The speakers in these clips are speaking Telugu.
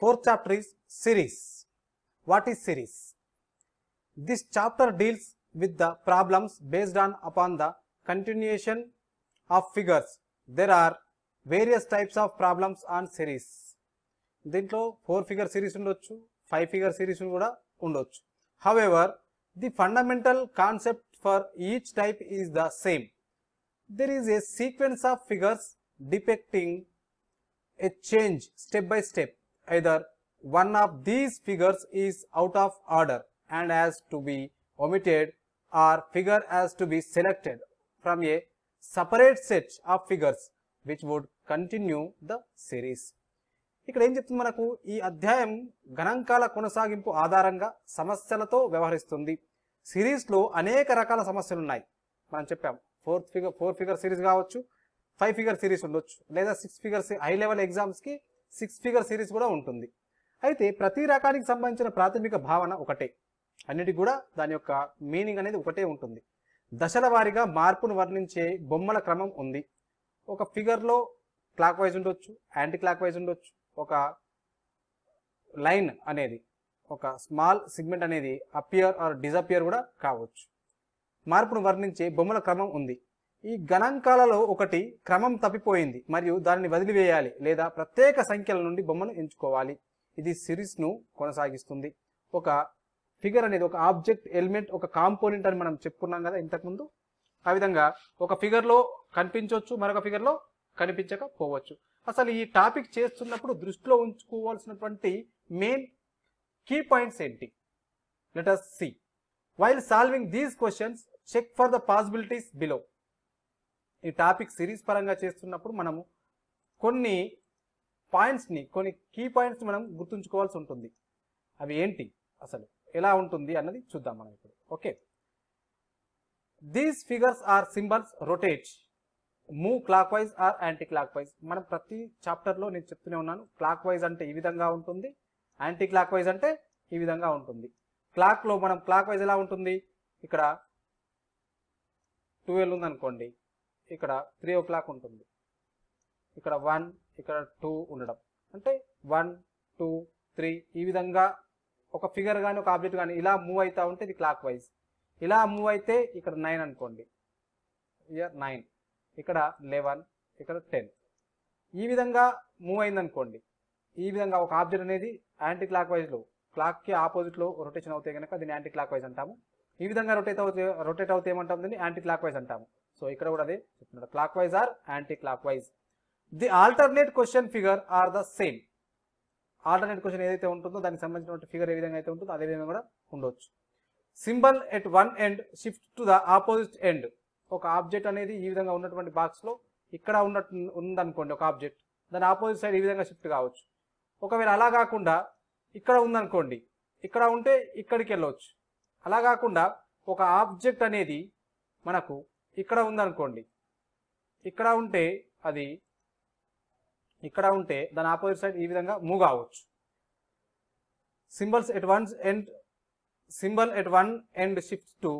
fourth chapter is series. What is series? This chapter deals with the problems based on upon the continuation of figures. There are various types of problems on series. Dintlo four figure series undochu, five figure series undochu. However, the fundamental concept for each type is the same. There is a sequence of figures depicting a change step by step. either one of these figures is out of order and has to be omitted or figure has to be selected from a separate set of figures which would continue the series. ఇక్కడ ఏం చెప్తుంది మనకు ఈ అధ్యాయం గణాంకాల కొనసాగింపు ఆధారంగా సమస్యలతో వ్యవహరిస్తుంది సిరీస్లో అనేక రకాల సమస్యలు ఉన్నాయి మనం చెప్పాం fourth figure four figure series కావచ్చు ఫైవ్ ఫిగర్ సిరీస్ ఉండొచ్చు లేదా సిక్స్ ఫిగర్స్ హై లెవెల్ ఎగ్జామ్స్కి సిక్స్ ఫిగర్ సిరీస్ కూడా ఉంటుంది అయితే ప్రతి రకానికి సంబంధించిన ప్రాథమిక భావన ఒకటే అన్నిటి కూడా దాని యొక్క మీనింగ్ అనేది ఒకటే ఉంటుంది దశల వారీగా మార్పును వర్ణించే బొమ్మల క్రమం ఉంది ఒక ఫిగర్లో క్లాక్ వైజ్ ఉండొచ్చు యాంటీ క్లాక్ వైజ్ ఉండొచ్చు ఒక లైన్ అనేది ఒక స్మాల్ సిగ్మెంట్ అనేది అపియర్ ఆర్ డిజపియర్ కూడా కావచ్చు మార్పును వర్ణించే బొమ్మల క్రమం ఉంది ఈ గణాంకాలలో ఒకటి క్రమం తప్పిపోయింది మరియు దానిని వదిలివేయాలి లేదా ప్రత్యేక సంఖ్యల నుండి బొమ్మను ఎంచుకోవాలి ఇది సిరీస్ను కొనసాగిస్తుంది ఒక ఫిగర్ అనేది ఒక ఆబ్జెక్ట్ ఎలిమెంట్ ఒక కాంపోనెంట్ అని మనం చెప్పుకున్నాం కదా ఇంతకుముందు ఆ విధంగా ఒక ఫిగర్లో కనిపించవచ్చు మరొక ఫిగర్లో కనిపించకపోవచ్చు అసలు ఈ టాపిక్ చేస్తున్నప్పుడు దృష్టిలో ఉంచుకోవాల్సినటువంటి మెయిన్ కీ పాయింట్స్ ఏంటి let us see while solving these questions check for the possibilities below ఈ టాపిక్ సిరీస్ పరంగా చేస్తున్నప్పుడు మనము కొన్ని పాయింట్స్ని కొన్ని కీ పాయింట్స్ మనం గుర్తుంచుకోవాల్సి ఉంటుంది అవి ఏంటి అసలు ఎలా ఉంటుంది అన్నది చూద్దాం మనం ఇప్పుడు okay these figures or symbols rotate move clockwise or anticlockwise మనం ప్రతి చాప్టర్లో నేను చెప్తూనే ఉన్నాను క్లాక్ వైజ్ అంటే ఈ విధంగా ఉంటుంది యాంటీ క్లాక్ వైజ్ అంటే ఈ విధంగా ఉంటుంది క్లాక్లో మనం క్లాక్ వైజ్ ఎలా ఉంటుంది ఇక్కడ టువెల్ ఉందనుకోండి ఇక్కడ త్రీ ఓ క్లాక్ ఉంటుంది ఇక్కడ వన్ ఇక్కడ టూ ఉండడం అంటే వన్ టూ త్రీ ఈ విధంగా ఒక ఫిగర్ కానీ ఒక ఆబ్జెక్ట్ కానీ ఇలా మూవ్ అవుతూ ఉంటే ఇది క్లాక్ వైజ్ ఇలా మూవ్ అయితే ఇక్కడ నైన్ అనుకోండి ఇయర్ నైన్ ఇక్కడ లెవెన్ ఇక్కడ టెన్ ఈ విధంగా మూవ్ అయిందనుకోండి ఈ విధంగా ఒక ఆబ్జెక్ట్ అనేది యాంటీ క్లాక్ వైజ్లో క్లాక్కి ఆపోజిట్లో రొటేషన్ అవుతాయి కనుక దీన్ని యాంటీ క్లాక్ వైజ్ అంటాము ఈ విధంగా రొటేట్ అవుతే రొటేట్ అవుతే ఏమంటాం దీన్ని యాంటీ క్లాక్ వైజ్ అంటాము సో ఇక్కడ కూడా అదే చెప్తున్నాడు clockwise or clock wise the alternate question figure are the same alternate question ఏదైతే ఉంటుందో దానికి సంబంధించిన ఫిగర్ ఏ విధంగా అయితే ఉంటుందో అదే విధంగా కూడా ఉండొచ్చు symbol at one end shift to the opposite end ఒక ఆబ్జెక్ట్ అనేది ఈ విధంగా ఉన్నటువంటి బాక్స్లో ఇక్కడ ఉన్నట్టు ఉందనుకోండి ఒక ఆబ్జెక్ట్ దాని ఆపోజిట్ సైడ్ ఈ విధంగా షిఫ్ట్ కావచ్చు ఒకవేళ అలా కాకుండా ఇక్కడ ఉందనుకోండి ఇక్కడ ఉంటే ఇక్కడికి వెళ్ళవచ్చు అలా కాకుండా ఒక ఆబ్జెక్ట్ అనేది మనకు ఇక్కడ ఉందనుకోండి ఇక్కడ ఉంటే అది ఇక్కడ ఉంటే దాని ఆపోజిట్ సైడ్ ఈ విధంగా మూవ్ కావచ్చు symbols at once end symbol at one end shift to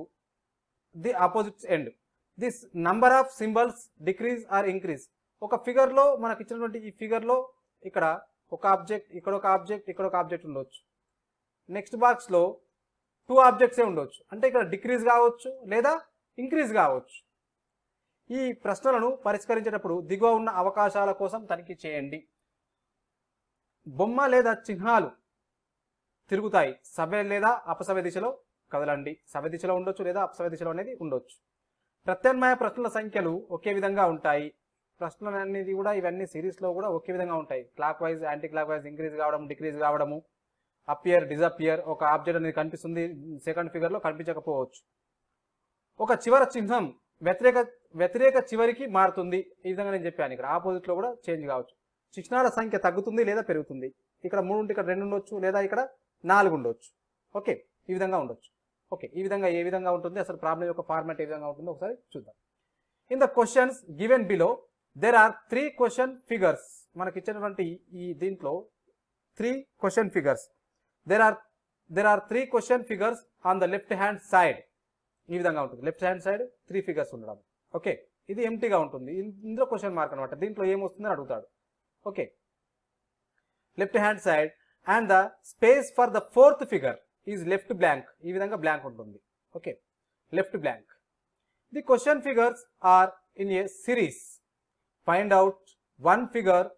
the opposite end this number of symbols decrease or increase ఒక ఫిగర్లో మనకి ఇచ్చినటువంటి ఈ ఫిగర్లో ఇక్కడ ఒక ఆబ్జెక్ట్ ఇక్కడ ఒక ఆబ్జెక్ట్ ఇక్కడ ఒక ఆబ్జెక్ట్ ఉండొచ్చు నెక్స్ట్ బాక్స్లో టూ ఆబ్జెక్ట్సే ఉండొచ్చు అంటే ఇక్కడ డిక్రీజ్ కావచ్చు లేదా ఇంక్రీజ్ కావచ్చు ఈ ప్రశ్నలను పరిష్కరించేటప్పుడు దిగువ ఉన్న అవకాశాల కోసం తనిఖీ చేయండి బొమ్మ లేదా చిహ్నాలు తిరుగుతాయి సవ్య లేదా అపసవ్య దిశలో కదలండి సవ్య దిశలో ఉండొచ్చు లేదా అపసవ్య దిశలో అనేది ఉండొచ్చు ప్రత్యామ్నాయ ప్రశ్నల సంఖ్యలు ఒకే విధంగా ఉంటాయి ప్రశ్నలు అనేది కూడా ఇవన్నీ సిరీస్లో కూడా ఒకే విధంగా ఉంటాయి clock wise anticlockwise increase కావడం డిక్రీజ్ కావడము అపియర్ డిజపియర్ ఒక ఆబ్జెక్ట్ అనేది కనిపిస్తుంది సెకండ్ ఫిగర్లో కనిపించకపోవచ్చు ఒక చివర చిహ్నం వ్యతిరేక వ్యతిరేక చివరికి మారుతుంది ఈ విధంగా నేను చెప్పాను ఇక్కడ ఆపోజిట్లో కూడా చేంజ్ కావచ్చు చిహ్నాల సంఖ్య తగ్గుతుంది లేదా పెరుగుతుంది ఇక్కడ మూడు ఉంటే ఇక్కడ రెండు ఉండొచ్చు లేదా ఇక్కడ నాలుగు ఉండొచ్చు ఓకే ఈ విధంగా ఉండొచ్చు ఓకే ఈ విధంగా ఏ విధంగా ఉంటుంది అసలు ప్రాబ్లం యొక్క ఫార్మాట్ ఏ విధంగా ఉంటుందో ఒకసారి చూద్దాం in the questions given below there are three question figures మనకి ఇచ్చినటువంటి ఈ దీంట్లో three question figures there are there are three question figures on the left hand side ఈ విధంగా ఉంటుంది left hand side three figures ఉండడం ఓకే ఇది ఎంటీగా ఉంటుంది ఇందులో క్వశ్చన్ మార్క్ అనమాట దీంట్లో అని అడుగుతాడు okay left hand side and the space for the fourth figure is left blank ఈ విధంగా బ్లాంక్ ఉంటుంది okay left blank the question figures are in a series find out one figure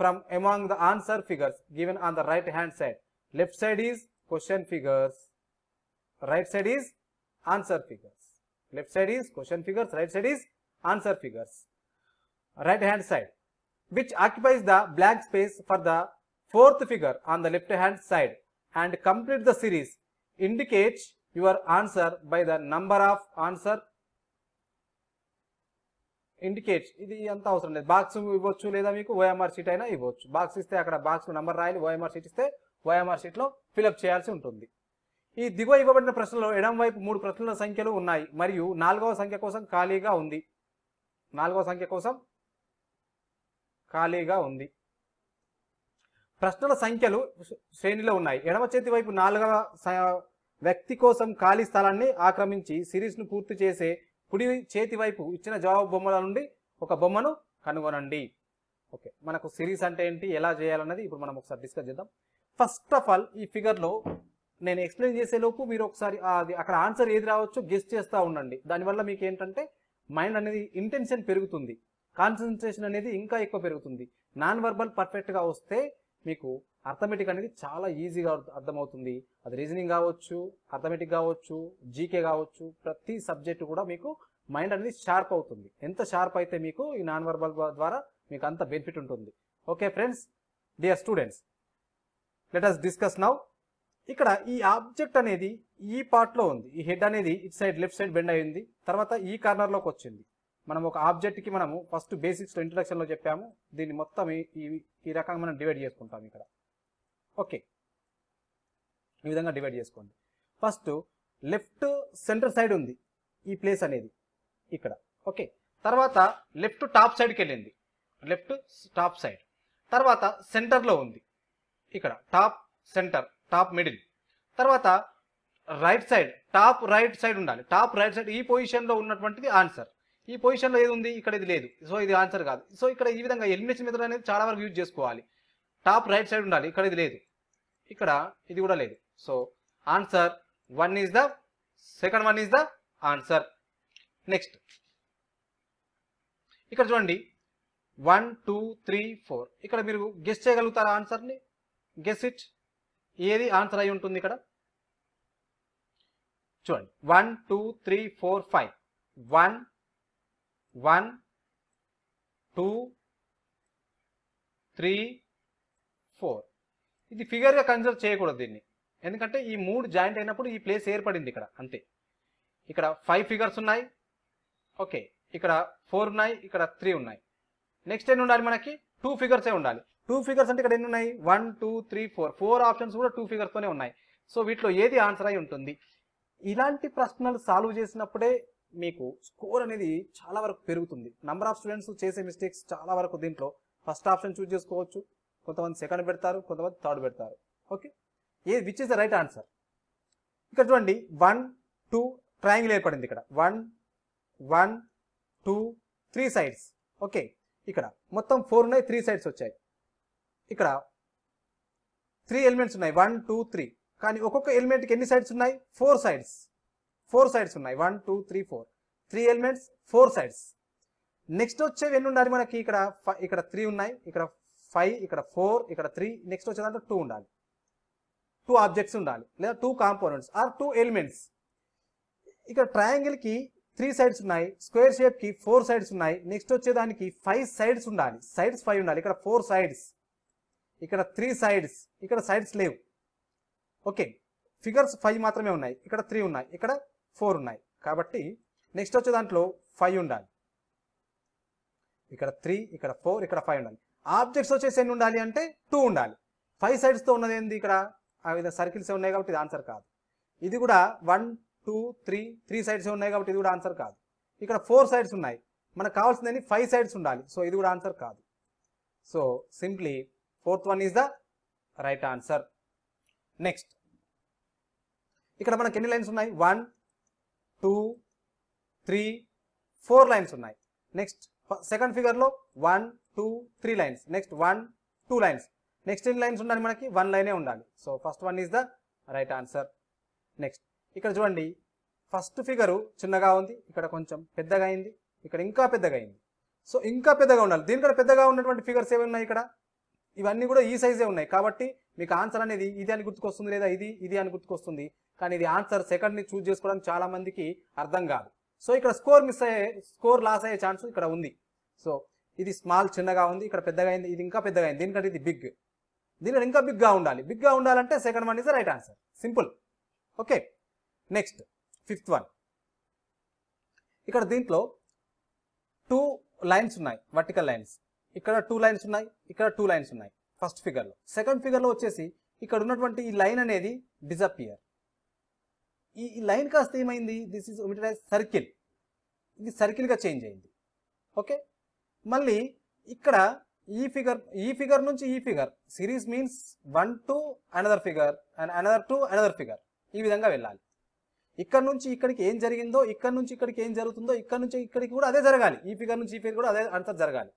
from among the answer figures given on the right hand side left side is question figures right side is answer figures left side is question figures right side is answer figures right hand side which occupies the blank space for the fourth figure on the left hand side and complete the series indicate your answer by the number of answer indicate ఇది అంత అవసరం లేదు బాక్స్ ఇవ్వచ్చు లేదా మీకు ఓఎంఆర్ షీట్ అయినా ఇవ్వచ్చు బాక్స్ ఇస్తే అక్కడ బాక్స్ నెంబర్ రాయాలి ఓఎంఆర్ షీట్ ఇస్తే ఓఎంఆర్ షీట్లో ఫిలప్ చేయాల్సి ఉంటుంది ఈ దిగువ ఇవ్వబడిన ప్రశ్నలో ఎడం వైపు మూడు ప్రశ్నల సంఖ్యలు ఉన్నాయి మరియు నాలుగవ సంఖ్య కోసం ఖాళీగా ఉంది నాలుగవ సంఖ్య కోసం ఖాళీగా ఉంది ప్రశ్నల సంఖ్యలు శ్రేణిలో ఉన్నాయి ఎడమ చేతి వైపు నాలుగవ వ్యక్తి కోసం ఖాళీ స్థలాన్ని ఆక్రమించి సిరీస్ను పూర్తి చేసే కుడి చేతి వైపు ఇచ్చిన జవాబు బొమ్మల నుండి ఒక బొమ్మను కనుగొనండి ఓకే మనకు సిరీస్ అంటే ఏంటి ఎలా చేయాలన్నది ఇప్పుడు మనం ఒకసారి డిస్కస్ చేద్దాం ఫస్ట్ ఆఫ్ ఆల్ ఈ ఫిగర్లో నేను ఎక్స్ప్లెయిన్ చేసేలోపు మీరు ఒకసారి అక్కడ ఆన్సర్ ఏది రావచ్చో గెస్ట్ చేస్తూ ఉండండి దానివల్ల మీకు ఏంటంటే మైండ్ అనేది ఇంటెన్షన్ పెరుగుతుంది కాన్సన్ట్రేషన్ అనేది ఇంకా ఎక్కువ పెరుగుతుంది నాన్ వర్బల్ పర్ఫెక్ట్గా వస్తే మీకు అర్థమెటిక్ అనేది చాలా ఈజీగా అర్థమవుతుంది అది రీజనింగ్ కావచ్చు అర్థమెటిక్ కావచ్చు జీకే కావచ్చు ప్రతి సబ్జెక్టు కూడా మీకు మైండ్ అనేది షార్ప్ అవుతుంది ఎంత షార్ప్ అయితే మీకు ఈ నాన్ వర్బల్ ద్వారా మీకు అంత బెనిఫిట్ ఉంటుంది okay friends dear students let us discuss now ఇక్కడ ఈ ఆబ్జెక్ట్ అనేది ఈ పార్ట్లో ఉంది ఈ హెడ్ అనేది ఇటు సైడ్ లెఫ్ట్ సైడ్ బెండ్ అయింది తర్వాత ఈ కార్నర్లోకి వచ్చింది మనం ఒక ఆబ్జెక్ట్కి మనము ఫస్ట్ బేసిక్స్లో ఇంట్రడక్షన్లో చెప్పాము దీన్ని మొత్తం ఈ ఈ రకంగా మనం డివైడ్ చేసుకుంటాం ఇక్కడ ఓకే ఈ విధంగా డివైడ్ చేసుకోండి ఫస్ట్ లెఫ్ట్ సెంటర్ సైడ్ ఉంది ఈ ప్లేస్ అనేది ఇక్కడ ఓకే తర్వాత లెఫ్ట్ టాప్ సైడ్కి వెళ్ళింది లెఫ్ట్ టాప్ సైడ్ తర్వాత సెంటర్లో ఉంది ఇక్కడ టాప్ సెంటర్ టాప్ మిడిల్ తర్వాత right side top right side ఉండాలి టాప్ రైట్ సైడ్ ఈ పొజిషన్లో ఉన్నటువంటిది ఆన్సర్ ఈ పొజిషన్లో ఏది ఉంది ఇక్కడ ఇది లేదు సో ఇది ఆన్సర్ కాదు సో ఇక్కడ ఈ విధంగా ఎలిమినేషన్ మెథడ్ అనేది చాలా వరకు యూజ్ చేసుకోవాలి టాప్ రైట్ సైడ్ ఉండాలి ఇక్కడ ఇది లేదు ఇక్కడ ఇది కూడా లేదు so answer one is the second one is the answer next ఇక్కడ చూడండి వన్ టూ త్రీ ఫోర్ ఇక్కడ మీరు గెస్ చేయగలుగుతారా ఆన్సర్ని గెస్ ఇట్ ఏది ఆన్సర్ అయి ఉంటుంది ఇక్కడ చూడండి one two three four five one one two three four ఇది ఫిగర్గా కన్సిడర్ చేయకూడదు దీన్ని ఎందుకంటే ఈ మూడు జాయింట్ అయినప్పుడు ఈ ప్లేస్ ఏర్పడింది ఇక్కడ అంతే ఇక్కడ ఫైవ్ ఫిగర్స్ ఉన్నాయి ఓకే ఇక్కడ ఫోర్ ఉన్నాయి ఇక్కడ త్రీ ఉన్నాయి నెక్స్ట్ ఏం ఉండాలి మనకి టూ ఫిగర్సే ఉండాలి టూ ఫిగర్స్ అంటే ఇక్కడ ఎన్ని ఉన్నాయి one two three four four options కూడా టూ ఫిగర్స్తోనే ఉన్నాయి సో వీటిలో ఏది ఆన్సర్ అయి ఉంటుంది ఇలాంటి ప్రశ్నలు సాల్వ్ చేసినప్పుడే మీకు స్కోర్ అనేది చాలా వరకు పెరుగుతుంది నంబర్ ఆఫ్ స్టూడెంట్స్ చేసే మిస్టేక్స్ చాలా వరకు దీంట్లో ఫస్ట్ ఆప్షన్ చూజ్ చేసుకోవచ్చు కొంతమంది సెకండ్ పెడతారు కొంతమంది థర్డ్ పెడతారు okay a which is the right answer ఇక్కడ చూడండి వన్ టూ ట్రయాంగిల్ ఏర్పడింది ఇక్కడ one one two three sides okay ఇక్కడ మొత్తం ఫోర్ ఉన్నాయి త్రీ సైడ్స్ వచ్చాయి ఇక్కడ త్రీ ఎలిమెంట్స్ ఉన్నాయి వన్ టూ త్రీ కానీ ఒక్కొక్క ఎలిమెంట్కి ఎన్ని సైడ్స్ ఉన్నాయి ఫోర్ సైడ్స్ ఫోర్ సైడ్స్ ఉన్నాయి one two three four three elements four sides next వచ్చేవి ఎన్ని ఉండాలి మనకి ఇక్కడ ఇక్కడ త్రీ ఉన్నాయి ఇక్కడ ఫైవ్ ఇక్కడ ఫోర్ ఇక్కడ త్రీ నెక్స్ట్ దాంట్లో టూ ఉండాలి టూ ఆబ్జెక్ట్స్ ఉండాలి లేదా two components or two elements ఇక్కడ ట్రయాంగిల్కి త్రీ సైడ్స్ ఉన్నాయి స్క్వేర్ షేప్కి ఫోర్ సైడ్స్ ఉన్నాయి నెక్స్ట్ వచ్చేదానికి ఫైవ్ సైడ్స్ ఉండాలి సైడ్స్ ఫైవ్ ఉండాలి ఇక్కడ ఫోర్ సైడ్స్ ఇక్కడ త్రీ సైడ్స్ ఇక్కడ సైడ్స్ లేవు ఓకే ఫిగర్స్ ఫైవ్ మాత్రమే ఉన్నాయి ఇక్కడ త్రీ ఉన్నాయి ఇక్కడ ఫోర్ ఉన్నాయి కాబట్టి నెక్స్ట్ వచ్చే దాంట్లో ఫైవ్ ఉండాలి ఇక్కడ త్రీ ఇక్కడ ఫోర్ ఇక్కడ ఫైవ్ ఉండాలి ఆబ్జెక్ట్స్ వచ్చేసి ఎన్ని ఉండాలి అంటే టూ ఉండాలి ఫైవ్ సైడ్స్తో ఉన్నది ఏంది ఇక్కడ ఆ విధంగా సర్కిల్స్ ఉన్నాయి కాబట్టి ఇది ఆన్సర్ కాదు ఇది కూడా one two three three sides ఉన్నాయి కాబట్టి ఇది కూడా ఆన్సర్ కాదు ఇక్కడ ఫోర్ సైడ్స్ ఉన్నాయి మనకు కావాల్సిందని ఫైవ్ సైడ్స్ ఉండాలి సో ఇది కూడా ఆన్సర్ కాదు so simply fourth one is the right answer next ఇక్కడ మనకి ఎన్ని లైన్స్ ఉన్నాయి one two three four lines ఉన్నాయి నెక్స్ట్ సెకండ్ ఫిగర్లో one two three lines next one two lines next ఎన్ని లైన్స్ ఉండాలి మనకి వన్ లైనే ఉండాలి so first one is the right answer next ఇక్కడ చూడండి ఫస్ట్ ఫిగరు చిన్నగా ఉంది ఇక్కడ కొంచెం పెద్దగా అయింది ఇక్కడ ఇంకా పెద్దగా అయింది సో ఇంకా పెద్దగా ఉండాలి దీనికి పెద్దగా ఉన్నటువంటి ఫిగర్స్ ఏమి ఉన్నాయి ఇక్కడ ఇవన్నీ కూడా ఈ సైజే ఉన్నాయి కాబట్టి మీకు ఆన్సర్ అనేది ఇది అని గుర్తుకొస్తుంది లేదా ఇది ఇది అని గుర్తుకొస్తుంది కానీ ఇది ఆన్సర్ సెకండ్ని చూజ్ చేసుకోవడానికి చాలా మందికి అర్థం కాదు సో ఇక్కడ స్కోర్ మిస్ అయ్యే స్కోర్ లాస్ అయ్యే ఛాన్స్ ఇక్కడ ఉంది సో ఇది స్మాల్ చిన్నగా ఉంది ఇక్కడ పెద్దగా అయింది ఇది ఇంకా పెద్దగా అయింది దీనికంటే ఇది బిగ్ దీనికంటే ఇంకా బిగ్గా ఉండాలి బిగ్గా ఉండాలంటే second one is right answer simple okay next fifth one ఇక్కడ దీంట్లో టూ లైన్స్ ఉన్నాయి వర్టికల్ లైన్స్ ఇక్కడ టూ లైన్స్ ఉన్నాయి ఇక్కడ టూ లైన్స్ ఉన్నాయి ఫస్ట్ ఫిగర్లో సెకండ్ ఫిగర్లో వచ్చేసి ఇక్కడ ఉన్నటువంటి ఈ లైన్ అనేది డిజపియర్ ఈ లైన్ కాస్త ఏమైంది దిస్ ఈజ్ ఒమిటరైజ్ సర్కిల్ ఇది సర్కిల్గా చేంజ్ అయింది ఓకే మళ్ళీ ఇక్కడ ఈ ఫిగర్ ఈ ఫిగర్ నుంచి ఈ figure series means one to another figure and another to another figure ఈ విధంగా వెళ్ళాలి ఇక్కడ నుంచి ఇక్కడికి ఏం జరిగిందో ఇక్కడ నుంచి ఇక్కడికి ఏం జరుగుతుందో ఇక్కడ నుంచి ఇక్కడికి కూడా అదే జరగాలి ఈ ఫిగర్ నుంచి ఈ ఫిగర్ కూడా అదే అంతా జరగాలి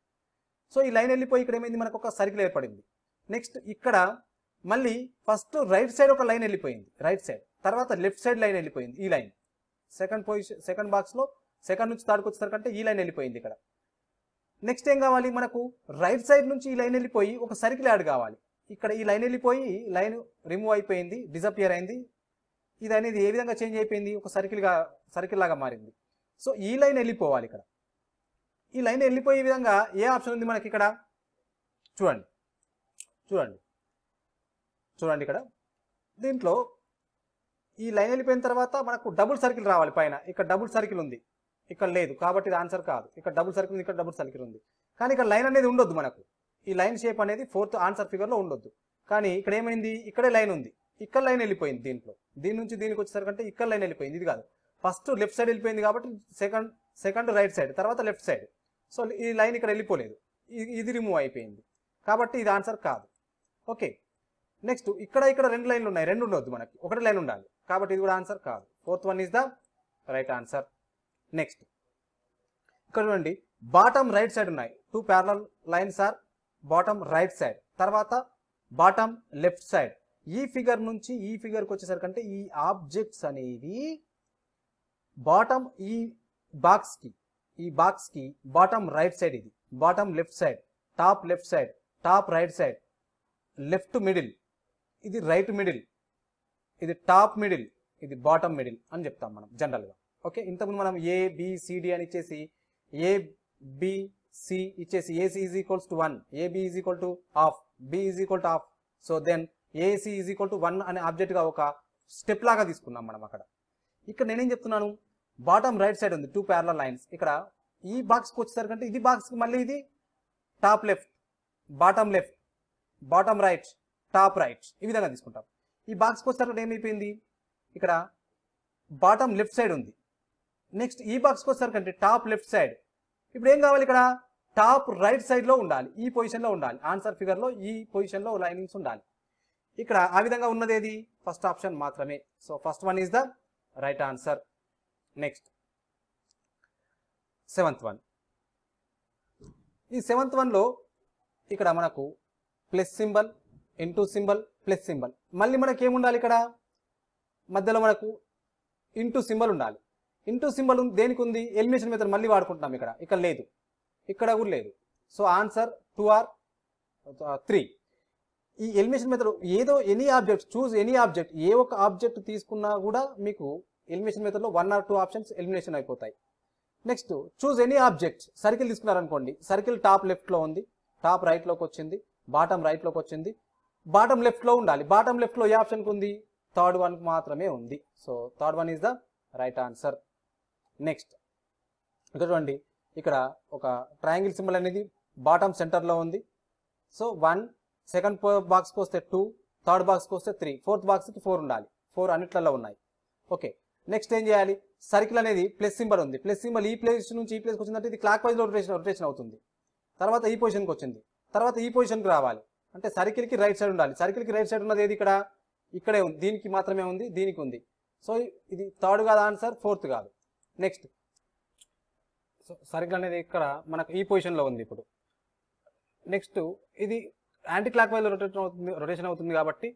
సో ఈ లైన్ వెళ్ళిపోయి ఇక్కడ ఏమైంది మనకు ఒక సర్కిల్ ఏర్పడింది నెక్స్ట్ ఇక్కడ మళ్ళీ ఫస్ట్ రైట్ సైడ్ ఒక లైన్ వెళ్ళిపోయింది రైట్ సైడ్ తర్వాత లెఫ్ట్ సైడ్ లైన్ వెళ్ళిపోయింది ఈ లైన్ సెకండ్ పొజిషన్ సెకండ్ బాక్స్లో సెకండ్ నుంచి థర్డ్కి వచ్చేసరికంటే ఈ లైన్ వెళ్ళిపోయింది ఇక్కడ నెక్స్ట్ ఏం కావాలి మనకు రైట్ సైడ్ నుంచి ఈ లైన్ వెళ్ళిపోయి ఒక సర్కిల్ యాడ్ కావాలి ఇక్కడ ఈ లైన్ వెళ్ళిపోయి లైన్ రిమూవ్ అయిపోయింది డిజపియర్ అయింది ఇది అనేది ఏ విధంగా చేంజ్ అయిపోయింది ఒక సర్కిల్గా సర్కిల్ లాగా మారింది సో ఈ లైన్ వెళ్ళిపోవాలి ఇక్కడ ఈ లైన్ వెళ్ళిపోయే విధంగా ఏ ఆప్షన్ ఉంది మనకి ఇక్కడ చూడండి చూడండి చూడండి ఇక్కడ దీంట్లో ఈ లైన్ వెళ్ళిపోయిన తర్వాత మనకు డబుల్ సర్కిల్ రావాలి పైన ఇక్కడ డబుల్ సర్కిల్ ఉంది ఇక్కడ లేదు కాబట్టి ఇది ఆన్సర్ కాదు ఇక్కడ డబుల్ సర్కిల్ ఉంది ఇక్కడ డబుల్ సర్కిల్ ఉంది కానీ ఇక్కడ లైన్ అనేది ఉండొద్దు మనకు ఈ లైన్ షేప్ అనేది ఫోర్త్ ఆన్సర్ ఫిగర్లో ఉండొద్దు కానీ ఇక్కడ ఏమైంది ఇక్కడే లైన్ ఉంది ఇక్కడ లైన్ వెళ్ళిపోయింది దీంట్లో దీని నుంచి దీనికి వచ్చేసరికంటే ఇక్కడ లైన్ వెళ్ళిపోయింది ఇది కాదు ఫస్ట్ లెఫ్ట్ సైడ్ వెళ్ళిపోయింది కాబట్టి సెకండ్ సెకండ్ రైట్ సైడ్ తర్వాత లెఫ్ట్ సైడ్ సో ఈ లైన్ ఇక్కడ వెళ్ళిపోలేదు ఇది రిమూవ్ అయిపోయింది కాబట్టి ఇది ఆన్సర్ కాదు ఓకే నెక్స్ట్ ఇక్కడ ఇక్కడ రెండు లైన్లు ఉన్నాయి రెండు ఉండొద్దు మనకి ఒకటి లైన్ ఉండాలి కాబట్టి ఇది కూడా ఆన్సర్ కాదు fourth one is the right answer next ఇక్కడ చూడండి బాటమ్ రైట్ సైడ్ ఉన్నాయి two parallel lines or bottom right side తర్వాత బాటమ్ లెఫ్ట్ సైడ్ ఈ ఫిగర్ నుంచి ఈ ఫిగర్కి వచ్చేసరికంటే ఈ ఆబ్జెక్ట్స్ అనేవి బాటమ్ ఈ బాక్స్కి ఈ బాక్స్కి బాటమ్ రైట్ సైడ్ ఇది bottom left side top left side top right side left middle ఇది రైట్ మిడిల్ ఇది టాప్ మిడిల్ ఇది బాటమ్ మిడిల్ అని చెప్తాం మనం జనరల్గా ఓకే ఇంతకుముందు మనం ఏ బిసిడి అని ఇచ్చేసి ఏ బిసి ఇచ్చేసి AC is equals to one AB is equal to half B is equal to half so then AC is equal to one అనే ఆబ్జెక్ట్గా ఒక స్టెప్ లాగా తీసుకున్నాం మనం అక్కడ ఇక్కడ నేనేం చెప్తున్నాను బాటమ్ రైట్ సైడ్ ఉంది టూ ప్యారల లైన్స్ ఇక్కడ ఈ బాక్స్కి వచ్చేసరికంటే ఇది బాక్స్కి మళ్ళీ ఇది top left bottom left bottom right top right ఈ విధంగా తీసుకుంటాం ఈ బాక్స్కి వచ్చేసరికి ఏమైపోయింది ఇక్కడ బాటమ్ లెఫ్ట్ సైడ్ ఉంది నెక్స్ట్ ఈ బాక్స్కి వచ్చేసరికంటే టాప్ లెఫ్ట్ సైడ్ ఇప్పుడు ఏం కావాలి ఇక్కడ టాప్ రైట్ సైడ్లో ఉండాలి ఈ పొజిషన్లో ఉండాలి ఆన్సర్ ఫిగర్లో ఈ పొజిషన్లో లైనింగ్స్ ఉండాలి ఇక్కడ ఆ విధంగా ఉన్నది ఏది ఫస్ట్ ఆప్షన్ మాత్రమే so first one is the right answer next seventh one ఈ సెవెంత్ వన్లో ఇక్కడ మనకు plus symbol into symbol plus symbol మళ్ళీ మనకి ఏముండాలి ఇక్కడ మధ్యలో మనకు ఇంటూ సింబల్ ఉండాలి ఇంటూ సింబల్ దేనికి ఉంది ఎలిమినేషన్ మెథడ్ మళ్ళీ వాడుకుంటున్నాం ఇక్కడ ఇక్కడ లేదు ఇక్కడ కూడా లేదు so answer two or three ఈ ఎలిమినేషన్ మెథడ్ ఏదో any object choose any object ఏ ఒక్క ఆబ్జెక్ట్ తీసుకున్నా కూడా మీకు ఎలిమినేషన్ మెథడ్లో one or two options elimination అయిపోతాయి next choose any object circle తీసుకున్నారనుకోండి సర్కిల్ టాప్ లెఫ్ట్లో ఉంది టాప్ రైట్లోకి వచ్చింది బాటం రైట్లోకి వచ్చింది బాటం లెఫ్ట్లో ఉండాలి బాటం లెఫ్ట్లో ఏ ఆప్షన్కి ఉంది థర్డ్ వన్కి మాత్రమే ఉంది so third one is the right answer next ఇక్కడ చూడండి ఇక్కడ ఒక ట్రయాంగిల్ సింబల్ అనేది బాటం సెంటర్లో ఉంది సో వన్ సెకండ్ బాక్స్కి వస్తే టూ థర్డ్ బాక్స్కి వస్తే త్రీ ఫోర్త్ బాక్స్కి ఫోర్ ఉండాలి ఫోర్ అన్నిట్లలో ఉన్నాయి ఓకే నెక్స్ట్ ఏం చేయాలి సర్కిల్ అనేది ప్లస్ సింబల్ ఉంది ప్లస్ సింబల్ ఈ ప్లేస్ నుంచి ఈ ప్లేస్కి వచ్చిందంటే ఇది క్లాక్ వైజ్ రొటేషన్ రొటేషన్ అవుతుంది తర్వాత ఈ పొజిషన్కి వచ్చింది తర్వాత ఈ పొజిషన్కి రావాలి అంటే సర్కిల్కి రైట్ సైడ్ ఉండాలి సర్కిల్కి రైట్ సైడ్ ఉన్నది ఏది ఇక్కడ ఇక్కడే ఉంది దీనికి మాత్రమే ఉంది దీనికి ఉంది సో ఇది థర్డ్ కాదు ఆన్సర్ ఫోర్త్ కాదు నెక్స్ట్ సో సర్కిల్ అనేది ఇక్కడ మనకు ఈ పొజిషన్లో ఉంది ఇప్పుడు నెక్స్ట్ ఇది యాంటీ క్లాక్ వైజ్ రొటేషన్ అవుతుంది రొటేషన్ అవుతుంది కాబట్టి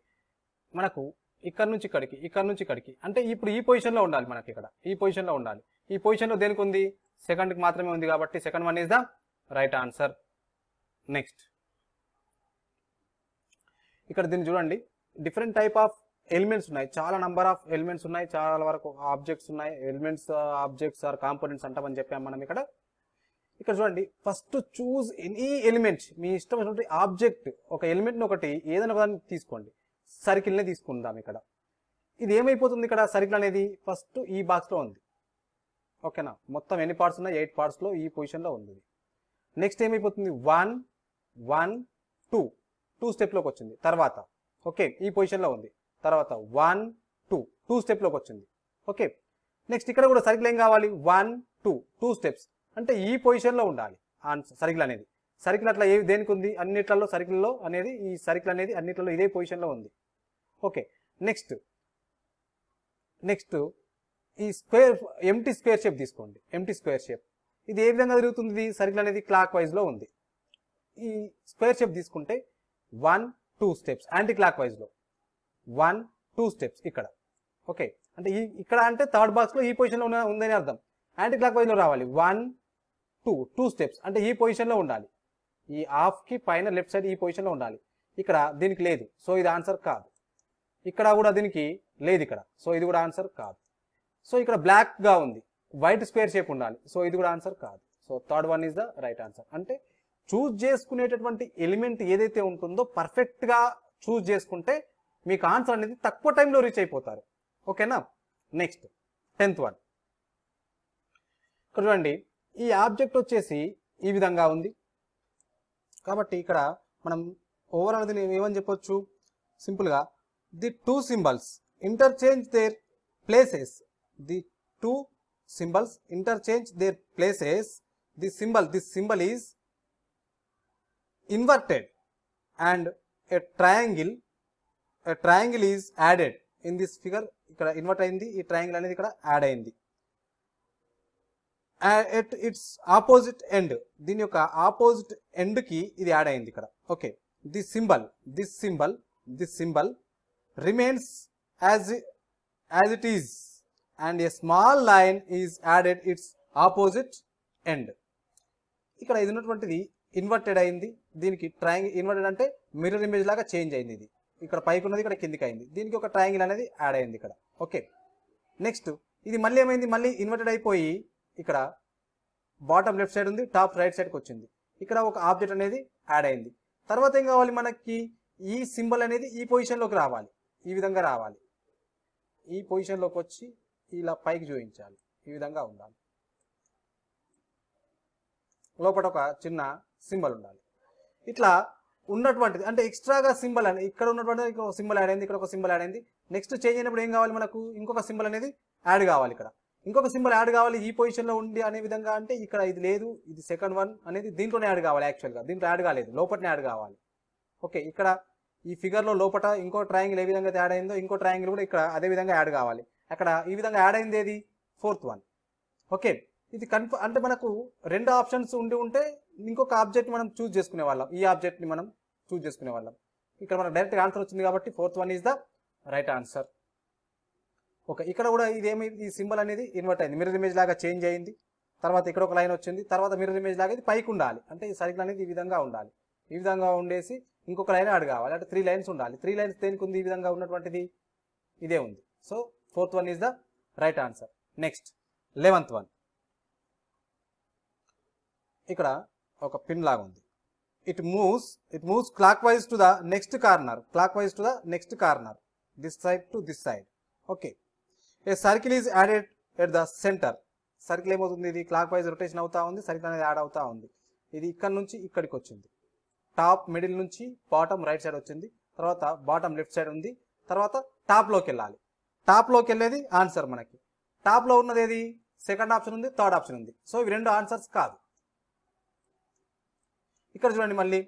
మనకు ఇక్కడ నుంచి ఇక్కడికి ఇక్కడ నుంచి ఇక్కడికి అంటే ఇప్పుడు ఈ పొజిషన్లో ఉండాలి మనకి ఇక్కడ ఈ పొజిషన్లో ఉండాలి ఈ పొజిషన్లో దేనికి ఉంది సెకండ్కి మాత్రమే ఉంది కాబట్టి second one is the right answer next ఇక్కడ దీన్ని చూడండి డిఫరెంట్ టైప్ ఆఫ్ ఎలిమెంట్స్ ఉన్నాయి చాలా నంబర్ ఆఫ్ ఎలిమెంట్స్ ఉన్నాయి చాలా వరకు ఆబ్జెక్ట్స్ ఉన్నాయి ఎలిమెంట్స్ ఆబ్జెక్ట్స్ ఆర్ కాంపోనెంట్స్ అంటామని చెప్పాము మనం ఇక్కడ ఇక్కడ చూడండి ఫస్ట్ చూజ్ ఎనీ ఎలిమెంట్ మీ ఇష్టమైనటువంటి ఆబ్జెక్ట్ ఒక ఎలిమెంట్ ఒకటి ఏదైనా తీసుకోండి సర్కిల్ని తీసుకుందాం ఇక్కడ ఇది ఏమైపోతుంది ఇక్కడ సర్కిల్ అనేది ఫస్ట్ ఈ బాక్స్లో ఉంది ఓకేనా మొత్తం ఎన్ని పార్ట్స్ ఉన్నాయి ఎయిట్ పార్ట్స్లో ఈ పొజిషన్లో ఉంది నెక్స్ట్ ఏమైపోతుంది వన్ వన్ టూ టూ స్టెప్లోకి వచ్చింది తర్వాత ఓకే ఈ పొజిషన్లో ఉంది తర్వాత వన్ టూ టూ స్టెప్లోకి వచ్చింది ఓకే నెక్స్ట్ ఇక్కడ కూడా సర్కిల్ ఏం కావాలి వన్ టూ టూ స్టెప్స్ అంటే ఈ పొజిషన్లో ఉండాలి సర్కిల్ అనేది సర్కిల్ అట్లా ఏ దేనికి ఉంది అన్నిట్లలో సర్కిల్లో అనేది ఈ సర్కిల్ అనేది అన్నిట్లలో ఇదే పొజిషన్లో ఉంది ఓకే నెక్స్ట్ నెక్స్ట్ ఈ స్క్వేర్ ఎంటీ స్క్వేర్ షేప్ తీసుకోండి ఎంటీ స్క్వేర్ షేప్ ఇది ఏ విధంగా తిరుగుతుంది సర్కిల్ అనేది క్లాక్ వైజ్లో ఉంది ఈ స్క్వేర్ షేప్ తీసుకుంటే వన్ టూ స్టెప్స్ యాంటీ క్లాక్ వైజ్లో వన్ టూ స్టెప్స్ ఇక్కడ ఓకే అంటే ఈ ఇక్కడ అంటే థర్డ్ బాక్స్లో ఈ పొజిషన్లో ఉందని అర్థం యాంటీ క్లాక్ వైజ్లో రావాలి వన్ టూ టూ స్టెప్స్ అంటే ఈ పొజిషన్లో ఉండాలి ఈ హాఫ్కి పైన లెఫ్ట్ సైడ్ ఈ పొజిషన్లో ఉండాలి ఇక్కడ దీనికి లేదు సో ఇది ఆన్సర్ కాదు ఇక్కడ కూడా దీనికి లేదు ఇక్కడ సో ఇది కూడా ఆన్సర్ కాదు సో ఇక్కడ బ్లాక్గా ఉంది వైట్ స్క్వేర్ షేప్ ఉండాలి సో ఇది కూడా ఆన్సర్ కాదు so third one is the right answer అంటే చూజ్ చేసుకునేటటువంటి ఎలిమెంట్ ఏదైతే ఉంటుందో పర్ఫెక్ట్గా చూజ్ చేసుకుంటే మీకు ఆన్సర్ అనేది తక్కువ టైంలో రీచ్ అయిపోతారు ఓకేనా నెక్స్ట్ టెన్త్ వన్ ఇక్కడ చూడండి ఈ ఆబ్జెక్ట్ వచ్చేసి ఈ విధంగా ఉంది కాబట్టి ఇక్కడ మనం ఓవరాల్ ఏమని చెప్పొచ్చు సింపుల్గా the two symbols interchange their places the two symbols interchange their places the symbol this symbol is inverted and a triangle a triangle is added in this figure ikkada invert ayindi ee triangle anedi ikkada add ayindi at its opposite end din yokka opposite end ki idi add ayindi ikkada okay this symbol this symbol this symbol remains as, as it is and a small line is added its opposite end. ఇక్కడ ఇది ఉన్నటువంటిది ఇన్వర్టెడ్ అయింది దీనికి ట్రయాంగిల్ ఇన్వర్టెడ్ అంటే మిర్రర్ ఇమేజ్ లాగా చేంజ్ అయింది ఇది ఇక్కడ పైకి ఉన్నది ఇక్కడ కిందికి అయింది దీనికి ఒక ట్రయాంగిల్ అనేది యాడ్ అయింది ఇక్కడ ఓకే నెక్స్ట్ ఇది మళ్ళీ ఏమైంది మళ్ళీ ఇన్వర్టెడ్ అయిపోయి ఇక్కడ బాటమ్ లెఫ్ట్ సైడ్ ఉంది టాప్ రైట్ సైడ్కి వచ్చింది ఇక్కడ ఒక ఆబ్జెక్ట్ అనేది యాడ్ అయింది తర్వాత ఏం కావాలి మనకి ఈ సింబల్ అనేది ఈ పొజిషన్లోకి రావాలి ఈ విధంగా రావాలి ఈ పొజిషన్లోకి వచ్చి ఇలా పైకి చూపించాలి ఈ విధంగా ఉండాలి లోపల ఒక చిన్న సింబల్ ఉండాలి ఇట్లా ఉన్నటువంటిది అంటే ఎక్స్ట్రాగా సింబల్ అనేది ఇక్కడ ఉన్నటువంటి ఇక్కడ ఒక సింబల్ యాడ్ అయింది ఇక్కడ ఒక సింబల్ యాడ్ అయింది నెక్స్ట్ చేంజ్ అయినప్పుడు ఏం కావాలి మనకు ఇంకొక సింబల్ అనేది యాడ్ కావాలి ఇక్కడ ఇంకొక సింబల్ యాడ్ కావాలి ఈ పొజిషన్లో ఉండి అనే విధంగా అంటే ఇక్కడ ఇది లేదు ఇది సెకండ్ వన్ అనేది దీంట్లోనే యాడ్ కావాలి యాక్చువల్గా దీంట్లో యాడ్ కాలేదు లోపలనే యాడ్ కావాలి ఓకే ఇక్కడ ఈ ఫిగర్లో లోపల ఇంకో ట్రయాంగిల్ ఏ విధంగా యాడ్ అయిందో ఇంకో ట్రయాంగిల్ కూడా ఇక్కడ అదే విధంగా యాడ్ కావాలి అక్కడ ఈ విధంగా యాడ్ అయింది ఏది ఫోర్త్ వన్ ఓకే ఇది కన్ఫర్మ్ అంటే మనకు రెండు ఆప్షన్స్ ఉండి ఉంటే ఇంకొక ఆబ్జెక్ట్ మనం చూజ్ చేసుకునే వాళ్ళం ఈ ఆబ్జెక్ట్ని మనం చూజ్ చేసుకునే వాళ్ళం ఇక్కడ మనకు డైరెక్ట్ ఆన్సర్ వచ్చింది కాబట్టి fourth one is the right answer okay ఇక్కడ కూడా ఇదేమి ఈ సింబల్ అనేది ఇన్వర్ట్ అయింది మిరర్ ఇమేజ్ లాగా చేంజ్ అయింది తర్వాత ఇక్కడ ఒక లైన్ వచ్చింది తర్వాత మిరర్ ఇమేజ్ లాగా ఇది పైకి ఉండాలి అంటే ఈ సర్కిల్ అనేది ఈ విధంగా ఉండాలి ఈ విధంగా ఉండేసి ఇంకొక లైన్ ఆడు కావాలి అంటే త్రీ లైన్స్ ఉండాలి త్రీ లైన్స్ దేనికి ఉంది ఈ విధంగా ఉన్నటువంటిది ఇదే ఉంది so fourth one is the right answer next eleventh one ఇక్కడ ఒక పిన్ లాగా ఉంది it moves it moves clock wise to the next corner clock wise to the next corner this side to this side okay a circle is added at the centre circle ఏమవుతుంది ఇది క్లాక్ వైజ్ రొటేషన్ అవుతా ఉంది సర్కిల్ అనేది యాడ్ అవుతా ఉంది ఇది ఇక్కడ నుంచి ఇక్కడికి వచ్చింది టాప్ మిడిల్ నుంచి బాటమ్ రైట్ సైడ్ వచ్చింది తర్వాత బాటమ్ లెఫ్ట్ సైడ్ ఉంది తర్వాత టాప్లోకి వెళ్ళాలి టాప్లోకి వెళ్ళేది ఆన్సర్ మనకి టాప్లో ఉన్నది ఏది సెకండ్ ఆప్షన్ ఉంది థర్డ్ ఆప్షన్ ఉంది సో ఇవి రెండు ఆన్సర్స్ కాదు ఇక్కడ చూడండి మళ్ళీ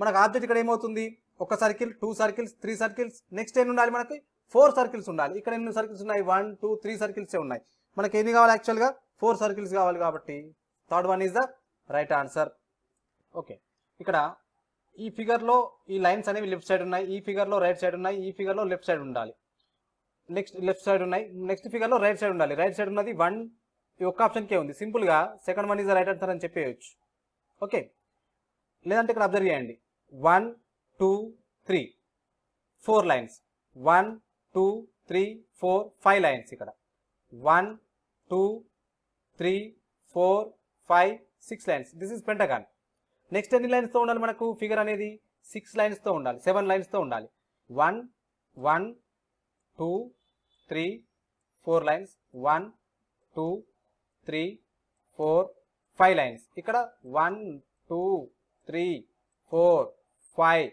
మనకు ఆబ్జెక్ట్ ఇక్కడ ఏమవుతుంది ఒక circle two circles three circles next ఎన్ని ఉండాలి మనకి ఫోర్ సర్కిల్స్ ఉండాలి ఇక్కడ ఎన్ని సర్కిల్స్ ఉన్నాయి వన్ టూ త్రీ సర్కిల్సే ఉన్నాయి మనకి ఎన్ని కావాలి యాక్చువల్గా ఫోర్ సర్కిల్స్ కావాలి కాబట్టి third one is the right answer okay ఇక్కడ ఈ ఫిగర్లో ఈ లైన్స్ అనేవి లెఫ్ట్ సైడ్ ఉన్నాయి ఈ ఫిగర్లో రైట్ సైడ్ ఉన్నాయి ఈ ఫిగర్లో లెఫ్ట్ సైడ్ ఉండాలి నెక్స్ట్ లెఫ్ట్ సైడ్ ఉన్నాయి నెక్స్ట్ ఫిగర్లో రైట్ సైడ్ ఉండాలి రైట్ సైడ్ ఉన్నది వన్ ఈ ఒక్క ఆప్షన్కే ఉంది సింపుల్గా second one is right answer అని చెప్పేయచ్చు ఓకే లేదంటే ఇక్కడ అబ్జర్వ్ చేయండి one two three four lines one two three four five lines ఇక్కడ one two three four five six lines this is pentagon next ఎన్ని లైన్స్తో ఉండాలి మనకు ఫిగర్ అనేది సిక్స్ లైన్స్తో ఉండాలి సెవెన్ లైన్స్తో ఉండాలి one one two three four lines one two three four five lines ఇక్కడ one two three four five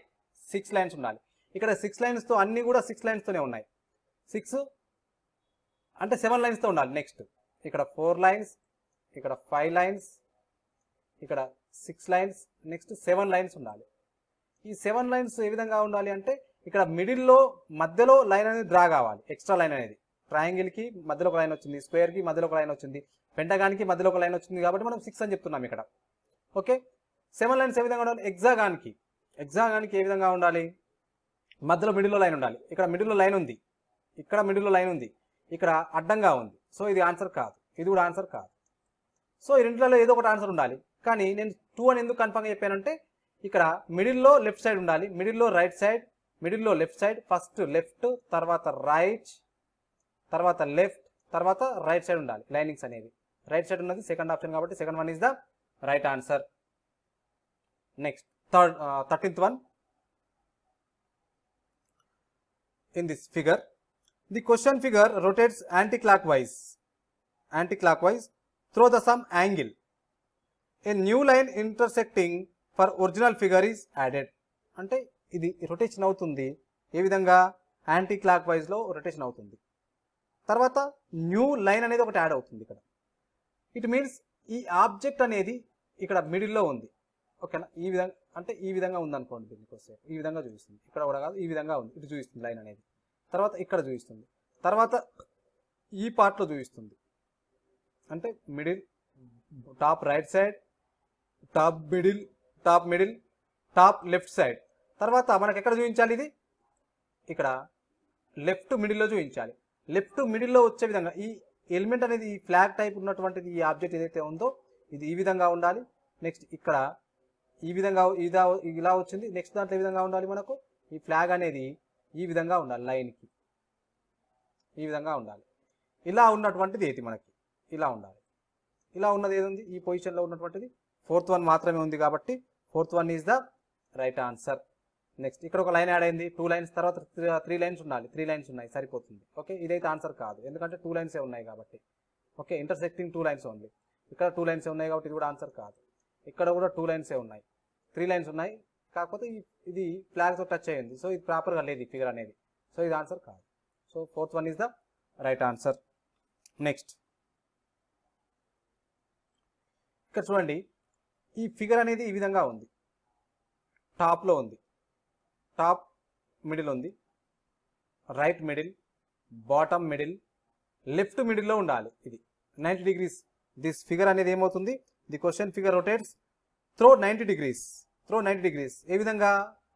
six lines ఉండాలి ఇక్కడ సిక్స్ లైన్స్తో అన్నీ కూడా సిక్స్ లైన్స్తోనే ఉన్నాయి సిక్స్ అంటే సెవెన్ లైన్స్తో ఉండాలి నెక్స్ట్ ఇక్కడ ఫోర్ లైన్స్ ఇక్కడ ఫైవ్ లైన్స్ ఇక్కడ six lines next seven lines ఉండాలి ఈ సెవెన్ లైన్స్ ఏ విధంగా ఉండాలి అంటే ఇక్కడ మిడిల్లో మధ్యలో లైన్ అనేది డ్రా కావాలి ఎక్స్ట్రా లైన్ అనేది ట్రయాంగిల్కి మధ్యలో ఒక లైన్ వచ్చింది స్క్వేర్కి మధ్యలో ఒక లైన్ వచ్చింది పెంటగాన్కి మధ్యలో ఒక లైన్ వచ్చింది కాబట్టి మనం సిక్స్ అని చెప్తున్నాం ఇక్కడ ఓకే సెవెన్ లైన్స్ ఏ విధంగా ఉండాలి ఎగ్జాగాన్కి ఎగ్జాగాన్కి ఏ విధంగా ఉండాలి మధ్యలో మిడిల్లో లైన్ ఉండాలి ఇక్కడ మిడిల్లో లైన్ ఉంది ఇక్కడ మిడిల్లో లైన్ ఉంది ఇక్కడ అడ్డంగా ఉంది సో ఇది ఆన్సర్ కాదు ఇది కూడా ఆన్సర్ కాదు సో ఈ రెంట్లలో ఏదో ఒకటి ఆన్సర్ ఉండాలి కానీ నేను టూ అని ఎందుకు చెప్పాను చెప్పానంటే ఇక్కడ మిడిల్లో లెఫ్ట్ సైడ్ ఉండాలి మిడిల్లో రైట్ సైడ్ మిడిల్లో లెఫ్ట్ సైడ్ ఫస్ట్ లెఫ్ట్ తర్వాత రైట్ తర్వాత లెఫ్ట్ తర్వాత రైట్ సైడ్ ఉండాలి లైనింగ్స్ అనేవి రైట్ సైడ్ ఉన్నది సెకండ్ ఆప్షన్ కాబట్టి second one is the right answer next third thirteenth one in this figure the question figure rotates clock wise clock wise through the some angle a new line intersecting for original figure is added అంటే ఇది రొటేషన్ అవుతుంది ఏ విధంగా యాంటీ క్లాక్ వైజ్లో రొటేషన్ అవుతుంది తర్వాత న్యూ లైన్ అనేది ఒకటి యాడ్ అవుతుంది ఇక్కడ ఇట్ మీన్స్ ఈ ఆబ్జెక్ట్ అనేది ఇక్కడ మిడిల్లో ఉంది ఓకేనా ఈ విధంగా అంటే ఈ విధంగా ఉందనుకోండి దీనికోసం ఈ విధంగా చూపిస్తుంది ఇక్కడ కూడా కాదు ఈ విధంగా ఉంది ఇటు చూపిస్తుంది లైన్ అనేది తర్వాత ఇక్కడ చూపిస్తుంది తర్వాత ఈ పార్ట్లో చూపిస్తుంది అంటే middle top right side top middle top middle top left side తర్వాత మనకు ఎక్కడ చూపించాలి ఇది ఇక్కడ లెఫ్ట్ మిడిల్లో చూపించాలి లెఫ్ట్ మిడిల్లో వచ్చే విధంగా ఈ ఎలిమెంట్ అనేది ఈ ఫ్లాగ్ టైప్ ఉన్నటువంటిది ఈ ఆబ్జెక్ట్ ఏదైతే ఉందో ఇది ఈ విధంగా ఉండాలి నెక్స్ట్ ఇక్కడ ఈ విధంగా ఇదా ఇలా వచ్చింది నెక్స్ట్ దాంట్లో ఏ విధంగా ఉండాలి మనకు ఈ ఫ్లాగ్ అనేది ఈ విధంగా ఉండాలి లైన్కి ఈ విధంగా ఉండాలి ఇలా ఉన్నటువంటిది ఏది మనకి ఇలా ఉండాలి ఇలా ఉన్నది ఏది ఉంది ఈ పొజిషన్లో ఉన్నటువంటిది ఫోర్త్ వన్ మాత్రమే ఉంది కాబట్టి fourth one is the right answer next ఇక్కడ ఒక లైన్ యాడ్ అయింది టూ లైన్స్ తర్వాత త్రీ లైన్స్ ఉండాలి త్రీ లైన్స్ ఉన్నాయి సరిపోతుంది ఓకే ఇదైతే ఆన్సర్ కాదు ఎందుకంటే టూ లైన్సే ఉన్నాయి కాబట్టి okay intersecting two lines only ఇక్కడ టూ లైన్స్ ఉన్నాయి కాబట్టి ఇది కూడా ఆన్సర్ కాదు ఇక్కడ కూడా టూ లైన్సే ఉన్నాయి త్రీ లైన్స్ ఉన్నాయి కాకపోతే ఇది ఫ్లాగ్తో టచ్ అయ్యింది సో ఇది ప్రాపర్గా లేదు ఫిగర్ అనేది సో ఇది ఆన్సర్ కాదు so fourth one is the right answer next ఇక్కడ చూడండి ఈ ఫిగర్ అనేది ఈ విధంగా ఉంది టాప్లో ఉంది టాప్ మిడిల్ ఉంది right middle bottom middle left మిడిల్లో ఉండాలి ఇది నైంటీ డిగ్రీస్ దిస్ ఫిగర్ అనేది ఏమవుతుంది the question figure rotates through ninety degrees through ninety degrees ఏ విధంగా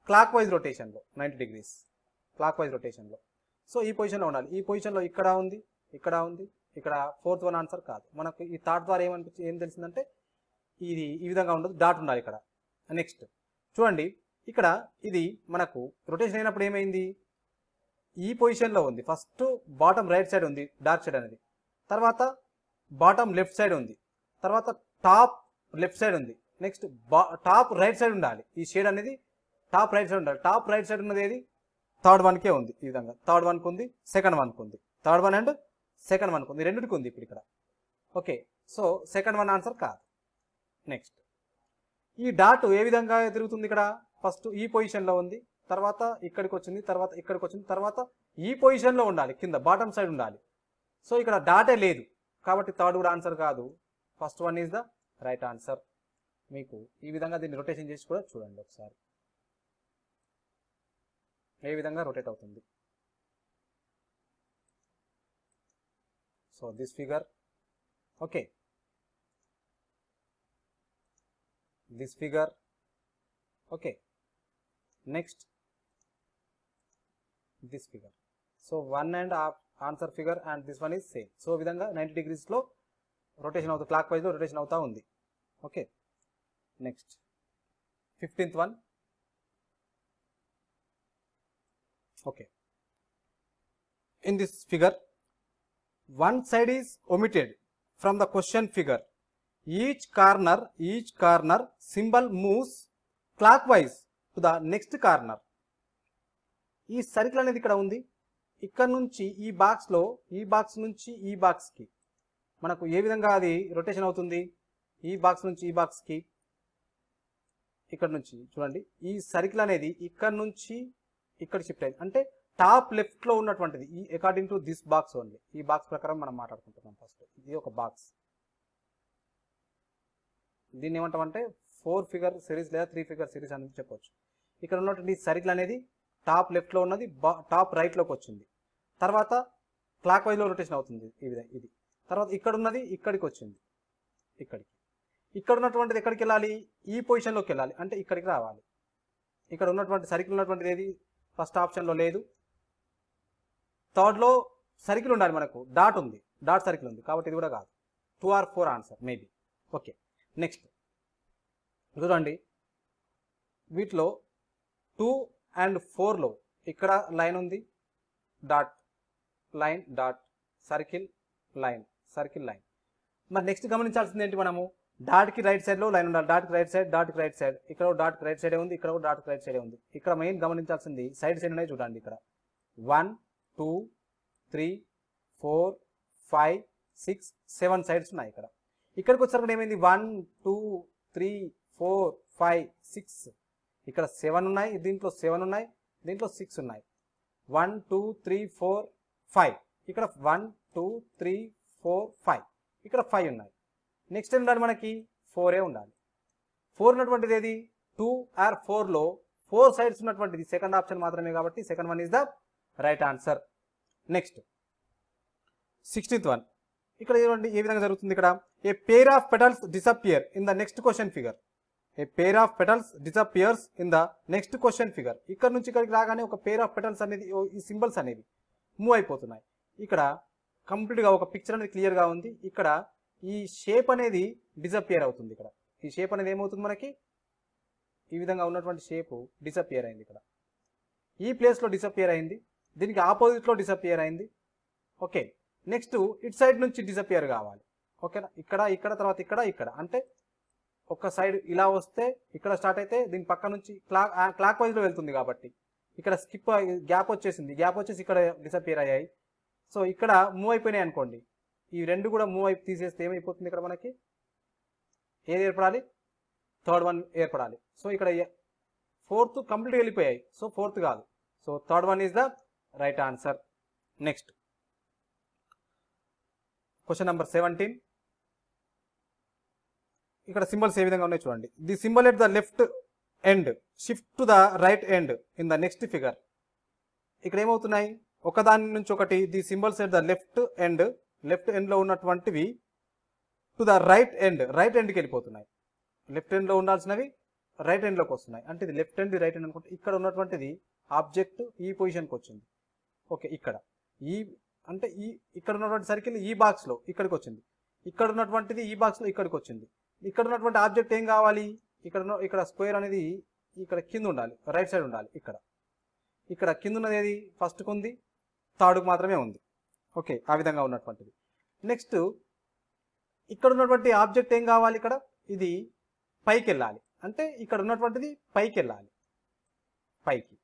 క్లాక్ వైజ్ రొటేషన్లో నైంటీ డిగ్రీస్ క్లాక్ వైజ్ రొటేషన్లో సో ఈ పొజిషన్లో ఉండాలి ఈ పొజిషన్లో ఇక్కడ ఉంది ఇక్కడ ఉంది ఇక్కడ ఫోర్త్ వన్ ఆన్సర్ కాదు మనకు ఈ థాట్ ద్వారా ఏమనిపించి ఏం తెలిసిందంటే ఇది ఈ విధంగా ఉండదు డాట్ ఉండాలి ఇక్కడ నెక్స్ట్ చూడండి ఇక్కడ ఇది మనకు రొటేషన్ అయినప్పుడు ఏమైంది ఈ పొజిషన్లో ఉంది ఫస్ట్ బాటమ్ రైట్ సైడ్ ఉంది డార్క్ సైడ్ అనేది తర్వాత బాటమ్ లెఫ్ట్ సైడ్ ఉంది తర్వాత టాప్ లెఫ్ట్ సైడ్ ఉంది నెక్స్ట్ టాప్ రైట్ సైడ్ ఉండాలి ఈ షేడ్ అనేది టాప్ రైట్ సైడ్ ఉండాలి టాప్ రైట్ సైడ్ ఉన్నది ఏది థర్డ్ వన్కే ఉంది ఈ విధంగా థర్డ్ వన్కు ఉంది సెకండ్ వన్కు ఉంది థర్డ్ వన్ అండ్ సెకండ్ వన్కు ఉంది రెండుకి ఉంది ఇప్పుడు ఇక్కడ okay so second one answer కాదు నెక్స్ట్ ఈ డాట్ ఏ విధంగా తిరుగుతుంది ఇక్కడ ఫస్ట్ ఈ పొజిషన్లో ఉంది తర్వాత ఇక్కడికి వచ్చింది తర్వాత ఇక్కడికి వచ్చింది తర్వాత ఈ పొజిషన్లో ఉండాలి కింద బాటమ్ సైడ్ ఉండాలి సో ఇక్కడ డాటే లేదు కాబట్టి థర్డ్ కూడా ఆన్సర్ కాదు first one is the right answer మీకు ఈ విధంగా దీన్ని రొటేషన్ చేసి కూడా చూడండి ఒకసారి ఏ విధంగా రొటేట్ అవుతుంది so this figure okay this figure okay next this figure so one and half answer figure and this one is same so విధంగా నైంటీ డిగ్రీస్లో రొటేషన్ అవుతుంది క్లాక్ వైజ్లో రొటేషన్ అవుతా ఉంది okay next fifteenth one okay in this figure one side is omitted from the question figure corner each corner symbol moves clock wise to the next corner ఈ సర్కిల్ అనేది ఇక్కడ ఉంది ఇక్కడ నుంచి ఈ బాక్స్లో ఈ బాక్స్ నుంచి ఈ బాక్స్కి మనకు ఏ విధంగా అది రొటేషన్ అవుతుంది ఈ బాక్స్ నుంచి ఈ బాక్స్కి ఇక్కడ నుంచి చూడండి ఈ సర్కిల్ అనేది ఇక్కడ నుంచి ఇక్కడ షిఫ్ట్ అయింది అంటే టాప్ లెఫ్ట్లో ఉన్నటువంటిది ఈ according to this box only ఈ బాక్స్ ప్రకారం మనం మాట్లాడుకుంటున్నాం ఫస్ట్ ఇది ఒక బాక్స్ దీన్ని ఏమంటామంటే ఫోర్ ఫిగర్ సిరీస్ లేదా త్రీ ఫిగర్ సిరీస్ అనేది చెప్పొచ్చు ఇక్కడ ఉన్నటువంటి సర్కిల్ అనేది టాప్ లెఫ్ట్లో ఉన్నది టాప్ రైట్లోకి వచ్చింది తర్వాత క్లాక్ వైజ్లో రొటేషన్ అవుతుంది ఇది ఇది తర్వాత ఇక్కడ ఉన్నది ఇక్కడికి వచ్చింది ఇక్కడికి ఇక్కడ ఉన్నటువంటిది ఎక్కడికి వెళ్ళాలి ఈ పొజిషన్లోకి వెళ్ళాలి అంటే ఇక్కడికి రావాలి ఇక్కడ ఉన్నటువంటి సర్కిల్ ఉన్నటువంటిది ఏది ఫస్ట్ ఆప్షన్లో లేదు థర్డ్లో సర్కిల్ ఉండాలి మనకు డాట్ ఉంది డాట్ సర్కిల్ ఉంది కాబట్టి ఇది కూడా కాదు two or four answer maybe okay next చూడండి వీటిలో టూ అండ్ ఫోర్లో ఇక్కడ లైన్ ఉంది dot line dot circle line circle line మరి నెక్స్ట్ గమనించాల్సింది ఏంటి మనము డాట్కి రైట్ సైడ్లో లైన్ ఉండాలి డాట్కి రైట్ సైడ్ డాట్కి రైట్ సైడ్ ఇక్కడ డాట్కి రైట్ సైడే ఉంది ఇక్కడ డాట్కి రైట్ సైడే ఉంది ఇక్కడ మెయిన్ గమనించాల్సింది సైడ్ సైడ్ ఉన్నాయి చూడండి ఇక్కడ one two three four five six seven sides ఉన్నాయి ఇక్కడ ఇక్కడ ఒకసారి కొందేమంది 1 2 3 4 5 6 ఇక్కడ 7 ఉన్నాయి దీనిట్లో 7 ఉన్నాయి దీనిట్లో 6 ఉన్నాయి 1 2 3 4 5 ఇక్కడ 1 2 3 4 5 ఇక్కడ 5 ఉన్నాయి నెక్స్ట్ ఏం ఉండాలి మనకి 4 ఏ ఉండాలి 4 ఉన్నటువంటిది ఏది 2 ఆర్ 4 లో 4 సైడ్స్ ఉన్నటువంటిది సెకండ్ ఆప్షన్ మాత్రమే కాబట్టి second one is the right answer next 16th one ఇక్కడ చూడండి ఏ విధంగా జరుగుతుంది ఇక్కడ a pair of petals disappear in the next question figure a pair of petals disappears in the next question figure ఇక్కడ నుంచి ఇక్కడికి రాగానే ఒక పేర్ ఆఫ్ పెటల్స్ అనేది ఈ సింబల్స్ అనేవి మూవ్ అయిపోతున్నాయి ఇక్కడ కంప్లీట్గా ఒక పిక్చర్ అనేది క్లియర్గా ఉంది ఇక్కడ ఈ షేప్ అనేది డిసపియర్ అవుతుంది ఇక్కడ ఈ షేప్ అనేది ఏమవుతుంది మనకి ఈ విధంగా ఉన్నటువంటి షేప్ డిసపియర్ అయింది ఇక్కడ ఈ ప్లేస్లో డిసపియర్ అయింది దీనికి ఆపోజిట్లో డిసపియర్ అయింది ఓకే నెక్స్ట్ ఇటు సైడ్ నుంచి డిజపియర్ కావాలి ఓకేనా ఇక్కడ ఇక్కడ తర్వాత ఇక్కడ ఇక్కడ అంటే ఒక సైడ్ ఇలా వస్తే ఇక్కడ స్టార్ట్ అయితే దీని పక్క నుంచి క్లాక్ క్లాక్ వైజ్లో వెళ్తుంది కాబట్టి ఇక్కడ స్కిప్ గ్యాప్ వచ్చేసింది గ్యాప్ వచ్చేసి ఇక్కడ డిసపియర్ అయ్యాయి సో ఇక్కడ మూవ్ అయిపోయినాయి అనుకోండి ఈ రెండు కూడా మూవ్ అయి తీసేస్తే ఏమైపోతుంది ఇక్కడ మనకి ఏది ఏర్పడాలి థర్డ్ వన్ ఏర్పడాలి సో ఇక్కడ ఫోర్త్ కంప్లీట్ వెళ్ళిపోయాయి సో ఫోర్త్ కాదు so third one is the right answer next question number seventeen ఇక్కడ సింబల్స్ ఏ విధంగా ఉన్నాయి చూడండి the symbol at the left end shift to the right end in the next figure ఇక్కడ ఏమవుతున్నాయి ఒకదాని నుంచి ఒకటి the symbols at the left end left ఎండ్లో ఉన్నటువంటివి to the right end right ఎండ్కి వెళ్ళిపోతున్నాయి లెఫ్ట్ ఎండ్లో ఉండాల్సినవి రైట్ ఎండ్లోకి వస్తున్నాయి అంటే ఇది లెఫ్ట్ ఎండ్ రైట్ ఎండ్ అనుకుంటే ఇక్కడ ఉన్నటువంటిది ఆబ్జెక్ట్ ఈ పొజిషన్కి వచ్చింది ఓకే ఇక్కడ ఈ అంటే ఈ ఇక్కడ ఉన్నటువంటి సర్కిల్ ఈ బాక్స్లో ఇక్కడికి వచ్చింది ఇక్కడ ఉన్నటువంటిది ఈ బాక్స్లో ఇక్కడికి వచ్చింది ఇక్కడ ఉన్నటువంటి ఆబ్జెక్ట్ ఏం కావాలి ఇక్కడ ఇక్కడ స్క్వేర్ అనేది ఇక్కడ కింద ఉండాలి రైట్ సైడ్ ఉండాలి ఇక్కడ ఇక్కడ కింద ఉన్నది ఏది ఫస్ట్కి ఉంది థర్డ్కి మాత్రమే ఉంది ఓకే ఆ విధంగా ఉన్నటువంటిది నెక్స్ట్ ఇక్కడ ఉన్నటువంటి ఆబ్జెక్ట్ ఏం కావాలి ఇక్కడ ఇది పైకి వెళ్ళాలి అంటే ఇక్కడ ఉన్నటువంటిది పైకి వెళ్ళాలి పైకి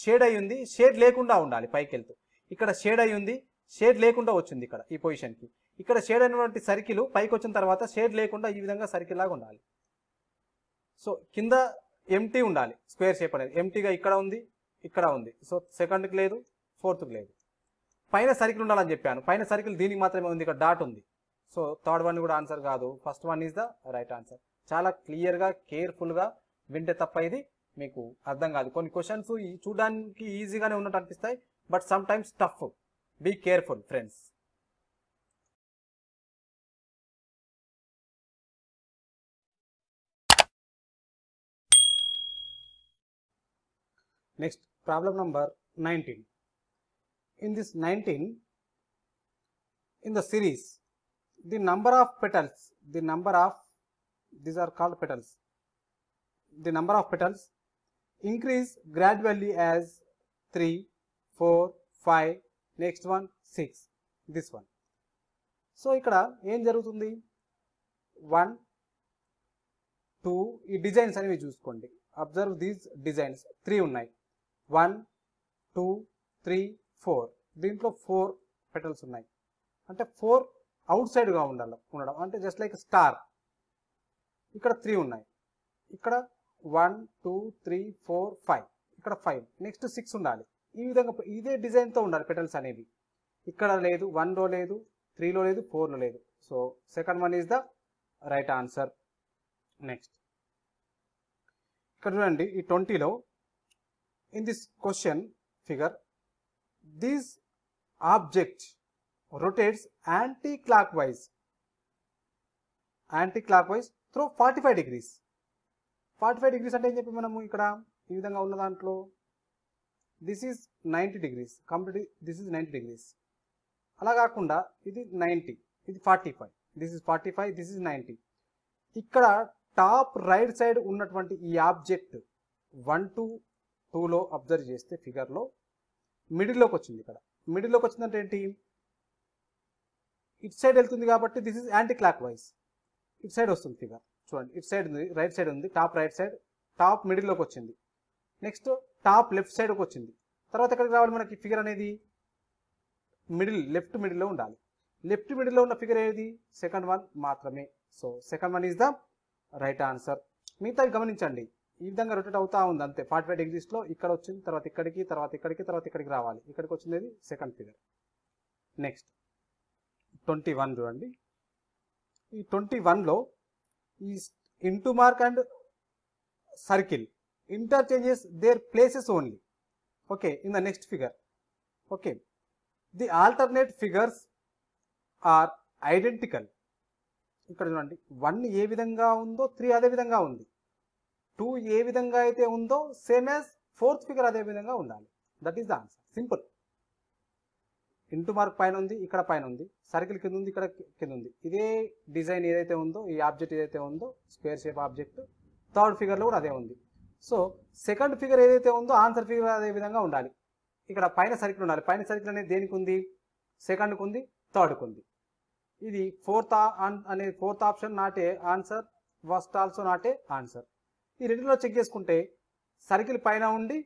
షేడ్ అయ్యి ఉంది షేడ్ లేకుండా ఉండాలి పైకి వెళ్తూ ఇక్కడ షేడ్ అయి ఉంది షేడ్ లేకుండా వచ్చింది ఇక్కడ ఈ పొజిషన్కి ఇక్కడ షేడ్ అయినటువంటి సర్కిల్ పైకి వచ్చిన తర్వాత షేడ్ లేకుండా ఈ విధంగా సర్కిల్ లాగా ఉండాలి సో కింద ఎంటీ ఉండాలి స్క్వేర్ షేప్ అనేది ఎంటీగా ఇక్కడ ఉంది ఇక్కడ ఉంది సో సెకండ్కి లేదు ఫోర్త్కి లేదు పైన సర్కిల్ ఉండాలని చెప్పాను పైన సర్కిల్ దీనికి మాత్రమే ఉంది ఇక్కడ డాట్ ఉంది సో థర్డ్ వన్ కూడా ఆన్సర్ కాదు first one is the right answer చాలా క్లియర్గా కేర్ఫుల్గా వింటే తప్ప ఇది మీకు అర్థం కాదు కొన్ని క్వశ్చన్స్ చూడడానికి ఈజీగానే ఉన్నట్టు అనిపిస్తాయి but sometimes tough. Be careful, friends. Next, problem number 19. In this 19, in the series, the number of petals, the number of, these are called petals, the number of petals increase gradually as 3, four five next one six this one so ఇక్కడ ఏం జరుగుతుంది వన్ టూ ఈ డిజైన్స్ అనేవి చూసుకోండి అబ్జర్వ్ దీస్ డిజైన్స్ త్రీ ఉన్నాయి వన్ టూ త్రీ ఫోర్ దీంట్లో ఫోర్ పెటల్స్ ఉన్నాయి అంటే ఫోర్ అవుట్ సైడ్గా ఉండాలి ఉండడం అంటే జస్ట్ లైక్ స్టార్ ఇక్కడ త్రీ ఉన్నాయి ఇక్కడ one two three four five ఇక్కడ ఫైవ్ నెక్స్ట్ సిక్స్ ఉండాలి ఈ విధంగా ఇదే డిజైన్తో ఉండాలి పెటల్స్ అనేవి ఇక్కడ లేదు వన్లో లేదు త్రీలో లేదు ఫోర్లో లేదు so second one is the right answer next ఇక్కడ చూడండి ఈ ట్వంటీలో in this question figure these object rotates clock wise clock wise through forty five degrees forty five degrees అంటే ఏం చెప్పి మనము ఇక్కడ ఈ విధంగా ఉన్న దాంట్లో this is ninety degrees complete this is ninety degrees అలా కాకుండా ఇది నైంటీ ఇది forty five this is forty five this is ninety ఇక్కడ టాప్ రైట్ సైడ్ ఉన్నటువంటి ఈ ఆబ్జెక్ట్ వన్ టు టూలో అబ్జర్వ్ చేస్తే ఫిగర్లో మిడిల్లోకి వచ్చింది ఇక్కడ మిడిల్లోకి వచ్చిందంటే ఏంటి ఇట్ సైడ్ వెళ్తుంది కాబట్టి this is anticlockwise ఇట్ సైడ్ వస్తుంది ఫిగర్ చూడండి ఇట్ సైడ్ ఉంది రైట్ సైడ్ ఉంది టాప్ రైట్ సైడ్ టాప్ మిడిల్లోకి వచ్చింది నెక్స్ట్ టాప్ లెఫ్ట్ సైడ్కి వచ్చింది తర్వాత ఎక్కడికి రావాలి మనకి ఫిగర్ అనేది మిడిల్ లెఫ్ట్ మిడిల్లో ఉండాలి లెఫ్ట్ మిడిల్లో ఉన్న ఫిగర్ ఏది సెకండ్ వన్ మాత్రమే so second one is the right answer మిగతావి గమనించండి ఈ విధంగా రొటేట్ అవుతా ఉంది అంతే ఫార్టీ ఫైవ్ డిగ్రీస్లో ఇక్కడ వచ్చింది తర్వాత ఇక్కడికి తర్వాత ఇక్కడికి తర్వాత ఇక్కడికి రావాలి ఇక్కడికి వచ్చింది second figure next twenty one చూడండి ఈ ట్వంటీ వన్లో ఈ into mark and circle interchanges their places only okay in the next figure okay the alternate figures are identical ఇక్కడ చూడండి వన్ ఏ విధంగా ఉందో త్రీ అదే విధంగా ఉంది టూ ఏ విధంగా అయితే ఉందో సేమ్ యాజ్ ఫోర్త్ ఫిగర్ అదే విధంగా ఉండాలి that is the answer simple into mark పైన ఉంది ఇక్కడ పైన ఉంది సర్కిల్ కింద ఉంది ఇక్కడ కింద ఉంది ఇదే డిజైన్ ఏదైతే ఉందో ఈ ఆబ్జెక్ట్ ఏదైతే ఉందో స్క్వేర్ షేప్ ఆబ్జెక్ట్ థర్డ్ ఫిగర్లో కూడా అదే ఉంది సో సెకండ్ ఫిగర్ ఏదైతే ఉందో ఆన్సర్ ఫిగర్ అదే విధంగా ఉండాలి ఇక్కడ పైన సర్కిల్ ఉండాలి పైన సర్కిల్ అనేది దేనికి ఉంది సెకండ్కు ఉంది థర్డ్కు ఉంది ఇది ఫోర్త్ అనేది fourth option not a answer first also not a answer ఈ రెండులో చెక్ చేసుకుంటే సర్కిల్ పైన ఉండి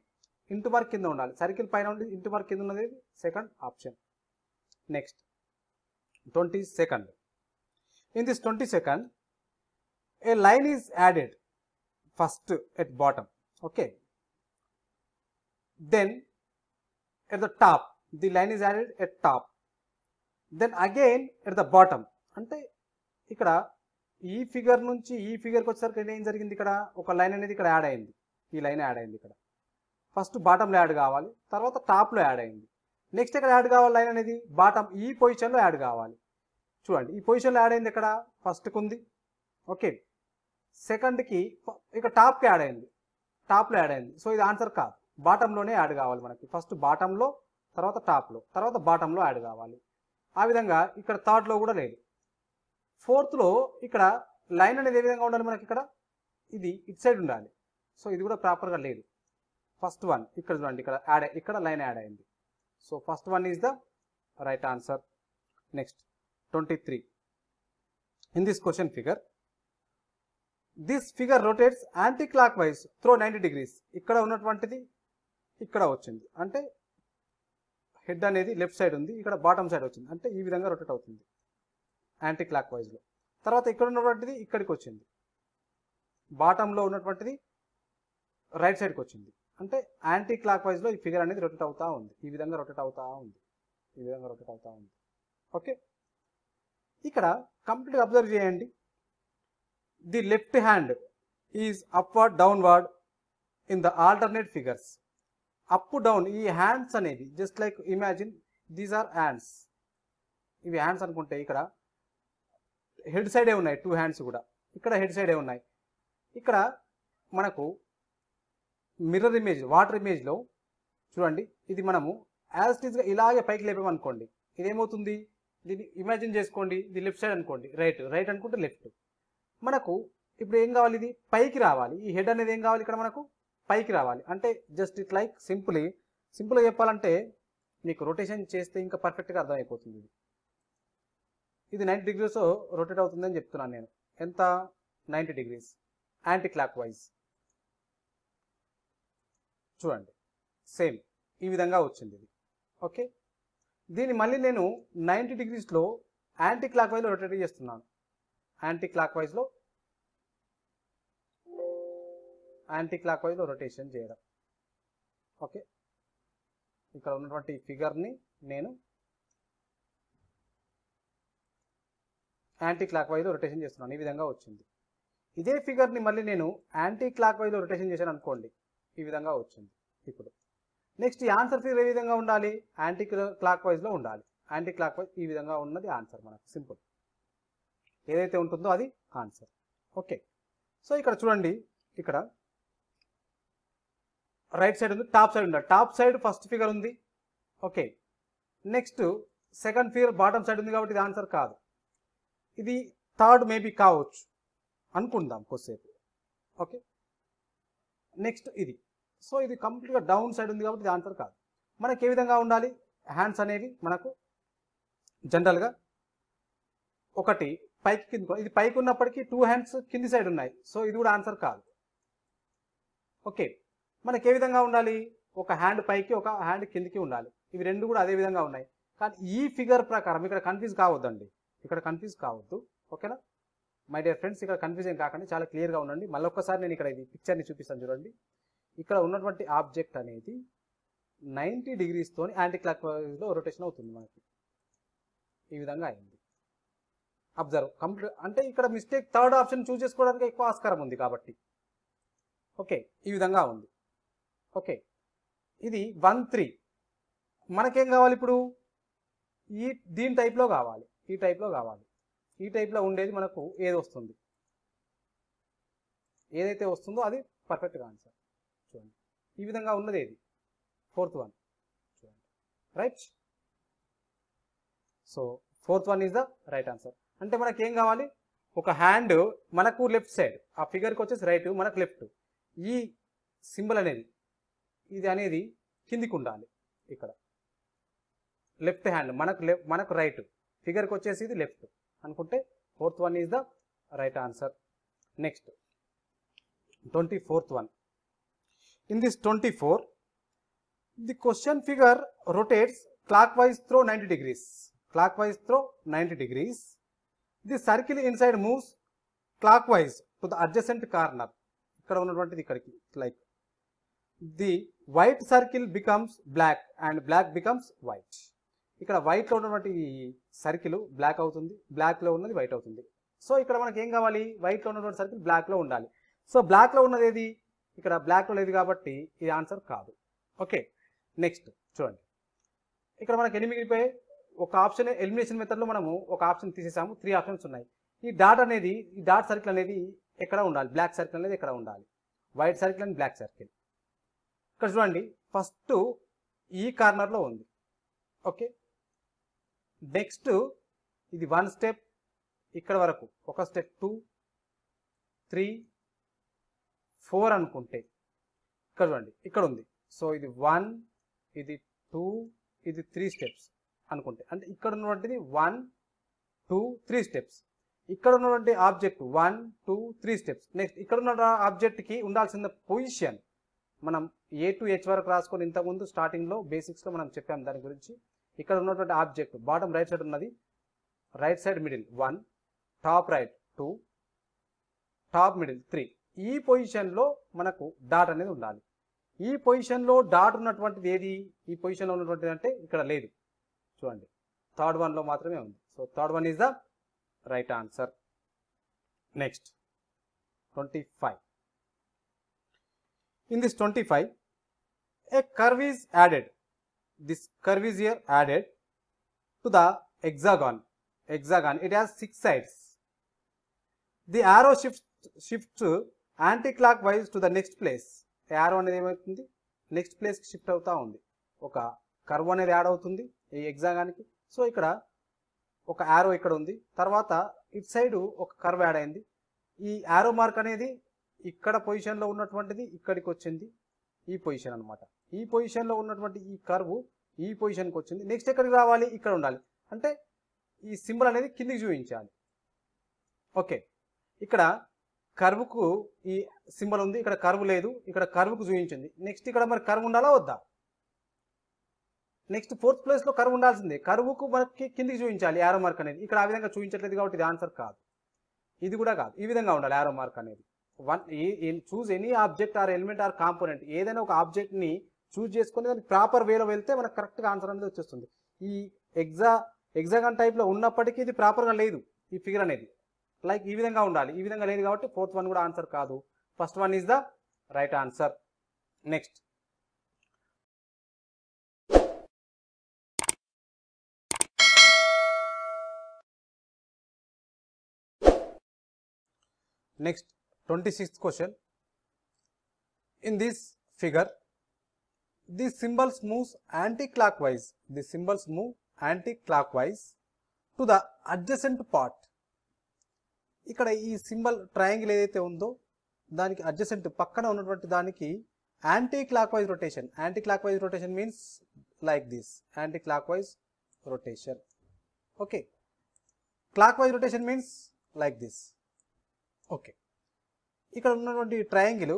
ఇంటి వర్క్ కింద ఉండాలి సర్కిల్ పైన ఉండి ఇంటి వర్క్ కింద ఉన్నది second option next twenty second in this twenty second a line is added first at bottom okay then at the top the line is added at top then again at the bottom అంటే ఇక్కడ ఈ ఫిగర్ నుంచి ఈ ఫిగర్కి వచ్చేసరికి ఏం జరిగింది ఇక్కడ ఒక లైన్ అనేది ఇక్కడ యాడ్ అయింది ఈ లైన్ యాడ్ అయింది ఇక్కడ ఫస్ట్ బాటంలో యాడ్ కావాలి తర్వాత టాప్లో యాడ్ అయింది నెక్స్ట్ ఇక్కడ యాడ్ కావాలి లైన్ అనేది బాటమ్ ఈ పొజిషన్లో యాడ్ కావాలి చూడండి ఈ పొజిషన్లో యాడ్ అయింది ఇక్కడ ఫస్ట్కు ఉంది ఓకే సెకండ్కి ఇక టాప్కి యాడ్ అయింది టాప్లో యాడ్ అయింది సో ఇది ఆన్సర్ కాదు బాటంలోనే యాడ్ కావాలి మనకి ఫస్ట్ బాటంలో తర్వాత టాప్లో తర్వాత బాటంలో యాడ్ కావాలి ఆ విధంగా ఇక్కడ థర్డ్లో కూడా లేదు ఫోర్త్లో ఇక్కడ లైన్ అనేది ఏ విధంగా ఉండాలి మనకి ఇక్కడ ఇది ఇటు సైడ్ ఉండాలి సో ఇది కూడా ప్రాపర్గా లేదు ఫస్ట్ వన్ ఇక్కడ చూడండి ఇక్కడ యాడ్ ఇక్కడ లైన్ యాడ్ అయింది so first one is the right answer next twenty three in this question figure this figure rotates clock wise through ninety degrees ఇక్కడ ఉన్నటువంటిది ఇక్కడ వచ్చింది అంటే హెడ్ అనేది లెఫ్ట్ సైడ్ ఉంది ఇక్కడ బాటమ్ సైడ్ వచ్చింది అంటే ఈ విధంగా రొటేట్ అవుతుంది యాంటీ క్లాక్ వైజ్లో తర్వాత ఇక్కడ ఉన్నటువంటిది ఇక్కడికి వచ్చింది బాటంలో ఉన్నటువంటిది రైట్ సైడ్కి వచ్చింది అంటే యాంటీ క్లాక్ వైజ్లో ఈ ఫిగర్ అనేది రొటేట్ అవుతూ ఉంది ఈ విధంగా రొటేట్ అవుతూ ఉంది ఈ విధంగా రొటేట్ అవుతూ ఉంది ఓకే ఇక్కడ కంప్లీట్గా అబ్జర్వ్ చేయండి the left hand is upward downward in the alternate figures up down ఈ హ్యాండ్స్ అనేది just like imagine these are hands ఇవి హ్యాండ్స్ అనుకుంటే ఇక్కడ హెడ్ సైడే ఉన్నాయి టూ హ్యాండ్స్ కూడా ఇక్కడ హెడ్ సైడే ఉన్నాయి ఇక్కడ మనకు మిర్రర్ ఇమేజ్ వాటర్ ఇమేజ్లో చూడండి ఇది మనము యాజ్ టీజ్గా ఇలాగే పైకి లేపామనుకోండి ఇదేమవుతుంది దీన్ని ఇమాజిన్ చేసుకోండి ఇది లెఫ్ట్ సైడ్ అనుకోండి రైట్ రైట్ అనుకుంటే లెఫ్ట్ మనకు ఇప్పుడు ఏం కావాలి ఇది పైకి రావాలి ఈ హెడ్ అనేది ఏం కావాలి ఇక్కడ మనకు పైకి రావాలి అంటే జస్ట్ ఇట్ లైక్ సింపుల్లీ సింపుల్గా చెప్పాలంటే మీకు రొటేషన్ చేస్తే ఇంకా పర్ఫెక్ట్గా అర్థమైపోతుంది ఇది ఇది నైంటీ డిగ్రీస్ రొటేట్ అవుతుందని చెప్తున్నాను నేను ఎంత ninety degrees anticlockwise చూడండి సేమ్ ఈ విధంగా వచ్చింది ఇది ఓకే దీన్ని మళ్ళీ నేను నైంటీ డిగ్రీస్లో యాంటీ క్లాక్ వైజ్లో రొటేట్ చేస్తున్నాను యాంటీ క్లాక్ వైజ్లో యాంటీ క్లాక్ వైజ్లో రొటేషన్ చేయడం ఓకే ఇక్కడ ఉన్నటువంటి ఫిగర్ని నేను యాంటీ క్లాక్ వైజ్లో రొటేషన్ చేస్తున్నాను ఈ విధంగా వచ్చింది ఇదే ఫిగర్ని మళ్ళీ నేను యాంటీ క్లాక్ వైజ్లో రొటేషన్ చేశాను అనుకోండి ఈ విధంగా వచ్చింది ఇప్పుడు నెక్స్ట్ ఈ ఆన్సర్ ఫిగర్ ఏ విధంగా ఉండాలి యాంటీ క్లాక్ వైజ్లో ఉండాలి యాంటీ క్లాక్ వైజ్ ఈ విధంగా ఉన్నది ఆన్సర్ మనకు సింపుల్ ఏదైతే ఉంటుందో అది ఆన్సర్ ఓకే సో ఇక్కడ చూడండి ఇక్కడ రైట్ సైడ్ ఉంది టాప్ సైడ్ ఉంది టాప్ సైడ్ ఫస్ట్ ఫిగర్ ఉంది okay next second figure bottom side ఉంది కాబట్టి ఇది ఆన్సర్ కాదు ఇది థర్డ్ మేబీ కావచ్చు అనుకుందాం కొద్దిసేపు ఓకే నెక్స్ట్ ఇది సో ఇది కంప్లీట్గా డౌన్ సైడ్ ఉంది కాబట్టి ఇది ఆన్సర్ కాదు మనకి ఏ విధంగా ఉండాలి హ్యాండ్స్ అనేవి మనకు జనరల్గా ఒకటి పైకి కింద ఇది పైకి ఉన్నప్పటికీ టూ హ్యాండ్స్ కింది సైడ్ ఉన్నాయి సో ఇది కూడా ఆన్సర్ కాదు ఓకే మనకి ఏ విధంగా ఉండాలి ఒక హ్యాండ్ పైకి ఒక హ్యాండ్ కిందికి ఉండాలి ఇవి రెండు కూడా అదే విధంగా ఉన్నాయి కానీ ఈ ఫిగర్ ప్రకారం ఇక్కడ కన్ఫ్యూజ్ కావద్దండి ఇక్కడ కన్ఫ్యూజ్ కావద్దు ఓకేనా మై డియర్ ఫ్రెండ్స్ ఇక్కడ కన్ఫ్యూజన్ కాకుండా చాలా క్లియర్గా ఉండండి మళ్ళొక్కసారి నేను ఇక్కడ ఇది పిక్చర్ని చూపిస్తాను చూడండి ఇక్కడ ఉన్నటువంటి ఆబ్జెక్ట్ అనేది నైంటీ డిగ్రీస్తో యాంటీ క్లాక్ లో రొటేషన్ అవుతుంది మనకి ఈ విధంగా అయింది అబ్జర్వ్ కంప్లీట్ అంటే ఇక్కడ మిస్టేక్ థర్డ్ ఆప్షన్ చూస్ చేసుకోవడానికి ఎక్కువ ఆస్కారం ఉంది కాబట్టి ఓకే ఈ విధంగా ఉంది ఓకే ఇది వన్ త్రీ మనకేం కావాలి ఇప్పుడు ఈ దీని టైప్లో కావాలి ఈ టైప్లో కావాలి ఈ టైప్లో ఉండేది మనకు ఏది వస్తుంది ఏదైతే వస్తుందో అది పర్ఫెక్ట్గా ఆన్సర్ చూడండి ఈ విధంగా ఉన్నది ఏది ఫోర్త్ వన్ చూడండి right so fourth one is the right answer అంటే మనకి ఏం కావాలి ఒక హ్యాండ్ మనకు లెఫ్ట్ సైడ్ ఆ ఫిగర్కి వచ్చేసి రైట్ మనకు లెఫ్ట్ ఈ సింబల్ అనేది ఇది అనేది కిందికి ఉండాలి ఇక్కడ లెఫ్ట్ హ్యాండ్ మనకు లెఫ్ట్ మనకు రైట్ ఫిగర్కి వచ్చేసి ఇది లెఫ్ట్ అనుకుంటే fourth one is the right answer next twenty fourth one in this twenty four the question figure rotates clock wise through ninety degrees clock wise through ninety degrees the circle inside moves clock wise to the adjacent corner ఇక్కడ ఉన్నటువంటిది ఇక్కడికి like the white circle becomes black and black becomes white ఇక్కడ వైట్లో ఉన్నటువంటి సర్కిల్ బ్లాక్ అవుతుంది బ్లాక్లో ఉన్నది వైట్ అవుతుంది సో ఇక్కడ మనకి ఏం కావాలి వైట్లో ఉన్నటువంటి సర్కిల్ బ్లాక్లో ఉండాలి సో బ్లాక్లో ఉన్నది ఏది ఇక్కడ బ్లాక్లో లేదు కాబట్టి ఇది ఆన్సర్ కాదు ఓకే నెక్స్ట్ చూడండి ఇక్కడ మనకి ఎన్ని మిగిలిపోయాయి ఒక ఆప్షన్ ఎలిమినేషన్ మెథడ్లో మనము ఒక ఆప్షన్ తీసేసాము త్రీ ఆప్షన్స్ ఉన్నాయి ఈ డాట్ అనేది ఈ డాట్ సర్కిల్ అనేది ఎక్కడ ఉండాలి బ్లాక్ సర్కిల్ అనేది ఎక్కడ ఉండాలి white circle and black circle ఇక్కడ చూడండి ఫస్ట్ ఈ కార్నర్లో ఉంది ఓకే నెక్స్ట్ ఇది వన్ స్టెప్ ఇక్కడ వరకు ఒక స్టెప్ టూ త్రీ ఫోర్ అనుకుంటే ఇక్కడ చూడండి ఇక్కడ ఉంది సో ఇది వన్ ఇది టూ ఇది త్రీ స్టెప్స్ అనుకుంటే అంటే ఇక్కడ ఉన్నటువంటిది వన్ టూ త్రీ స్టెప్స్ ఇక్కడ ఉన్నటువంటి object one two three steps next ఇక్కడ ఉన్న ఆబ్జెక్ట్కి ఉండాల్సిన పొజిషన్ మనం ఏ టు హెచ్ వరకు రాసుకొని ఇంతకుముందు స్టార్టింగ్లో బేసిక్స్లో మనం చెప్పాం దాని గురించి ఇక్కడ ఉన్నటువంటి ఆబ్జెక్ట్ బాటమ్ రైట్ సైడ్ ఉన్నది right side middle one top right two top middle three ఈ పొజిషన్లో మనకు డాట్ అనేది ఉండాలి ఈ పొజిషన్లో డాట్ ఉన్నటువంటిది ఏది ఈ పొజిషన్లో ఉన్నటువంటిది అంటే ఇక్కడ లేదు చూడండి థర్డ్ వన్లో మాత్రమే ఉంది so third one is the right answer next twenty five in this twenty five a curve is added this curve is uh added to the hexagon hexagon it has six sides the arrow shift shift clock wise to the next place arrow అనేది ఏమవుతుంది నెక్స్ట్ ప్లేస్కి షిఫ్ట్ అవుతూ ఉంది ఒక కర్వ్ అనేది యాడ్ అవుతుంది ఈ ఎగ్జాగానికి సో ఇక్కడ ఒక యారో ఇక్కడ ఉంది తర్వాత ఇటు సైడు ఒక కర్వ్ యాడ్ అయింది ఈ యారో మార్క్ అనేది ఇక్కడ పొజిషన్లో ఉన్నటువంటిది ఇక్కడికి వచ్చింది ఈ పొజిషన్ అనమాట ఈ పొజిషన్లో ఉన్నటువంటి ఈ కర్వ్ ఈ పొజిషన్కి వచ్చింది నెక్స్ట్ ఎక్కడికి రావాలి ఇక్కడ ఉండాలి అంటే ఈ సింబల్ అనేది కిందికి చూపించాలి ఓకే ఇక్కడ కర్వ్కు ఈ సింబల్ ఉంది ఇక్కడ కర్వ్ లేదు ఇక్కడ కర్వ్కు చూపించింది నెక్స్ట్ ఇక్కడ మరి కర్వ్ ఉండాలా వద్దా నెక్స్ట్ ఫోర్త్ ప్లేస్లో కరువు ఉండాల్సిందే కరువుకు మనకి కిందికి చూపించాలి యారో మార్క్ అనేది ఇక్కడ ఆ విధంగా చూపించట్లేదు కాబట్టి ఇది ఆన్సర్ కాదు ఇది కూడా కాదు ఈ విధంగా ఉండాలి యారో మార్క్ అనేది one choose any object or element or component ఏదైనా ఒక ఆబ్జెక్ట్ని చూజ్ చేసుకుని దానికి ప్రాపర్ వేలో వెళ్తే మనకు కరెక్ట్గా ఆన్సర్ అనేది వచ్చేస్తుంది ఈ ఎగ్జా టైప్ టైప్లో ఉన్నప్పటికీ ఇది ప్రాపర్గా లేదు ఈ ఫిగర్ అనేది లైక్ ఈ విధంగా ఉండాలి ఈ విధంగా లేదు కాబట్టి ఫోర్త్ వన్ కూడా ఆన్సర్ కాదు first one is the right answer next next twenty sixth question in this figure the symbols moves clock wise the symbols move clock wise to the adjacent part ఇక్కడ ఈ సింబల్ ట్రయాంగిల్ ఏదైతే ఉందో దానికి అడ్జసెంట్ పక్కన ఉన్నటువంటి దానికి clock wise rotation clock wise rotation means like this clock wise rotation okay clock wise rotation means like this okay ఇక్కడ ఉన్నటువంటి ట్రయాంగిల్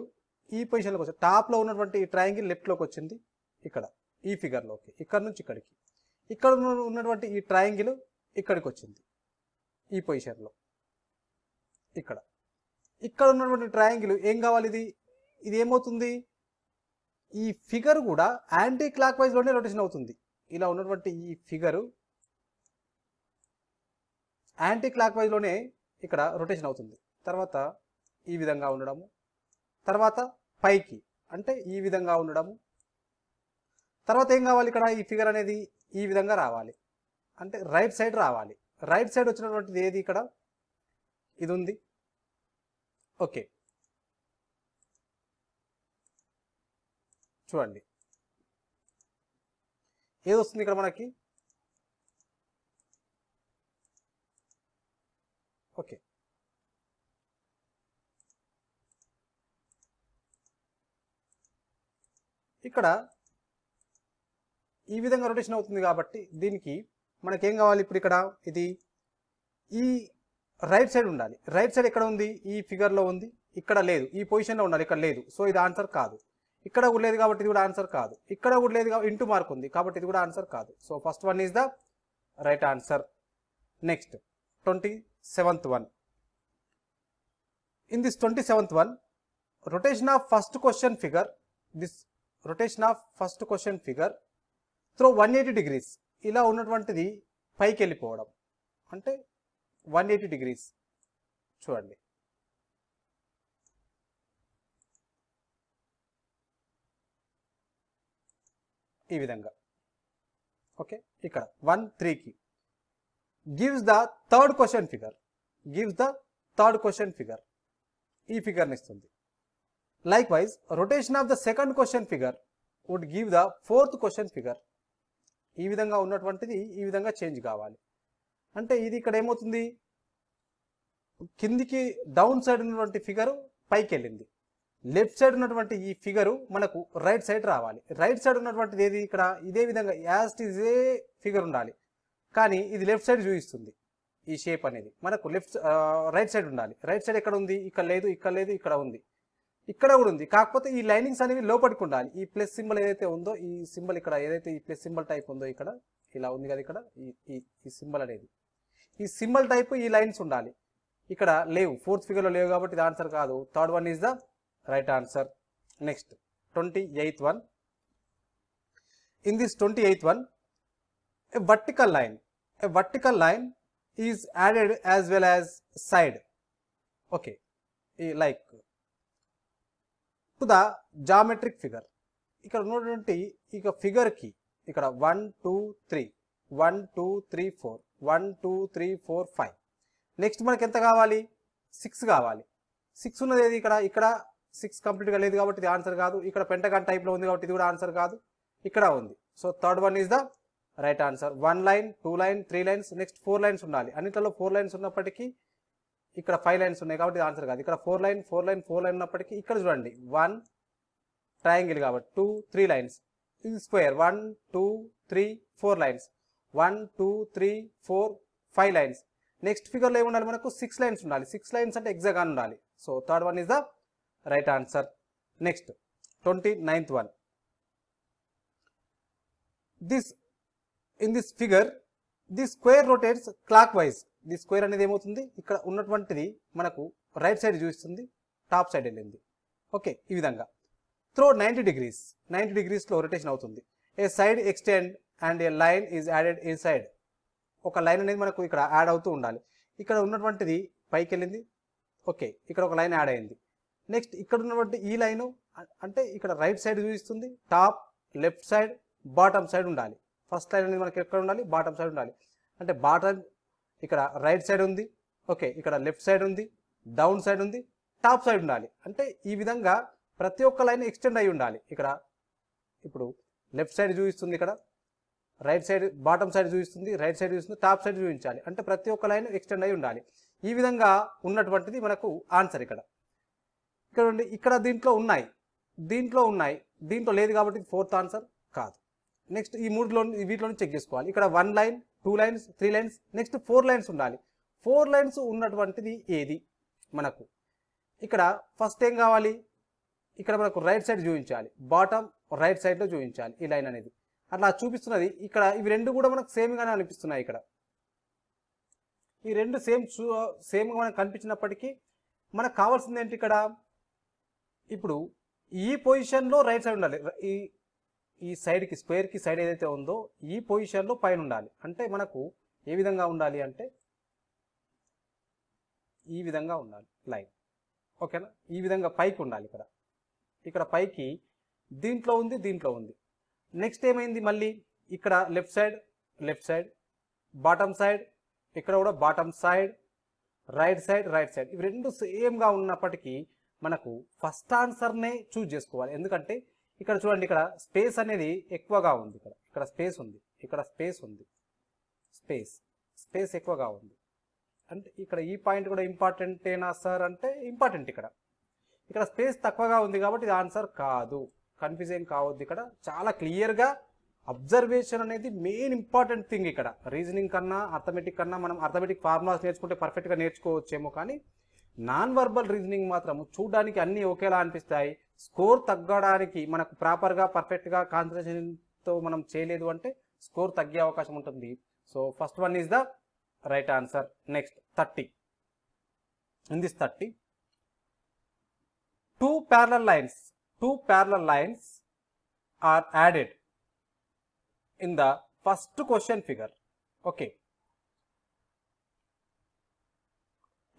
ఈ పొజిషన్లోకి వచ్చింది టాప్లో ఉన్నటువంటి ట్రయాంగిల్ లెఫ్ట్లోకి వచ్చింది ఇక్కడ ఈ ఫిగర్లోకి ఇక్కడ నుంచి ఇక్కడికి ఇక్కడ ఉన్నటువంటి ఈ ట్రయాంగిల్ ఇక్కడికి వచ్చింది ఈ పొజిషన్లో ఇక్కడ ఇక్కడ ఉన్నటువంటి ట్రయాంగిల్ ఏం కావాలి ఇది ఇది ఏమవుతుంది ఈ ఫిగర్ కూడా యాంటీ క్లాక్ వైజ్లోనే రొటేషన్ అవుతుంది ఇలా ఉన్నటువంటి ఈ ఫిగరు యాంటీ క్లాక్ వైజ్లోనే ఇక్కడ రొటేషన్ అవుతుంది తర్వాత ఈ విధంగా ఉండడము తర్వాత పైకి అంటే ఈ విధంగా ఉండడము తర్వాత ఏం కావాలి ఇక్కడ ఈ ఫిగర్ అనేది ఈ విధంగా రావాలి అంటే రైట్ సైడ్ రావాలి రైట్ సైడ్ వచ్చినటువంటిది ఏది ఇక్కడ ఇది ఉంది ఓకే చూడండి ఏది వస్తుంది ఇక్కడ మనకి ఓకే ఇక్కడ ఈ విధంగా రొటేషన్ అవుతుంది కాబట్టి దీనికి మనకేం కావాలి ఇప్పుడు ఇక్కడ ఇది ఈ రైట్ సైడ్ ఉండాలి రైట్ సైడ్ ఎక్కడ ఉంది ఈ ఫిగర్లో ఉంది ఇక్కడ లేదు ఈ పొజిషన్లో ఉండాలి ఇక్కడ లేదు సో ఇది ఆన్సర్ కాదు ఇక్కడ కూడా లేదు కాబట్టి ఇది కూడా ఆన్సర్ కాదు ఇక్కడ కూడా లేదు కాబట్టి ఇంటూ మార్క్ ఉంది కాబట్టి ఇది కూడా ఆన్సర్ కాదు so first one is the right answer next twenty seventh one in this twenty seventh one rotation of first question figure this rotation of first question figure through one eighty degrees ఇలా ఉన్నటువంటిది పైకి వెళ్ళిపోవడం అంటే వన్ ఎయిటీ డిగ్రీస్ చూడండి ఈ విధంగా ఓకే ఇక్కడ వన్ త్రీకి gives the third question figure gives the third question figure ఈ ఫిగర్ని ఇస్తుంది Likewise, rotation of the second question figure would give the fourth question figure. ఈ విధంగా ఉన్నటువంటిది ఈ విధంగా చేంజ్ కావాలి అంటే ఇది ఇక్కడ ఏమవుతుంది కిందికి డౌన్ సైడ్ ఉన్నటువంటి ఫిగరు పైకి వెళ్ళింది లెఫ్ట్ సైడ్ ఉన్నటువంటి ఈ ఫిగరు మనకు రైట్ సైడ్ రావాలి రైట్ సైడ్ ఉన్నటువంటిది ఏది ఇక్కడ ఇదే విధంగా యాస్ట్ ఇదే ఫిగర్ ఉండాలి కానీ ఇది లెఫ్ట్ సైడ్ చూపిస్తుంది ఈ షేప్ అనేది మనకు లెఫ్ట్ రైట్ సైడ్ ఉండాలి రైట్ సైడ్ ఎక్కడ ఉంది ఇక్కడ లేదు ఇక్కడ లేదు ఇక్కడ ఉంది ఇక్కడ కూడా ఉంది కాకపోతే ఈ లైనింగ్స్ అనేవి లోపలికి ఉండాలి ఈ ప్లస్ సింబల్ ఏదైతే ఉందో ఈ సింబల్ ఇక్కడ ఏదైతే ఈ ప్లస్ సింబల్ టైప్ ఉందో ఇక్కడ ఇలా ఉంది కదా ఇక్కడ ఈ ఈ సింబల్ అనేది ఈ సింబల్ టైప్ ఈ లైన్స్ ఉండాలి ఇక్కడ లేవు ఫోర్త్ ఫిగర్లో లేవు కాబట్టి ఇది ఆన్సర్ కాదు third one is the right answer next twenty eighth one in this twenty eighth one a vertical line a vertical line is added as well as side okay ఈ like to the geometric figure ఇక్కడ ఉన్నటువంటి ఇక ఫిగర్కి ఇక్కడ one two three one two three four one two three four five next మనకి ఎంత కావాలి సిక్స్ కావాలి సిక్స్ ఉన్నది ఏది ఇక్కడ ఇక్కడ సిక్స్ కంప్లీట్గా లేదు కాబట్టి ఇది ఆన్సర్ కాదు ఇక్కడ పెంటగాన్ టైప్లో ఉంది కాబట్టి ఇది కూడా ఆన్సర్ కాదు ఇక్కడ ఉంది so third one is the right answer one line two line three lines next four lines ఉండాలి అన్నింటిలో ఫోర్ లైన్స్ ఉన్నప్పటికీ ఇక్కడ ఫైవ్ లైన్స్ ఉన్నాయి కాబట్టి ఇది ఆన్సర్ కాదు ఇక్కడ four line four line four line ఉన్నప్పటికీ ఇక్కడ చూడండి వన్ ట్రయాంగిల్ కాబట్టి టూ త్రీ లైన్స్ ఇది square one two three four lines one two three four five lines next ఫిగర్లో ఏమి మనకు సిక్స్ లైన్స్ ఉండాలి సిక్స్ లైన్స్ అంటే ఎగ్జాగాన్ ఉండాలి so third one is the right answer next twenty ninth one this in this figure the square rotates clock wise the square అనేది ఏమవుతుంది ఇక్కడ ఉన్నటువంటిది మనకు రైట్ సైడ్ చూపిస్తుంది టాప్ సైడ్ వెళ్ళింది ఓకే ఈ విధంగా త్రో నైంటీ డిగ్రీస్ నైంటీ డిగ్రీస్లో రొటేషన్ అవుతుంది a side extend and a line is added in side ఒక లైన్ అనేది మనకు ఇక్కడ యాడ్ అవుతూ ఉండాలి ఇక్కడ ఉన్నటువంటిది పైకి వెళ్ళింది ఓకే ఇక్కడ ఒక లైన్ యాడ్ అయింది నెక్స్ట్ ఇక్కడ ఉన్నటువంటి ఈ లైన్ అంటే ఇక్కడ రైట్ సైడ్ చూపిస్తుంది top left side bottom side ఉండాలి ఫస్ట్ లైన్ అనేది మనకి ఎక్కడ ఉండాలి బాటమ్ సైడ్ ఉండాలి అంటే బాటమ్ ఇక్కడ రైట్ సైడ్ ఉంది ఓకే ఇక్కడ లెఫ్ట్ సైడ్ ఉంది డౌన్ సైడ్ ఉంది టాప్ సైడ్ ఉండాలి అంటే ఈ విధంగా ప్రతి ఒక్క లైన్ ఎక్స్టెండ్ అయి ఉండాలి ఇక్కడ ఇప్పుడు లెఫ్ట్ సైడ్ చూపిస్తుంది ఇక్కడ రైట్ సైడ్ బాటమ్ సైడ్ చూపిస్తుంది రైట్ సైడ్ చూపిస్తుంది టాప్ సైడ్ చూపించాలి అంటే ప్రతి ఒక్క లైన్ ఎక్స్టెండ్ అయి ఉండాలి ఈ విధంగా ఉన్నటువంటిది మనకు ఆన్సర్ ఇక్కడ ఇక్కడ ఇక్కడ దీంట్లో ఉన్నాయి దీంట్లో ఉన్నాయి దీంట్లో లేదు కాబట్టి ఫోర్త్ ఆన్సర్ కాదు నెక్స్ట్ ఈ మూడులో వీటిలో చెక్ చేసుకోవాలి ఇక్కడ one line two lines three lines next four lines ఉండాలి ఫోర్ లైన్స్ ఉన్నటువంటిది ఏది మనకు ఇక్కడ ఫస్ట్ ఏం కావాలి ఇక్కడ మనకు రైట్ సైడ్ చూపించాలి బాటమ్ రైట్ సైడ్లో చూపించాలి ఈ లైన్ అనేది అట్లా చూపిస్తున్నది ఇక్కడ ఇవి రెండు కూడా మనకు సేమ్గానే అనిపిస్తున్నాయి ఇక్కడ ఈ రెండు సేమ్ చూ సేమ్గా మనకు కనిపించినప్పటికీ మనకు కావాల్సింది ఏంటి ఇక్కడ ఇప్పుడు ఈ పొజిషన్లో రైట్ సైడ్ ఉండాలి ఈ ఈ సైడ్కి స్క్వేర్కి సైడ్ ఏదైతే ఉందో ఈ పొజిషన్లో పైన ఉండాలి అంటే మనకు ఏ విధంగా ఉండాలి అంటే ఈ విధంగా ఉండాలి లైన్ ఓకేనా ఈ విధంగా పైకి ఉండాలి ఇక్కడ ఇక్కడ పైకి దీంట్లో ఉంది దీంట్లో ఉంది నెక్స్ట్ ఏమైంది మళ్ళీ ఇక్కడ left side left side bottom side ఇక్కడ కూడా bottom side right side right side ఇవి రెండు సేమ్గా ఉన్నప్పటికీ మనకు ఫస్ట్ ఆన్సర్నే చూజ్ చేసుకోవాలి ఎందుకంటే ఇక్కడ చూడండి ఇక్కడ స్పేస్ అనేది ఎక్కువగా ఉంది ఇక్కడ ఇక్కడ స్పేస్ ఉంది ఇక్కడ స్పేస్ ఉంది స్పేస్ స్పేస్ ఎక్కువగా ఉంది అంటే ఇక్కడ ఈ పాయింట్ కూడా ఇంపార్టెంటేనా సార్ అంటే ఇంపార్టెంట్ ఇక్కడ ఇక్కడ స్పేస్ తక్కువగా ఉంది కాబట్టి ఇది ఆన్సర్ కాదు కన్ఫ్యూజ్ ఏం కావద్దు ఇక్కడ చాలా క్లియర్గా అబ్జర్వేషన్ అనేది మెయిన్ ఇంపార్టెంట్ థింగ్ ఇక్కడ రీజనింగ్ కన్నా అర్థమెటిక్ కన్నా మనం అర్థమెటిక్ ఫార్ములాస్ నేర్చుకుంటే పర్ఫెక్ట్గా నేర్చుకోవచ్చేమో కానీ నాన్ వర్బల్ రీజనింగ్ మాత్రం చూడడానికి అన్నీ ఒకేలా అనిపిస్తాయి స్కోర్ తగ్గడానికి మనకు ప్రాపర్గా పర్ఫెక్ట్గా కాన్సన్ట్రేషన్తో మనం చేయలేదు అంటే స్కోర్ తగ్గే అవకాశం ఉంటుంది so first one is the right answer next thirty in this thirty two parallel lines two parallel lines are added in the first question figure okay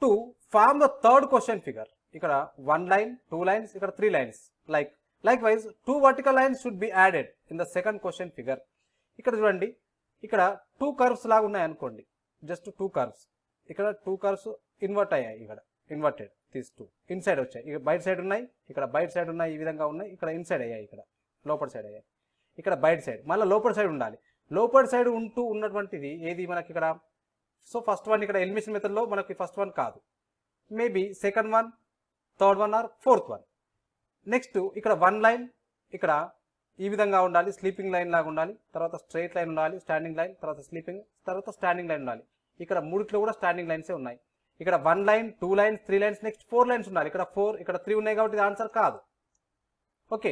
to form the third question figure ఇక్కడ వన్ లైన్ టూ లైన్స్ ఇక్కడ three lines like likewise two vertical lines should be added in the second question figure ఇక్కడ చూడండి ఇక్కడ టూ కర్వ్స్ లాగా ఉన్నాయి అనుకోండి జస్ట్ టూ కర్వ్స్ ఇక్కడ టూ కర్వ్స్ ఇన్వర్ట్ అయ్యాయి ఇక్కడ ఇన్వర్టెడ్ దీస్ టూ ఇన్సైడ్ వచ్చాయి ఇక్కడ బయట సైడ్ ఉన్నాయి ఇక్కడ బయట సైడ్ ఉన్నాయి ఈ విధంగా ఉన్నాయి ఇక్కడ ఇన్సైడ్ అయ్యాయి ఇక్కడ లోపల సైడ్ అయ్యాయి ఇక్కడ బయట సైడ్ మళ్ళీ లోపల సైడ్ ఉండాలి లోపల సైడ్ ఉంటూ ఉన్నటువంటిది ఏది మనకి ఇక్కడ సో ఫస్ట్ వన్ ఇక్కడ ఎలిమినేషన్ మెథడ్లో మనకి ఫస్ట్ వన్ కాదు maybe second one third one or fourth one next ఇక్కడ వన్ లైన్ ఇక్కడ ఈ విధంగా ఉండాలి స్లీపింగ్ లైన్ లాగా ఉండాలి తర్వాత స్ట్రైట్ లైన్ ఉండాలి స్టాండింగ్ లైన్ తర్వాత స్లీపింగ్ తర్వాత స్టాండింగ్ లైన్ ఉండాలి ఇక్కడ మూడిట్లో కూడా స్టాండింగ్ లైన్సే ఉన్నాయి ఇక్కడ one line two lines three lines next four lines ఉండాలి ఇక్కడ ఫోర్ ఇక్కడ త్రీ ఉన్నాయి కాబట్టి ఇది ఆన్సర్ కాదు ఓకే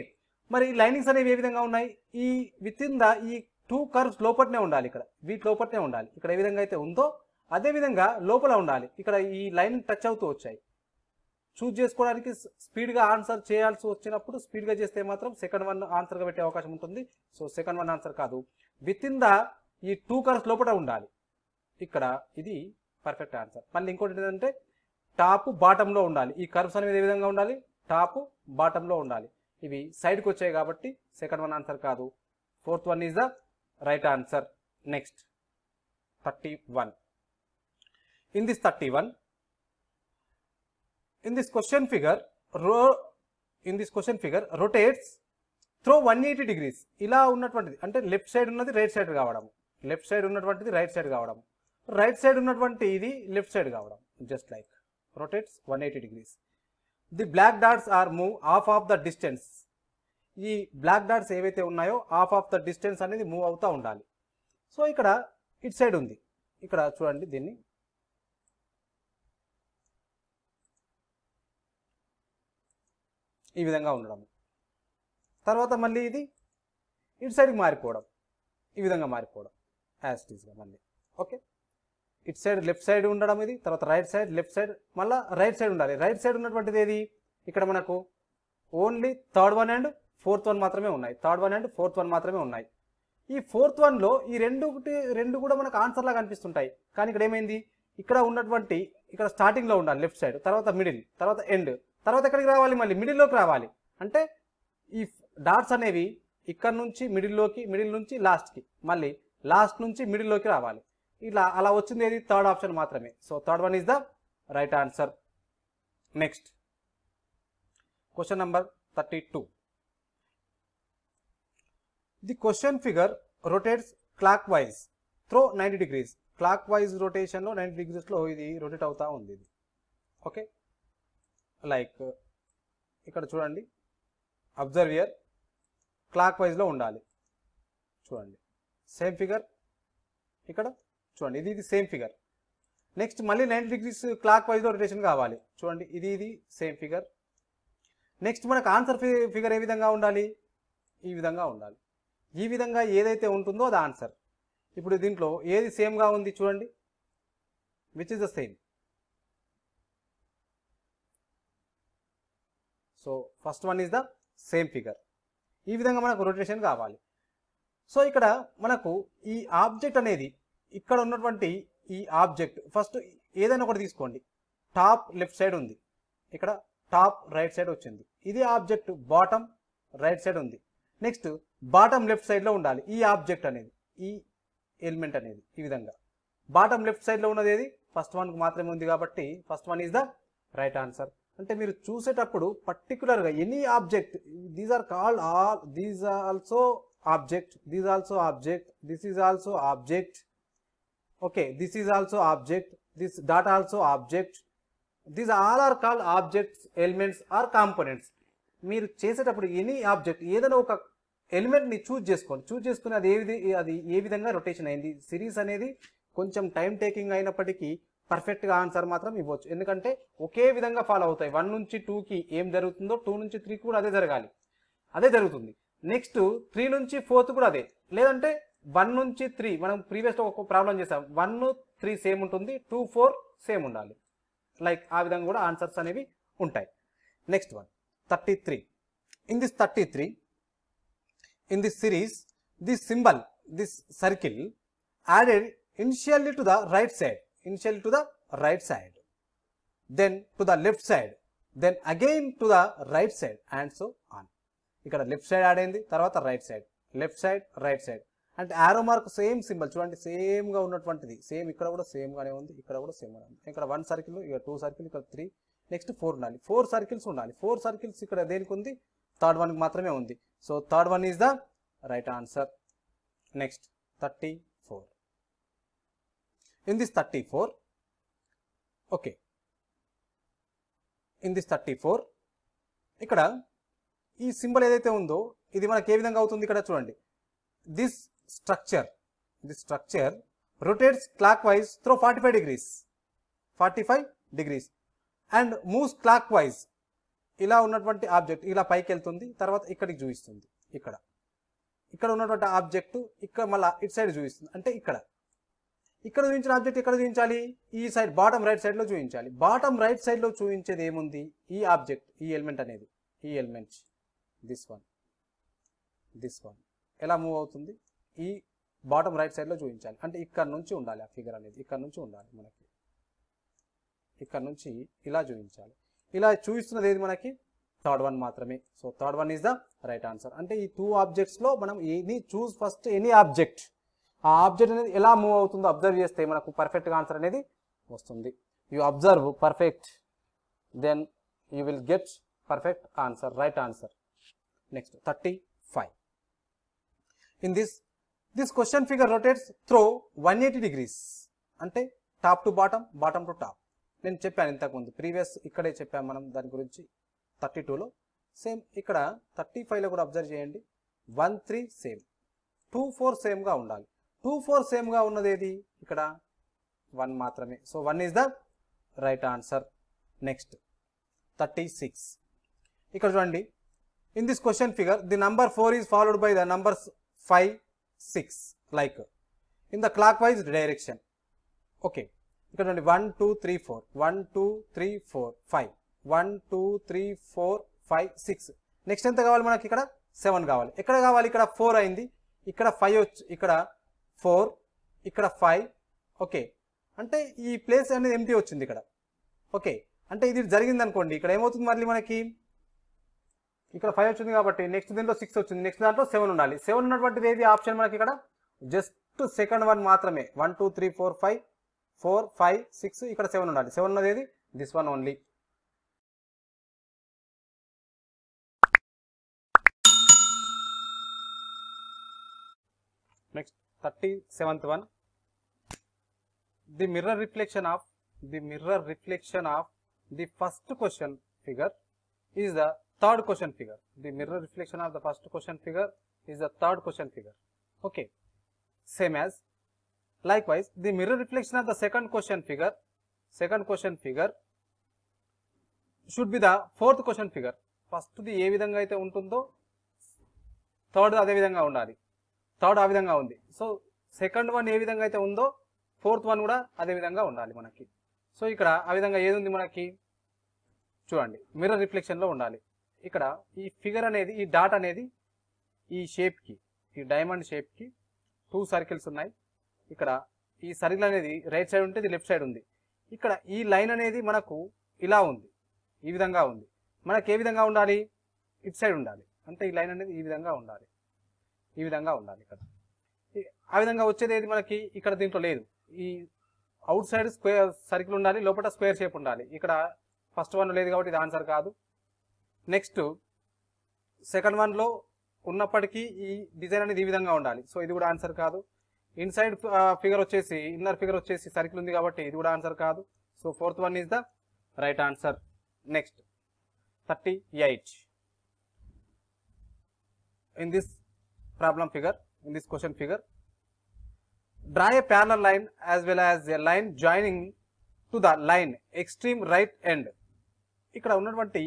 మరి లైనింగ్స్ అనేవి ఏ విధంగా ఉన్నాయి ఈ విత్ ఇన్ ద ఈ టూ కర్వ్స్ లోపలనే ఉండాలి ఇక్కడ వీటి లోపలనే ఉండాలి ఇక్కడ ఏ విధంగా అయితే ఉందో అదే విధంగా లోపల ఉండాలి ఇక్కడ ఈ లైన్ టచ్ అవుతూ వచ్చాయి చూజ్ చేసుకోవడానికి స్పీడ్గా ఆన్సర్ చేయాల్సి వచ్చినప్పుడు స్పీడ్గా చేస్తే మాత్రం సెకండ్ వన్ ఆన్సర్గా పెట్టే అవకాశం ఉంటుంది సో సెకండ్ వన్ ఆన్సర్ కాదు విత్ ఇన్ ద ఈ టూ కర్స్ లోపల ఉండాలి ఇక్కడ ఇది పర్ఫెక్ట్ ఆన్సర్ మళ్ళీ ఇంకోటి ఏంటంటే టాప్ బాటంలో ఉండాలి ఈ కర్వ్స్ అనేది ఏ విధంగా ఉండాలి టాప్ బాటంలో ఉండాలి ఇవి సైడ్కి వచ్చాయి కాబట్టి సెకండ్ వన్ ఆన్సర్ కాదు fourth one is the right answer next thirty one in this thirty one in this question figure row in this question figure rotates through one eighty degrees ఇలా ఉన్నటువంటిది అంటే లెఫ్ట్ సైడ్ ఉన్నది రైట్ సైడ్ కావడం లెఫ్ట్ సైడ్ ఉన్నటువంటిది రైట్ సైడ్ కావడం రైట్ సైడ్ ఉన్నటువంటి ఇది లెఫ్ట్ సైడ్ కావడం just like rotates one eighty degrees the black dots are move half of the distance ఈ బ్లాక్ డాట్స్ ఏవైతే ఉన్నాయో హాఫ్ ఆఫ్ ద డిస్టెన్స్ అనేది మూవ్ అవుతూ ఉండాలి సో ఇక్కడ ఇట్ సైడ్ ఉంది ఇక్కడ చూడండి దీన్ని ఈ విధంగా ఉండడం తర్వాత మళ్ళీ ఇది ఇట్ సైడ్కి మారిపోవడం ఈ విధంగా మారిపోవడం యాజ్ ఈజ్గా మళ్ళీ okay it side left side ఉండడం ఇది తర్వాత రైట్ సైడ్ లెఫ్ట్ సైడ్ మళ్ళీ రైట్ సైడ్ ఉండాలి రైట్ సైడ్ ఉన్నటువంటిది ఏది ఇక్కడ మనకు only third one and fourth one మాత్రమే ఉన్నాయి third one and fourth one మాత్రమే ఉన్నాయి ఈ ఫోర్త్ వన్లో ఈ రెండు రెండు కూడా మనకు ఆన్సర్లా కనిపిస్తుంటాయి కానీ ఇక్కడ ఏమైంది ఇక్కడ ఉన్నటువంటి ఇక్కడ స్టార్టింగ్లో ఉండాలి లెఫ్ట్ సైడ్ తర్వాత మిడిల్ తర్వాత ఎండ్ తర్వాత ఎక్కడికి రావాలి మళ్ళీ మిడిల్లోకి రావాలి అంటే ఈ డాట్స్ అనేవి ఇక్కడ నుంచి మిడిల్లోకి మిడిల్ నుంచి లాస్ట్కి మళ్ళీ లాస్ట్ నుంచి మిడిల్లోకి రావాలి ఇలా అలా వచ్చింది ఏది థర్డ్ ఆప్షన్ మాత్రమే so third one is the right answer next question number thirty two the question figure rotates clock wise through ninety degrees clockwise రొటేషన్లో నైంటీ డిగ్రీస్లో ఇది రొటేట్ అవుతూ ఉంది ఇది ఓకే లైక్ ఇక్కడ చూడండి అబ్జర్వియర్ క్లాక్ వైజ్లో ఉండాలి చూడండి సేమ్ ఫిగర్ ఇక్కడ చూడండి ఇది ఇది సేమ్ ఫిగర్ నెక్స్ట్ మళ్ళీ నైంటీ డిగ్రీస్ క్లాక్ వైజ్లో రొటేషన్ కావాలి చూడండి ఇది ఇది సేమ్ ఫిగర్ నెక్స్ట్ మనకు ఆన్సర్ ఫిగర్ ఏ విధంగా ఉండాలి ఈ విధంగా ఉండాలి ఈ విధంగా ఏదైతే ఉంటుందో అది ఆన్సర్ ఇప్పుడు దీంట్లో ఏది సేమ్గా ఉంది చూడండి which is the same so first one is the same figure ఈ విధంగా మనకు రొటేషన్ కావాలి సో ఇక్కడ మనకు ఈ ఆబ్జెక్ట్ అనేది ఇక్కడ ఉన్నటువంటి ఈ ఆబ్జెక్ట్ ఫస్ట్ ఏదైనా ఒకటి తీసుకోండి టాప్ లెఫ్ట్ సైడ్ ఉంది ఇక్కడ టాప్ రైట్ సైడ్ వచ్చింది ఇది ఆబ్జెక్ట్ బాటమ్ రైట్ సైడ్ ఉంది నెక్స్ట్ బాటమ్ లెఫ్ట్ సైడ్లో ఉండాలి ఈ ఆబ్జెక్ట్ అనేది ఈ ఎలిమెంట్ అనేది ఈ విధంగా బాటమ్ లెఫ్ట్ సైడ్లో ఉన్నది ఏది ఫస్ట్ వన్కి మాత్రమే ఉంది కాబట్టి first one is the right answer అంటే మీరు చూసేటప్పుడు పర్టికులర్గా any object these are called all these also object these also object this is also object okay this is also object this dot also object these all are called objects elements or components మీరు చేసేటప్పుడు ఎనీ ఆబ్జెక్ట్ ఏదైనా ఒక ని చూజ్ చేసుకోండి చూజ్ చేసుకుని అది ఏ అది ఏ విధంగా రొటేషన్ అయింది సిరీస్ అనేది కొంచెం టైం టేకింగ్ అయినప్పటికీ పర్ఫెక్ట్గా ఆన్సర్ మాత్రం ఇవ్వచ్చు ఎందుకంటే ఒకే విధంగా ఫాలో అవుతాయి వన్ నుంచి టూకి ఏం జరుగుతుందో టూ నుంచి త్రీ కూడా అదే జరగాలి అదే జరుగుతుంది నెక్స్ట్ త్రీ నుంచి ఫోర్త్ కూడా అదే లేదంటే వన్ నుంచి త్రీ మనం లో ఒక ప్రాబ్లం చేసాం వన్ త్రీ సేమ్ ఉంటుంది టూ ఫోర్ సేమ్ ఉండాలి లైక్ ఆ విధంగా కూడా ఆన్సర్స్ అనేవి ఉంటాయి next one thirty three in this thirty three In this series, this symbol, this circle added initially to the right side, initially to the right side, then to the left side, then again to the right side and so on. ఇక్కడ లెఫ్ట్ సైడ్ యాడ్ అయింది తర్వాత right side left side right side అంటే యారో మార్క్ సేమ్ సింబల్ చూడండి సేమ్గా ఉన్నటువంటిది సేమ్ ఇక్కడ కూడా సేమ్గానే ఉంది ఇక్కడ కూడా సేమ్ ఉంది ఇక్కడ వన్ సర్కిల్ ఇక్కడ టూ సర్కిల్ ఇక్కడ త్రీ నెక్స్ట్ ఫోర్ ఉండాలి ఫోర్ సర్కిల్స్ ఉండాలి ఫోర్ సర్కిల్స్ ఇక్కడ దేనికి ఉంది థర్డ్ వన్కి మాత్రమే ఉంది so third one third the right answer next thirty four in this thirty four okay in this thirty four ఇక్కడ ఈ సింబల్ ఏదైతే ఉందో ఇది మనకు ఏ విధంగా అవుతుంది ఇక్కడ చూడండి this structure this structure rotates clock wise through forty five degrees forty five degrees and moves clockwise ఇలా ఉన్నటువంటి ఆబ్జెక్ట్ ఇలా పైకి వెళ్తుంది తర్వాత ఇక్కడికి చూపిస్తుంది ఇక్కడ ఇక్కడ ఉన్నటువంటి ఆబ్జెక్ట్ ఇక్కడ మళ్ళీ ఇటు సైడ్ చూపిస్తుంది అంటే ఇక్కడ ఇక్కడ చూపించిన ఆబ్జెక్ట్ ఇక్కడ చూపించాలి ఈ సైడ్ బాటమ్ రైట్ సైడ్లో చూపించాలి బాటమ్ రైట్ సైడ్లో చూపించేది ఏముంది ఈ ఆబ్జెక్ట్ ఈ ఎలిమెంట్ అనేది ఈ element this one this one ఎలా మూవ్ అవుతుంది ఈ బాటం రైట్ సైడ్లో చూపించాలి అంటే ఇక్కడ నుంచి ఉండాలి ఆ ఫిగర్ అనేది ఇక్కడ నుంచి ఉండాలి మనకి ఇక్కడ నుంచి ఇలా చూపించాలి ఇలా చూపిస్తున్నది ఏది మనకి థర్డ్ వన్ మాత్రమే so third one is the right answer అంటే ఈ టూ ఆబ్జెక్ట్స్లో మనం any choose first any object ఆ ఆబ్జెక్ట్ అనేది ఎలా మూవ్ అవుతుందో అబ్జర్వ్ చేస్తే మనకు పర్ఫెక్ట్గా ఆన్సర్ అనేది వస్తుంది you observe perfect then you will get perfect answer right answer next thirty five in this this question figure rotates through one eighty degrees అంటే top to bottom bottom to top నేను చెప్పాను ఇంతకుముందు ప్రీవియస్ ఇక్కడే చెప్పాము మనం దాని గురించి థర్టీ టూలో సేమ్ ఇక్కడ థర్టీ ఫైవ్లో కూడా అబ్జర్వ్ చేయండి one three same two four సేమ్గా ఉండాలి టూ ఫోర్ సేమ్గా ఉన్నది ఏది ఇక్కడ వన్ మాత్రమే so one is the right answer next thirty six ఇక్కడ చూడండి in this question figure the number four is followed by the number five six like in the clockwise direction okay ఇక్కడ నుండి one two three four one two three four five one two three four five six next ఎంత కావాలి మనకి ఇక్కడ సెవెన్ కావాలి ఎక్కడ కావాలి ఇక్కడ ఫోర్ అయింది ఇక్కడ ఫైవ్ ఇక్కడ ఫోర్ ఇక్కడ ఫైవ్ ఓకే అంటే ఈ ప్లేస్ అనేది ఎంటీ వచ్చింది ఇక్కడ ఓకే అంటే ఇది జరిగింది అనుకోండి ఇక్కడ ఏమవుతుంది మళ్ళీ మనకి ఇక్కడ ఫైవ్ వచ్చింది కాబట్టి నెక్స్ట్ దీంట్లో సిక్స్ వచ్చింది నెక్స్ట్ దాంట్లో సెవెన్ ఉండాలి సెవెన్ ఉన్నటువంటిది ఏది ఆప్షన్ మనకి ఇక్కడ జస్ట్ సెకండ్ వన్ మాత్రమే one two three four five four five six ఇక్కడ సెవెన్ ఉండాలి సెవెన్ ఉన్నది ఏది this one only next thirty seventh one the mirror reflection of the mirror reflection of the first question figure is the third question figure the mirror reflection of the first question figure is the third question figure okay same as Likewise, the mirror reflection of the second question figure, second question figure should be the fourth question figure. First the ఏ విధంగా అయితే ఉంటుందో థర్డ్ అదే విధంగా ఉండాలి థర్డ్ ఆ విధంగా ఉంది సో సెకండ్ వన్ ఏ విధంగా అయితే ఉందో ఫోర్త్ వన్ కూడా అదే విధంగా ఉండాలి మనకి సో ఇక్కడ ఆ విధంగా ఏది ఉంది మనకి చూడండి మిర్రర్ రిఫ్లెక్షన్లో ఉండాలి ఇక్కడ ఈ ఫిగర్ అనేది ఈ డాట్ అనేది ఈ షేప్కి ఈ డైమండ్ షేప్కి టూ సర్కిల్స్ ఉన్నాయి ఇక్కడ ఈ సర్కిల్ అనేది రైట్ సైడ్ ఉంటే ఇది లెఫ్ట్ సైడ్ ఉంది ఇక్కడ ఈ లైన్ అనేది మనకు ఇలా ఉంది ఈ విధంగా ఉంది మనకు ఏ విధంగా ఉండాలి ఇటు సైడ్ ఉండాలి అంటే ఈ లైన్ అనేది ఈ విధంగా ఉండాలి ఈ విధంగా ఉండాలి ఇక్కడ ఆ విధంగా వచ్చేది ఏది మనకి ఇక్కడ దీంట్లో లేదు ఈ అవుట్ సైడ్ స్క్వేర్ సర్కిల్ ఉండాలి లోపల స్క్వేర్ షేప్ ఉండాలి ఇక్కడ ఫస్ట్ వన్ లేదు కాబట్టి ఇది ఆన్సర్ కాదు నెక్స్ట్ సెకండ్ వన్లో ఉన్నప్పటికీ ఈ డిజైన్ అనేది ఈ విధంగా ఉండాలి సో ఇది కూడా ఆన్సర్ కాదు ఇన్సైడ్ ఫిగర్ వచ్చేసి ఇన్నర్ ఫిగర్ వచ్చేసి సర్కిల్ ఉంది కాబట్టి ఇది కూడా ఆన్సర్ కాదు so fourth one is the right answer next thirty eight in this problem figure in this question figure draw a parallel line as well as a line joining to the line extreme right end ఇక్కడ ఉన్నటువంటి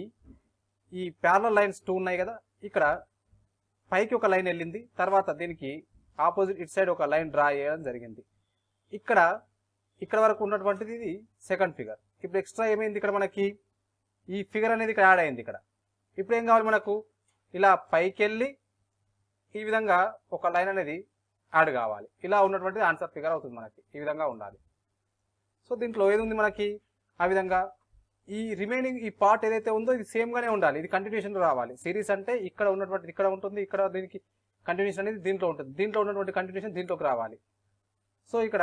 ఈ ప్యారల లైన్స్ టూ ఉన్నాయి కదా ఇక్కడ పైకి ఒక లైన్ వెళ్ళింది తర్వాత దీనికి ఆపోజిట్ ఇట్ సైడ్ ఒక లైన్ డ్రా చేయడం జరిగింది ఇక్కడ ఇక్కడ వరకు ఉన్నటువంటిది ఇది సెకండ్ ఫిగర్ ఇప్పుడు ఎక్స్ట్రా ఏమైంది ఇక్కడ మనకి ఈ ఫిగర్ అనేది ఇక్కడ యాడ్ అయింది ఇక్కడ ఇప్పుడు ఏం కావాలి మనకు ఇలా పైకి వెళ్ళి ఈ విధంగా ఒక లైన్ అనేది యాడ్ కావాలి ఇలా ఉన్నటువంటిది ఆన్సర్ ఫిగర్ అవుతుంది మనకి ఈ విధంగా ఉండాలి సో దీంట్లో ఏది ఉంది మనకి ఆ విధంగా ఈ రిమైనింగ్ ఈ పార్ట్ ఏదైతే ఉందో ఇది సేమ్గానే ఉండాలి ఇది కంటిన్యూషన్ రావాలి సిరీస్ అంటే ఇక్కడ ఉన్నటువంటిది ఇక్కడ ఉంటుంది ఇక్కడ దీనికి కంటిన్యూషన్ అనేది దీంట్లో ఉంటుంది దీంట్లో ఉన్నటువంటి కంటిన్యూషన్ దీంట్లోకి రావాలి సో ఇక్కడ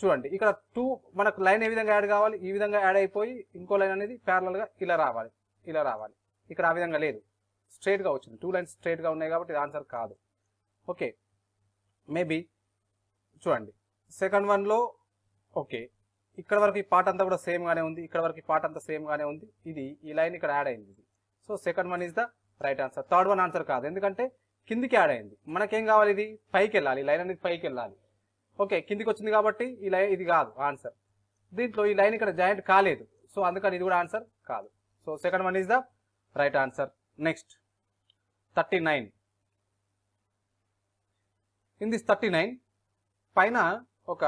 చూడండి ఇక్కడ టూ మనకు లైన్ ఏ విధంగా యాడ్ కావాలి ఈ విధంగా యాడ్ అయిపోయి ఇంకో లైన్ అనేది ప్యారలల్గా ఇలా రావాలి ఇలా రావాలి ఇక్కడ ఆ విధంగా లేదు స్ట్రైట్గా వచ్చింది టూ లైన్స్ స్ట్రైట్గా ఉన్నాయి కాబట్టి ఇది ఆన్సర్ కాదు ఓకే మేబీ చూడండి సెకండ్ వన్లో ఓకే ఇక్కడ వరకు ఈ పార్ట్ అంతా కూడా సేమ్గానే ఉంది ఇక్కడ వరకు ఈ పార్ట్ అంతా సేమ్గానే ఉంది ఇది ఈ లైన్ ఇక్కడ యాడ్ అయింది so second one is the right answer third one answer కాదు ఎందుకంటే కిందికి యాడ్ అయింది మనకేం కావాలి ఇది పైకి వెళ్ళాలి లైన్ అనేది పైకి వెళ్ళాలి ఓకే కిందికి వచ్చింది కాబట్టి ఈ లైన్ ఇది కాదు ఆన్సర్ దీంట్లో ఈ లైన్ ఇక్కడ జాయింట్ కాలేదు సో అందుకని ఇది కూడా ఆన్సర్ కాదు so second one is the right answer next thirty nine in this thirty nine పైన ఒక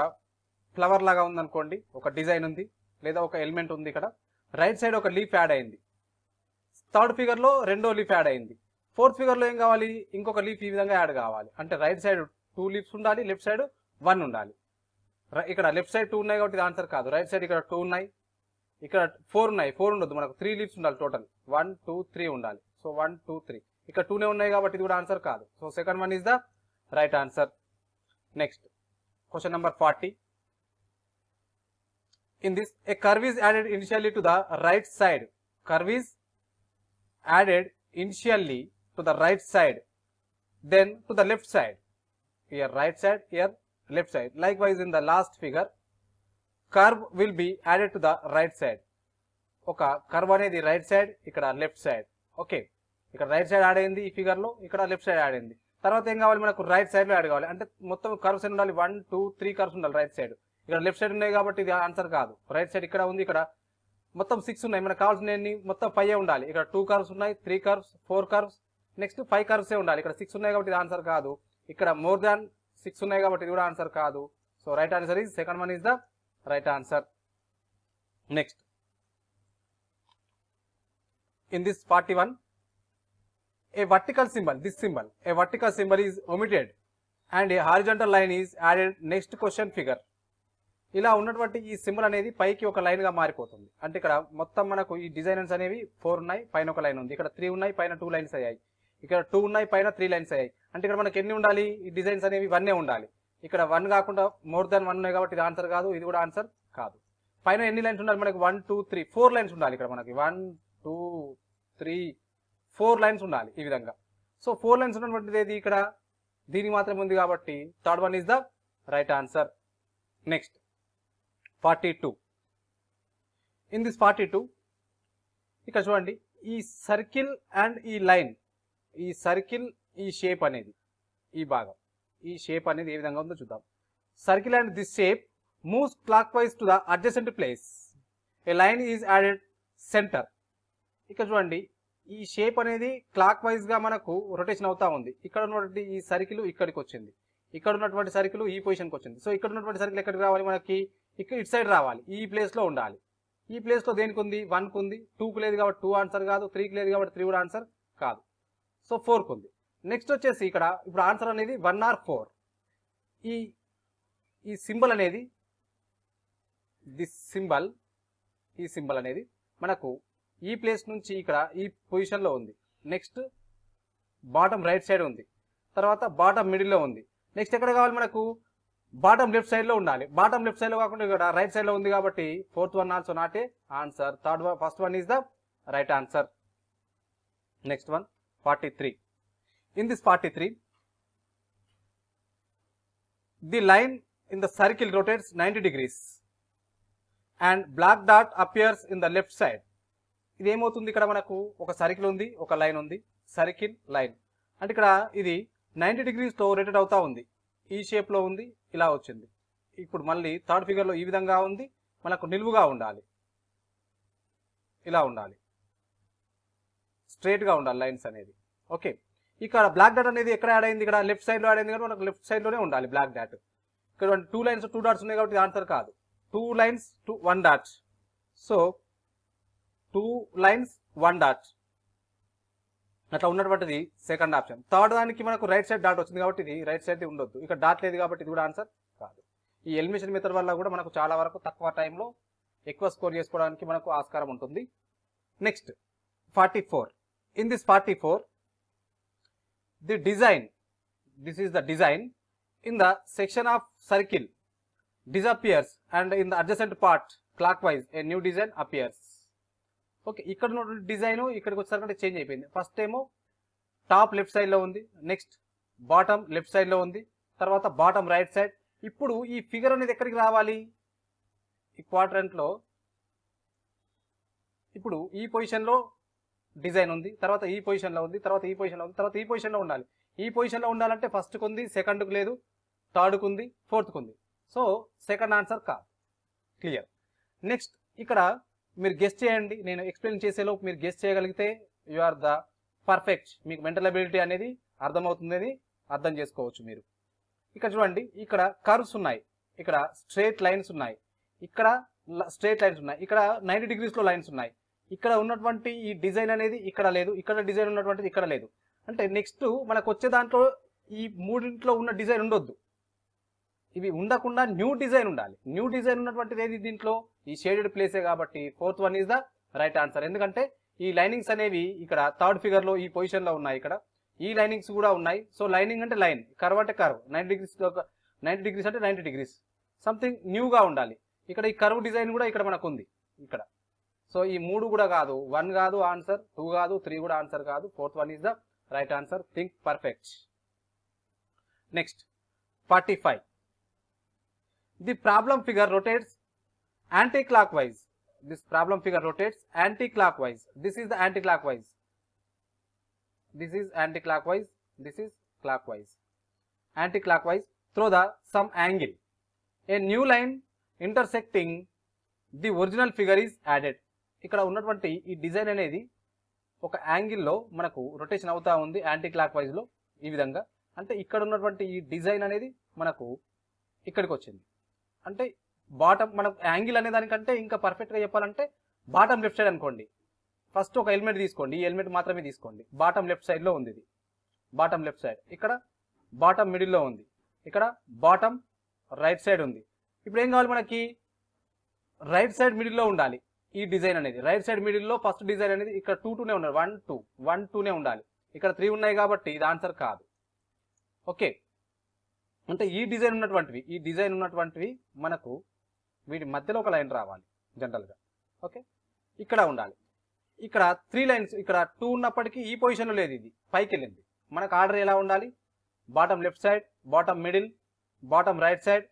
ఫ్లవర్ లాగా ఉందనుకోండి ఒక డిజైన్ ఉంది లేదా ఒక ఎలిమెంట్ ఉంది ఇక్కడ రైట్ సైడ్ ఒక లీఫ్ యాడ్ అయింది థర్డ్ ఫిగర్లో రెండో లీఫ్ యాడ్ అయింది ఫోర్త్ ఫిగర్లో ఏం కావాలి ఇంకొక లీఫ్ ఈ విధంగా యాడ్ కావాలి అంటే రైట్ సైడ్ టూ లీఫ్స్ ఉండాలి లెఫ్ట్ సైడ్ వన్ ఉండాలి ఇక్కడ లెఫ్ట్ సైడ్ టూ ఉన్నాయి కాబట్టి ఆన్సర్ కాదు రైట్ సైడ్ ఇక్కడ టూ ఉన్నాయి ఇక్కడ ఫోర్ ఉన్నాయి ఫోర్ ఉండదు మనకు త్రీ లీఫ్స్ ఉండాలి టోటల్ వన్ టూ త్రీ ఉండాలి సో వన్ టూ త్రీ ఇక్కడ టూనే ఉన్నాయి కాబట్టి ఇది కూడా ఆన్సర్ కాదు so second one is the right answer next question number forty in this a curve added initially to the right side curve added initially to the right side, then to the left side. Here right side, here left side. Likewise in the last figure, curve will be added to the right side. ఒక కర్వ్ అనేది రైట్ సైడ్ ఇక్కడ లెఫ్ట్ సైడ్ ఓకే ఇక్కడ రైట్ సైడ్ యాడ్ అయింది ఈ ఫిగర్లో ఇక్కడ లెఫ్ట్ సైడ్ ఆడింది తర్వాత ఏం కావాలి మనకు రైట్ సైడ్లో యాడ్ కావాలి అంటే మొత్తం కర్వ్స్ ఎన్ని ఉండాలి వన్ టూ త్రీ కర్వ్స్ ఉండాలి రైట్ సైడ్ ఇక్కడ లెఫ్ట్ సైడ్ ఉన్నాయి కాబట్టి ఇది ఆన్సర్ కాదు రైట్ సైడ్ ఇక్కడ ఉంది ఇక్కడ మొత్తం సిక్స్ ఉన్నాయి మనకు కావాల్సిన మొత్తం ఫైవ్ ఉండాలి ఇక్కడ టూ కర్వ్స్ ఉన్నాయి three curves four curves next five కర్వ్సే ఉండాలి ఇక్కడ సిక్స్ ఉన్నాయి కాబట్టి ఇది ఆన్సర్ కాదు ఇక్కడ మోర్ దాన్ సిక్స్ ఉన్నాయి కాబట్టి ఇది కూడా ఆన్సర్ కాదు so right answer is second one is the right answer next in this forty one a vertical symbol this symbol a vertical symbol is omitted and a horizontal line is added next question figure ఇలా ఉన్నటువంటి ఈ సింబల్ అనేది పైకి ఒక లైన్గా మారిపోతుంది అంటే ఇక్కడ మొత్తం మనకు ఈ డిజైనర్స్ అనేవి ఫోర్ ఉన్నాయి పైన ఒక లైన్ ఉంది ఇక్కడ త్రీ ఉన్నాయి పైన టూ లైన్స్ అయ్యాయి ఇక్కడ టూ ఉన్నాయి పైన త్రీ లైన్స్ అయ్యాయి అంటే ఇక్కడ మనకి ఎన్ని ఉండాలి ఈ డిజైన్స్ అనేవి ఇవన్నీ ఉండాలి ఇక్కడ వన్ కాకుండా మోర్ దాన్ వన్ ఉన్నాయి కాబట్టి ఇది ఆన్సర్ కాదు ఇది కూడా ఆన్సర్ కాదు పైన ఎన్ని లైన్స్ ఉండాలి మనకి one two three four lines ఉండాలి ఇక్కడ మనకి one two three four lines ఉండాలి ఈ విధంగా సో ఫోర్ లైన్స్ ఉన్నటువంటిది ఏది ఇక్కడ దీనికి మాత్రం ఉంది కాబట్టి third one is the right answer next forty two in this forty two ఇక్కడ చూడండి ఈ సర్కిల్ అండ్ ఈ లైన్ ఈ సర్కిల్ ఈ షేప్ అనేది ఈ భాగం ఈ షేప్ అనేది ఏ విధంగా ఉందో చూద్దాం circle and this shape moves clock wise to the adjacent place a line is added center ఇక్కడ చూడండి ఈ షేప్ అనేది క్లాక్ వైజ్గా మనకు రొటేషన్ అవుతా ఉంది ఇక్కడ ఉన్నటువంటి ఈ సర్కిల్ ఇక్కడికి వచ్చింది ఇక్కడ ఉన్నటువంటి సర్కిల్ ఈ పొజిషన్కి వచ్చింది సో ఇక్కడ ఉన్నటువంటి సర్కిల్ ఎక్కడికి రావాలి మనకి ఇక్కడ ఇటు సైడ్ రావాలి ఈ ప్లేస్లో ఉండాలి ఈ ప్లేస్లో దేనికి ఉంది వన్కి ఉంది టూకి లేదు కాబట్టి టూ ఆన్సర్ కాదు త్రీకి లేదు కాబట్టి త్రీ కూడా ఆన్సర్ కాదు సో ఫోర్కు ఉంది నెక్స్ట్ వచ్చేసి ఇక్కడ ఇప్పుడు ఆన్సర్ అనేది వన్ ఆర్ ఫోర్ ఈ ఈ సింబల్ అనేది దిస్ సింబల్ ఈ సింబల్ అనేది మనకు ఈ ప్లేస్ నుంచి ఇక్కడ ఈ పొజిషన్లో ఉంది నెక్స్ట్ బాటమ్ రైట్ సైడ్ ఉంది తర్వాత బాటమ్ మిడిల్లో ఉంది నెక్స్ట్ ఎక్కడ కావాలి మనకు బాటమ్ లెఫ్ట్ సైడ్లో ఉండాలి బాటమ్ లెఫ్ట్ సైడ్లో కాకుండా ఇక్కడ రైట్ సైడ్లో ఉంది కాబట్టి fourth one also not a answer third one first one is the right answer next one 43. In this 43, the line in the circle rotates 90 degrees and black dot appears in the left side. ఇది ఏమవుతుంది ఇక్కడ మనకు ఒక సర్కిల్ ఉంది ఒక లైన్ ఉంది సర్కిల్ లైన్ అంటే ఇక్కడ ఇది నైంటీ డిగ్రీస్తో రొటేట్ అవుతా ఉంది ఈ షేప్లో ఉంది ఇలా వచ్చింది ఇప్పుడు మళ్ళీ థర్డ్ ఫిగర్లో ఈ విధంగా ఉంది మనకు నిలువుగా ఉండాలి ఇలా ఉండాలి స్ట్రేట్గా ఉండాలి లైన్స్ అనేది ఓకే ఇక్కడ బ్లాక్ డాట్ అనేది ఎక్కడ యాడ్ అయింది ఇక్కడ లెఫ్ట్ సైడ్లో యాడ్ అయింది కాబట్టి మనకు లెఫ్ట్ సైడ్లోనే ఉండాలి బ్లాక్ డాట్ ఇక్కడ టూ లైన్స్ టూ డాట్స్ ఉన్నాయి కాబట్టి ఆన్సర్ కాదు two lines two one dot so two lines one dot అట్లా ఉన్నటువంటిది సెకండ్ ఆప్షన్ థర్డ్ దానికి మనకు రైట్ సైడ్ డాట్ వచ్చింది కాబట్టి ఇది రైట్ సైడ్ ఉండొద్దు ఇక్కడ డాట్ లేదు కాబట్టి ఇది కూడా ఆన్సర్ కాదు ఈ ఎలిమినేషన్ మెథడ్ వల్ల కూడా మనకు చాలా వరకు తక్కువ టైంలో ఎక్కువ స్కోర్ చేసుకోవడానికి మనకు ఆస్కారం ఉంటుంది next forty four in this 44 the design this is the design in the section of circle disappears and in the adjacent part clockwise a new design appears okay ఇక్కడ ఉన్నటువంటి డిజైన్ ఇక్కడికి వచ్చేసరికి చేంజ్ అయిపోయింది ఫస్ట్ ఏమో టాప్ లెఫ్ట్ సైడ్లో ఉంది నెక్స్ట్ బాటమ్ లెఫ్ట్ సైడ్లో ఉంది తర్వాత బాటమ్ రైట్ సైడ్ ఇప్పుడు ఈ ఫిగర్ అనేది ఎక్కడికి రావాలి ఈ క్వాడ్రంట్లో ఇప్పుడు ఈ పొజిషన్లో డిజైన్ ఉంది తర్వాత ఈ పొజిషన్లో ఉంది తర్వాత ఈ పొజిషన్లో ఉంది తర్వాత ఈ పొజిషన్లో ఉండాలి ఈ పొజిషన్లో ఉండాలంటే ఫస్ట్కు ఉంది సెకండ్కు లేదు థర్డ్కు ఉంది ఫోర్త్కు ఉంది సో సెకండ్ ఆన్సర్ కాదు క్లియర్ నెక్స్ట్ ఇక్కడ మీరు గెస్ట్ చేయండి నేను ఎక్స్ప్లెయిన్ చేసేలోపు మీరు గెస్ట్ చేయగలిగితే యు ఆర్ ద పర్ఫెక్ట్ మీకు మెంటల్ అబిలిటీ అనేది అర్థమవుతుంది అర్థం చేసుకోవచ్చు మీరు ఇక్కడ చూడండి ఇక్కడ కర్వ్స్ ఉన్నాయి ఇక్కడ స్ట్రేట్ లైన్స్ ఉన్నాయి ఇక్కడ స్ట్రేట్ లైన్స్ ఉన్నాయి ఇక్కడ నైంటీ డిగ్రీస్లో లైన్స్ ఉన్నాయి ఇక్కడ ఉన్నటువంటి ఈ డిజైన్ అనేది ఇక్కడ లేదు ఇక్కడ డిజైన్ ఉన్నటువంటిది ఇక్కడ లేదు అంటే నెక్స్ట్ మనకు వచ్చే దాంట్లో ఈ మూడింట్లో ఉన్న డిజైన్ ఉండొద్దు ఇవి ఉండకుండా న్యూ డిజైన్ ఉండాలి న్యూ డిజైన్ ఉన్నటువంటిది ఏది దీంట్లో ఈ షేడెడ్ ప్లేసే కాబట్టి fourth one is the right answer ఎందుకంటే ఈ లైనింగ్స్ అనేవి ఇక్కడ థర్డ్ ఫిగర్ లో ఈ పొజిషన్ లో ఉన్నాయి ఇక్కడ ఈ లైనింగ్స్ కూడా ఉన్నాయి సో లైనింగ్ అంటే లైన్ కర్వ్ అంటే curve ninety degrees ninety degrees అంటే నైన్టీ డిగ్రీస్ సంథింగ్ న్యూగా ఉండాలి ఇక్కడ ఈ కర్వ్ డిజైన్ కూడా ఇక్కడ మనకు ఉంది ఇక్కడ సో ఈ మూడు కూడా కాదు వన్ కాదు ఆన్సర్ టూ కాదు త్రీ కూడా ఆన్సర్ కాదు fourth one is the right answer think perfect next forty five the problem figure rotates anticlockwise this problem figure rotates anticlockwise this is the anticlockwise this is anticlockwise this is clock wise clock wise through the some angle a new line intersecting the original figure is added ఇక్కడ ఉన్నటువంటి ఈ డిజైన్ అనేది ఒక యాంగిల్లో మనకు రొటేషన్ అవుతా ఉంది యాంటీ క్లాక్ వైజ్లో ఈ విధంగా అంటే ఇక్కడ ఉన్నటువంటి ఈ డిజైన్ అనేది మనకు ఇక్కడికి వచ్చింది అంటే బాటమ్ మనకు యాంగిల్ అనే దానికంటే ఇంకా పర్ఫెక్ట్గా చెప్పాలంటే బాటమ్ లెఫ్ట్ సైడ్ అనుకోండి ఫస్ట్ ఒక హెల్మెట్ తీసుకోండి ఈ హెల్మెట్ మాత్రమే తీసుకోండి బాటమ్ లెఫ్ట్ సైడ్లో ఉంది ఇది బాటమ్ లెఫ్ట్ సైడ్ ఇక్కడ బాటమ్ మిడిల్లో ఉంది ఇక్కడ బాటమ్ రైట్ సైడ్ ఉంది ఇప్పుడు ఏం కావాలి మనకి రైట్ సైడ్ మిడిల్లో ఉండాలి ఈ డిజైన్ అనేది రైట్ సైడ్ మిడిల్లో ఫస్ట్ డిజైన్ అనేది ఇక్కడ టూ టూనే ఉండాలి వన్ టూ వన్ టూనే ఉండాలి ఇక్కడ త్రీ ఉన్నాయి కాబట్టి ఇది ఆన్సర్ కాదు ఓకే అంటే ఈ డిజైన్ ఉన్నటువంటివి ఈ డిజైన్ ఉన్నటువంటివి మనకు వీటి మధ్యలో ఒక లైన్ రావాలి జనరల్గా ఓకే ఇక్కడ ఉండాలి ఇక్కడ త్రీ లైన్స్ ఇక్కడ టూ ఉన్నప్పటికీ ఈ పొజిషన్లో లేదు ఇది పైకి వెళ్ళింది మనకు ఆర్డర్ ఎలా ఉండాలి bottom left side bottom middle bottom right side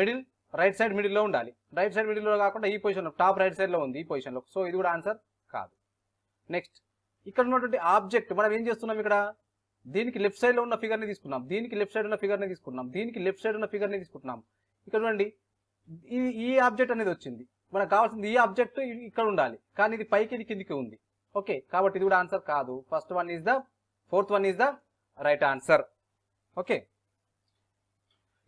middle right side మిడిల్లో ఉండాలి రైట్ సైడ్ లో కాకుండా ఈ లో టాప్ రైట్ సైడ్లో ఉంది ఈ లో సో ఇది కూడా ఆన్సర్ కాదు నెక్స్ట్ ఇక్కడ ఉన్నటువంటి ఆబ్జెక్ట్ మనం ఏం చేస్తున్నాం ఇక్కడ దీనికి లెఫ్ట్ సైడ్లో ఉన్న ఫిగర్ని తీసుకున్నాం దీనికి లెఫ్ట్ సైడ్ ఉన్న ఫిగర్ని తీసుకున్నాం దీనికి లెఫ్ట్ సైడ్ ఉన్న ఫిగర్ని తీసుకుంటున్నాం ఇక్కడ చూడండి ఈ ఈ ఆబ్జెక్ట్ అనేది వచ్చింది మనకు కావాల్సింది ఈ ఆబ్జెక్ట్ ఇక్కడ ఉండాలి కానీ ఇది పైకి ఇది కిందికి ఉంది ఓకే కాబట్టి ఇది కూడా ఆన్సర్ కాదు first one is the fourth one is the right answer okay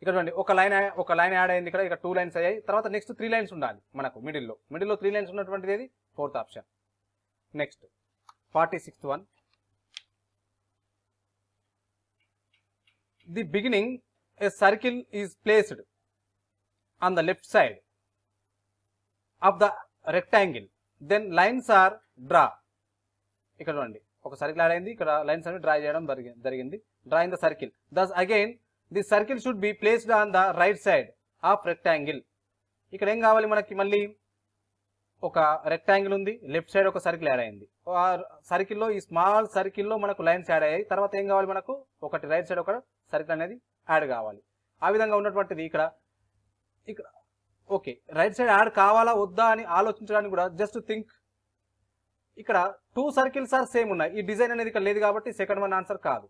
ఇక్కడ చూడండి ఒక లైన్ ఒక లైన్ యాడ్ అయింది ఇక్కడ ఇక్కడ టూ లైన్స్ అయ్యాయి తర్వాత నెక్స్ట్ త్రీ లైన్స్ ఉండాలి మనకు మిడిల్లో మిడిల్లో త్రీ లైన్స్ ఉన్నటువంటిది ఏది fourth option next forty sixth one the beginning a circle is placed on the left side of the rectangle then lines are draw ఇక్కడ చూడండి ఒక సర్కిల్ యాడ్ అయింది ఇక్కడ లైన్స్ అన్ని డ్రా చేయడం జరిగింది draw in the circle thus again the circle should be placed on the right side of rectangle ఇక్కడ ఏం కావాలి మనకి మళ్ళీ ఒక రెక్టాంగిల్ ఉంది లెఫ్ట్ సైడ్ ఒక సర్కిల్ యాడ్ అయింది ఆ సర్కిల్లో ఈ స్మాల్ సర్కిల్లో మనకు లైన్స్ యాడ్ అయ్యాయి తర్వాత ఏం కావాలి మనకు ఒకటి రైట్ సైడ్ ఒక సర్కిల్ అనేది యాడ్ కావాలి ఆ విధంగా ఉన్నటువంటిది ఇక్కడ ఇక్కడ ఓకే రైట్ సైడ్ యాడ్ కావాలా వద్దా అని ఆలోచించడానికి కూడా జస్ట్ థింక్ ఇక్కడ టూ సర్కిల్స్ ఆర్ సేమ్ ఉన్నాయి ఈ డిజైన్ అనేది ఇక్కడ లేదు కాబట్టి సెకండ్ వన్ ఆన్సర్ కాదు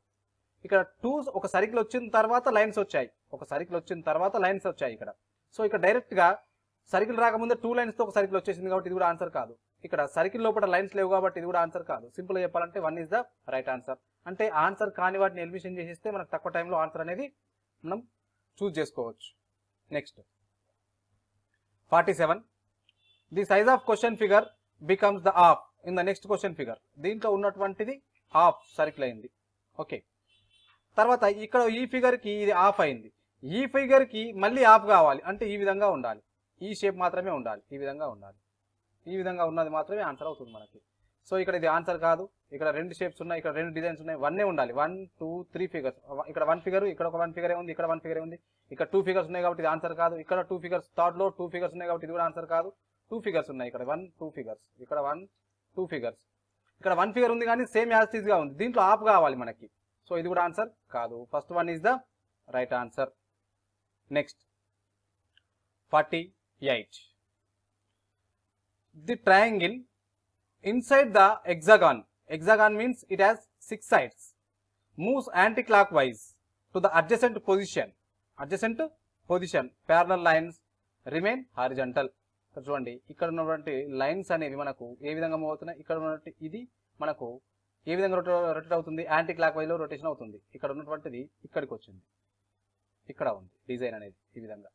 ఇక్కడ టూ ఒక సర్కిల్ వచ్చిన తర్వాత లైన్స్ వచ్చాయి ఒక సర్కిల్ వచ్చిన తర్వాత లైన్స్ వచ్చాయి ఇక్కడ సో ఇక్కడ డైరెక్ట్ గా సర్కిల్ రాకముందే టూ లైన్స్ తో ఒక సర్కిల్ వచ్చేసింది కాబట్టి ఇది కూడా ఆన్సర్ కాదు ఇక్కడ సర్కిల్ లోపల లైన్స్ లేవు కాబట్టి ఇది కూడా ఆన్సర్ కాదు సింపుల్ గా చెప్పాలంటే one is the right answer అంటే ఆన్సర్ కాని వాటిని ఎలిమినేషన్ చేసేస్తే మనకు తక్కువ టైంలో ఆన్సర్ అనేది మనం చూస్ చేసుకోవచ్చు next forty seven the size of question figure becomes the half in the next question figure దీంట్లో ఉన్నటువంటిది హాఫ్ సర్కిల్ అయింది ఓకే తర్వాత ఇక్కడ ఈ ఫిగర్కి ఇది ఆఫ్ అయింది ఈ ఫిగర్కి మళ్ళీ ఆఫ్ కావాలి అంటే ఈ విధంగా ఉండాలి ఈ షేప్ మాత్రమే ఉండాలి ఈ విధంగా ఉండాలి ఈ విధంగా ఉన్నది మాత్రమే ఆన్సర్ అవుతుంది మనకి సో ఇక్కడ ఇది ఆన్సర్ కాదు ఇక్కడ రెండు షేప్స్ ఉన్నాయి ఇక్కడ రెండు డిజైన్స్ ఉన్నాయి వన్నే ఉండాలి వన్ టూ త్రీ ఫిగర్స్ ఇక్కడ వన్ ఫిగర్ ఇక్కడ ఒక వన్ ఫిగరే ఉంది ఇక్కడ వన్ ఫిగరే ఉంది ఇక్కడ టూ ఫిగర్స్ ఉన్నాయి కాబట్టి ఇది ఆన్సర్ కాదు ఇక్కడ టూ ఫిగర్స్ థర్డ్లో టూ ఫిగర్స్ ఉన్నాయి కాబట్టి ఇది కూడా ఆన్సర్ కాదు టూ ఫిగర్స్ ఉన్నాయి ఇక్కడ వన్ టూ ఫిగర్స్ ఇక్కడ వన్ టూ ఫిగర్స్ ఇక్కడ వన్ ఫిగర్ ఉంది కానీ సేమ్ యాజ్ గా ఉంది దీంట్లో ఆఫ్ కావాలి మనకి సో ఇది కూడా ఆన్సర్ కాదు first one is the right answer next forty eight the triangle inside the hexagon hexagon means it has six sides moves clock wise to the adjacent position adjacent position parallel lines remain horizontal చూడండి ఇక్కడ ఉన్నటువంటి లైన్స్ అనేది మనకు ఏ విధంగా మోగుతున్నాయి ఇక్కడ ఉన్నటువంటి ఇది మనకు ఏ విధంగా రొటేట్ అవుతుంది యాంటీ క్లాక్ వైజ్లో రొటేషన్ అవుతుంది ఇక్కడ ఉన్నటువంటిది ఇక్కడికి వచ్చింది ఇక్కడ ఉంది డిజైన్ అనేది ఈ విధంగా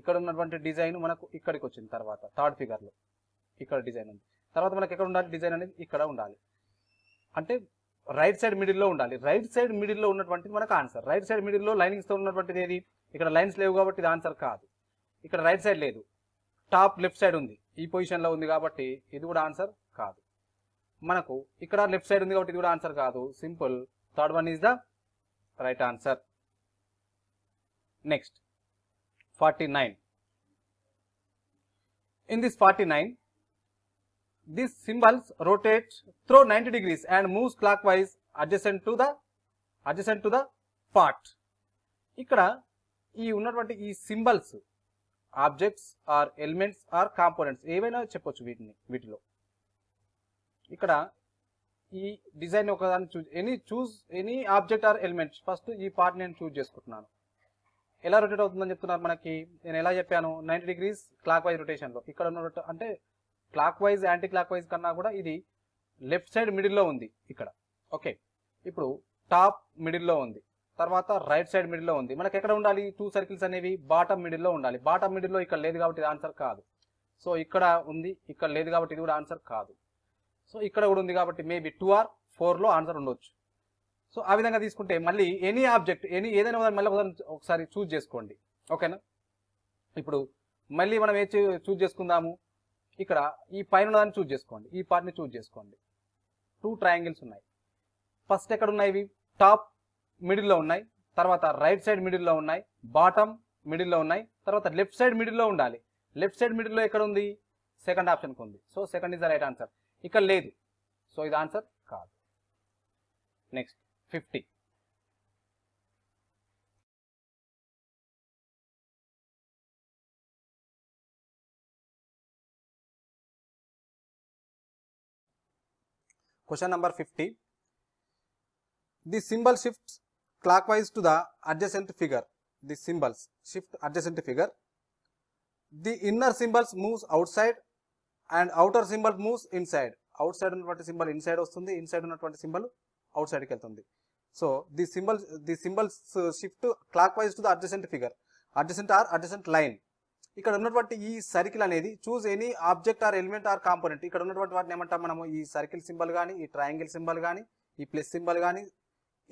ఇక్కడ ఉన్నటువంటి డిజైన్ మనకు ఇక్కడికి వచ్చింది తర్వాత థర్డ్ ఫిగర్లో ఇక్కడ డిజైన్ ఉంది తర్వాత మనకి ఎక్కడ ఉండాలి డిజైన్ అనేది ఇక్కడ ఉండాలి అంటే రైట్ సైడ్ మిడిల్లో ఉండాలి రైట్ సైడ్ మిడిల్లో ఉన్నటువంటిది మనకు ఆన్సర్ రైట్ సైడ్ మిడిల్లో లైనింగ్స్తో ఉన్నటువంటిది ఏది ఇక్కడ లైన్స్ లేవు కాబట్టి ఇది ఆన్సర్ కాదు ఇక్కడ రైట్ సైడ్ లేదు టాప్ లెఫ్ట్ సైడ్ ఉంది ఈ పొజిషన్లో ఉంది కాబట్టి ఇది కూడా ఆన్సర్ కాదు మనకు ఇక్కడ లెఫ్ట్ సైడ్ ఉంది కాబట్టి ఇది కూడా ఆన్సర్ కాదు simple third one is the right answer next forty nine in this forty nine this symbols rotate through ninety degrees and moves clockwise adjacent to the adjacent to the part ఇక్కడ ఈ ఉన్నటువంటి ఈ symbols objects or elements or components ఏవైనా చెప్పొచ్చు వీటిని వీటిలో ఇక్కడ ఈ డిజైన్ ఒకదాన్ని choose any choose any object or element first ఈ పార్ట్ నేను చూజ్ చేసుకుంటున్నాను ఎలా రొటేట్ అవుతుందని చెప్తున్నారు మనకి నేను ఎలా చెప్పాను నైంటీ డిగ్రీస్ క్లాక్ వైజ్ రొటేషన్లో ఇక్కడ ఉన్న అంటే clock wise anticlockwise కన్నా కూడా ఇది లెఫ్ట్ సైడ్ మిడిల్లో ఉంది ఇక్కడ ఓకే ఇప్పుడు టాప్ మిడిల్లో ఉంది తర్వాత రైట్ సైడ్ మిడిల్లో ఉంది మనకి ఎక్కడ ఉండాలి టూ సర్కిల్స్ అనేవి బాటమ్ మిడిల్లో ఉండాలి బాటమ్ మిడిల్లో ఇక్కడ లేదు కాబట్టి ఇది ఆన్సర్ కాదు సో ఇక్కడ ఉంది ఇక్కడ లేదు కాబట్టి ఇది కూడా ఆన్సర్ కాదు సో ఇక్కడ కూడా ఉంది కాబట్టి మేబీ టూ ఆర్ ఫోర్లో ఆన్సర్ ఉండొచ్చు సో ఆ విధంగా తీసుకుంటే మళ్ళీ ఎనీ ఆబ్జెక్ట్ ఎనీ ఏదైనా మళ్ళీ ఒకసారి చూజ్ చేసుకోండి ఓకేనా ఇప్పుడు మళ్ళీ మనం ఏ చూజ్ చేసుకుందాము ఇక్కడ ఈ పైన ఉన్నదాన్ని చూజ్ చేసుకోండి ఈ పార్ట్ని చూజ్ చేసుకోండి టూ ట్రయాంగిల్స్ ఉన్నాయి ఫస్ట్ ఎక్కడ ఉన్నాయి ఇవి టాప్ మిడిల్లో ఉన్నాయి తర్వాత రైట్ సైడ్ మిడిల్లో ఉన్నాయి బాటమ్ మిడిల్లో ఉన్నాయి తర్వాత లెఫ్ట్ సైడ్ మిడిల్లో ఉండాలి లెఫ్ట్ సైడ్ మిడిల్లో ఎక్కడ ఉంది సెకండ్ ఆప్షన్కి ఉంది so second is the right answer question number fifty symbol shift clockwise to the adjacent figure symbol shift adjacent figure the inner symbol move औ and outer symbol moves inside outside ఉన్నటువంటి సింబల్ ఇన్సైడ్ వస్తుంది ఇన్సైడ్ ఉన్నటువంటి సింబల్ అవుట్ సైడ్కి వెళ్తుంది so the symbol the symbols shift clock wise to the adjacent figure adjacent or adjacent line ఇక్కడ ఉన్నటువంటి ఈ సర్కిల్ అనేది choose any object or element or component ఇక్కడ ఉన్నటువంటి వాటిని ఏమంటాం మనము ఈ సర్కిల్ సింబల్ కానీ ఈ ట్రయాంగిల్ సింబల్ కానీ ఈ ప్లస్ సింబల్ కానీ